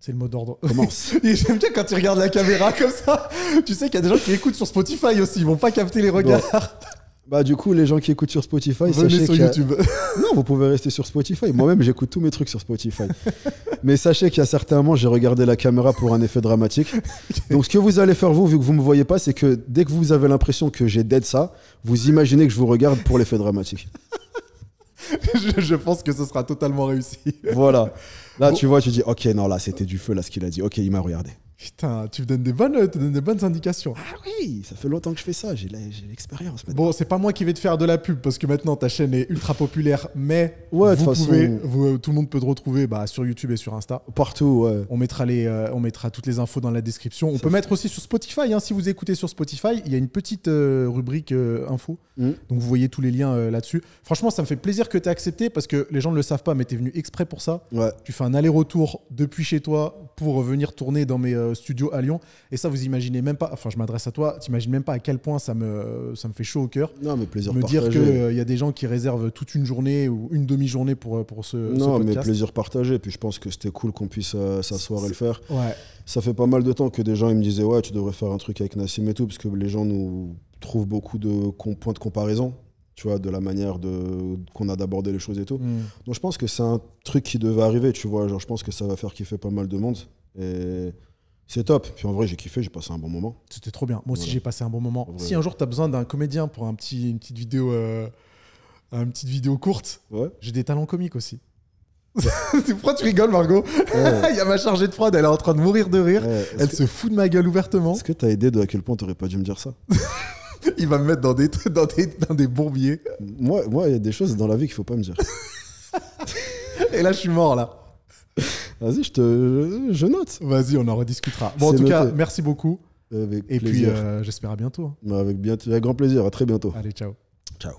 C'est le mot d'ordre. Commence. J'aime bien quand tu regardes la caméra comme ça. Tu sais qu'il y a des gens qui écoutent sur Spotify aussi. Ils vont pas capter les regards.
Bah du coup, les gens qui écoutent sur Spotify, Venez sachez sur YouTube. non, vous pouvez rester sur Spotify. Moi-même, j'écoute tous mes trucs sur Spotify. Mais sachez qu'il y a certains moments, j'ai regardé la caméra pour un effet dramatique. Donc ce que vous allez faire vous, vu que vous me voyez pas, c'est que dès que vous avez l'impression que j'ai dead ça, vous imaginez que je vous regarde pour l'effet dramatique.
je, pense que ce sera totalement réussi. Voilà. Là, tu vois,
tu dis, ok, non, là, c'était du feu, là, ce qu'il a dit. Ok, il m'a regardé.
Putain, tu me donnes des bonnes, des bonnes indications. Ah oui, ça fait longtemps que je fais ça, j'ai l'expérience. Bon, c'est pas moi qui vais te faire de la pub parce que maintenant ta chaîne est ultra populaire, mais vous pouvez, tout le monde peut te retrouver bah, sur YouTube et sur Insta. Partout, ouais. On mettra, les, euh, on mettra toutes les infos dans la description. On peut mettre aussi sur Spotify, hein. si vous écoutez sur Spotify, il y a une petite euh, rubrique euh, info. Hmm. Donc vous voyez tous les liens là-dessus. Franchement, ça me fait plaisir que tu aies accepté parce que les gens ne le savent pas, mais tu es venu exprès pour ça. Ouais. Tu fais un aller-retour depuis chez toi, pour venir tourner dans mes euh, studios à Lyon. Et ça, vous imaginez même pas, enfin, je m'adresse à toi, t'imagines même pas à quel point ça me, euh, ça me fait chaud au cœur. Non, mais plaisir Me dire qu'il il euh, y a des gens qui réservent toute une journée ou une demi-journée pour, pour ce. Non, mais plaisir
partagé. Puis je pense que c'était cool qu'on puisse s'asseoir et le faire. Ça fait pas mal de temps que des gens ils me disaient, ouais, tu devrais faire un truc avec Nassim et tout, parce que les gens nous trouvent beaucoup de points de comparaison tu vois, de la manière de, qu'on a d'aborder les choses et tout. Hmm. Donc je pense que c'est un truc qui devait arriver, tu vois. Genre, je pense que ça va faire kiffer pas mal de monde. Et c'est top. Puis en vrai, j'ai kiffé, j'ai passé un bon moment. C'était trop bien. Moi aussi, j'ai passé un bon moment. Si un
jour, tu as besoin d'un comédien pour un petit, une petite vidéo. Euh, une petite vidéo courte. J'ai des talents comiques aussi. Pourquoi tu rigoles, Margot Il y a ma chargée de fraude. elle est en train de mourir de rire. Elle se fout de ma gueule ouvertement. Est-ce que t'as aidé de à quel point t'aurais pas dû me dire ça
Il va me mettre dans des, dans des, dans des bourbiers. Moi, il y a des choses dans la vie qu'il faut pas me dire.
Et là, je suis mort, là. Vas-y, je te je, note. Vas-y, on en rediscutera. Bon, en tout cas, merci beaucoup. Avec Et plaisir. puis, euh, j'espère à bientôt. Bah,
avec, bien, grand plaisir. À très bientôt. Allez, ciao. Ciao.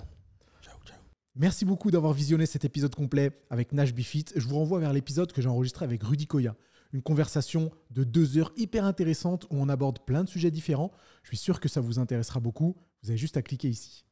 Merci beaucoup d'avoir visionné cet épisode complet avec Nash Bifit. Je vous renvoie vers l'épisode que j'ai enregistré avec Rudy Koya une conversation de deux heures hyper intéressante où on aborde plein de sujets différents. Je suis sûr que ça vous intéressera beaucoup. Vous avez juste à cliquer ici.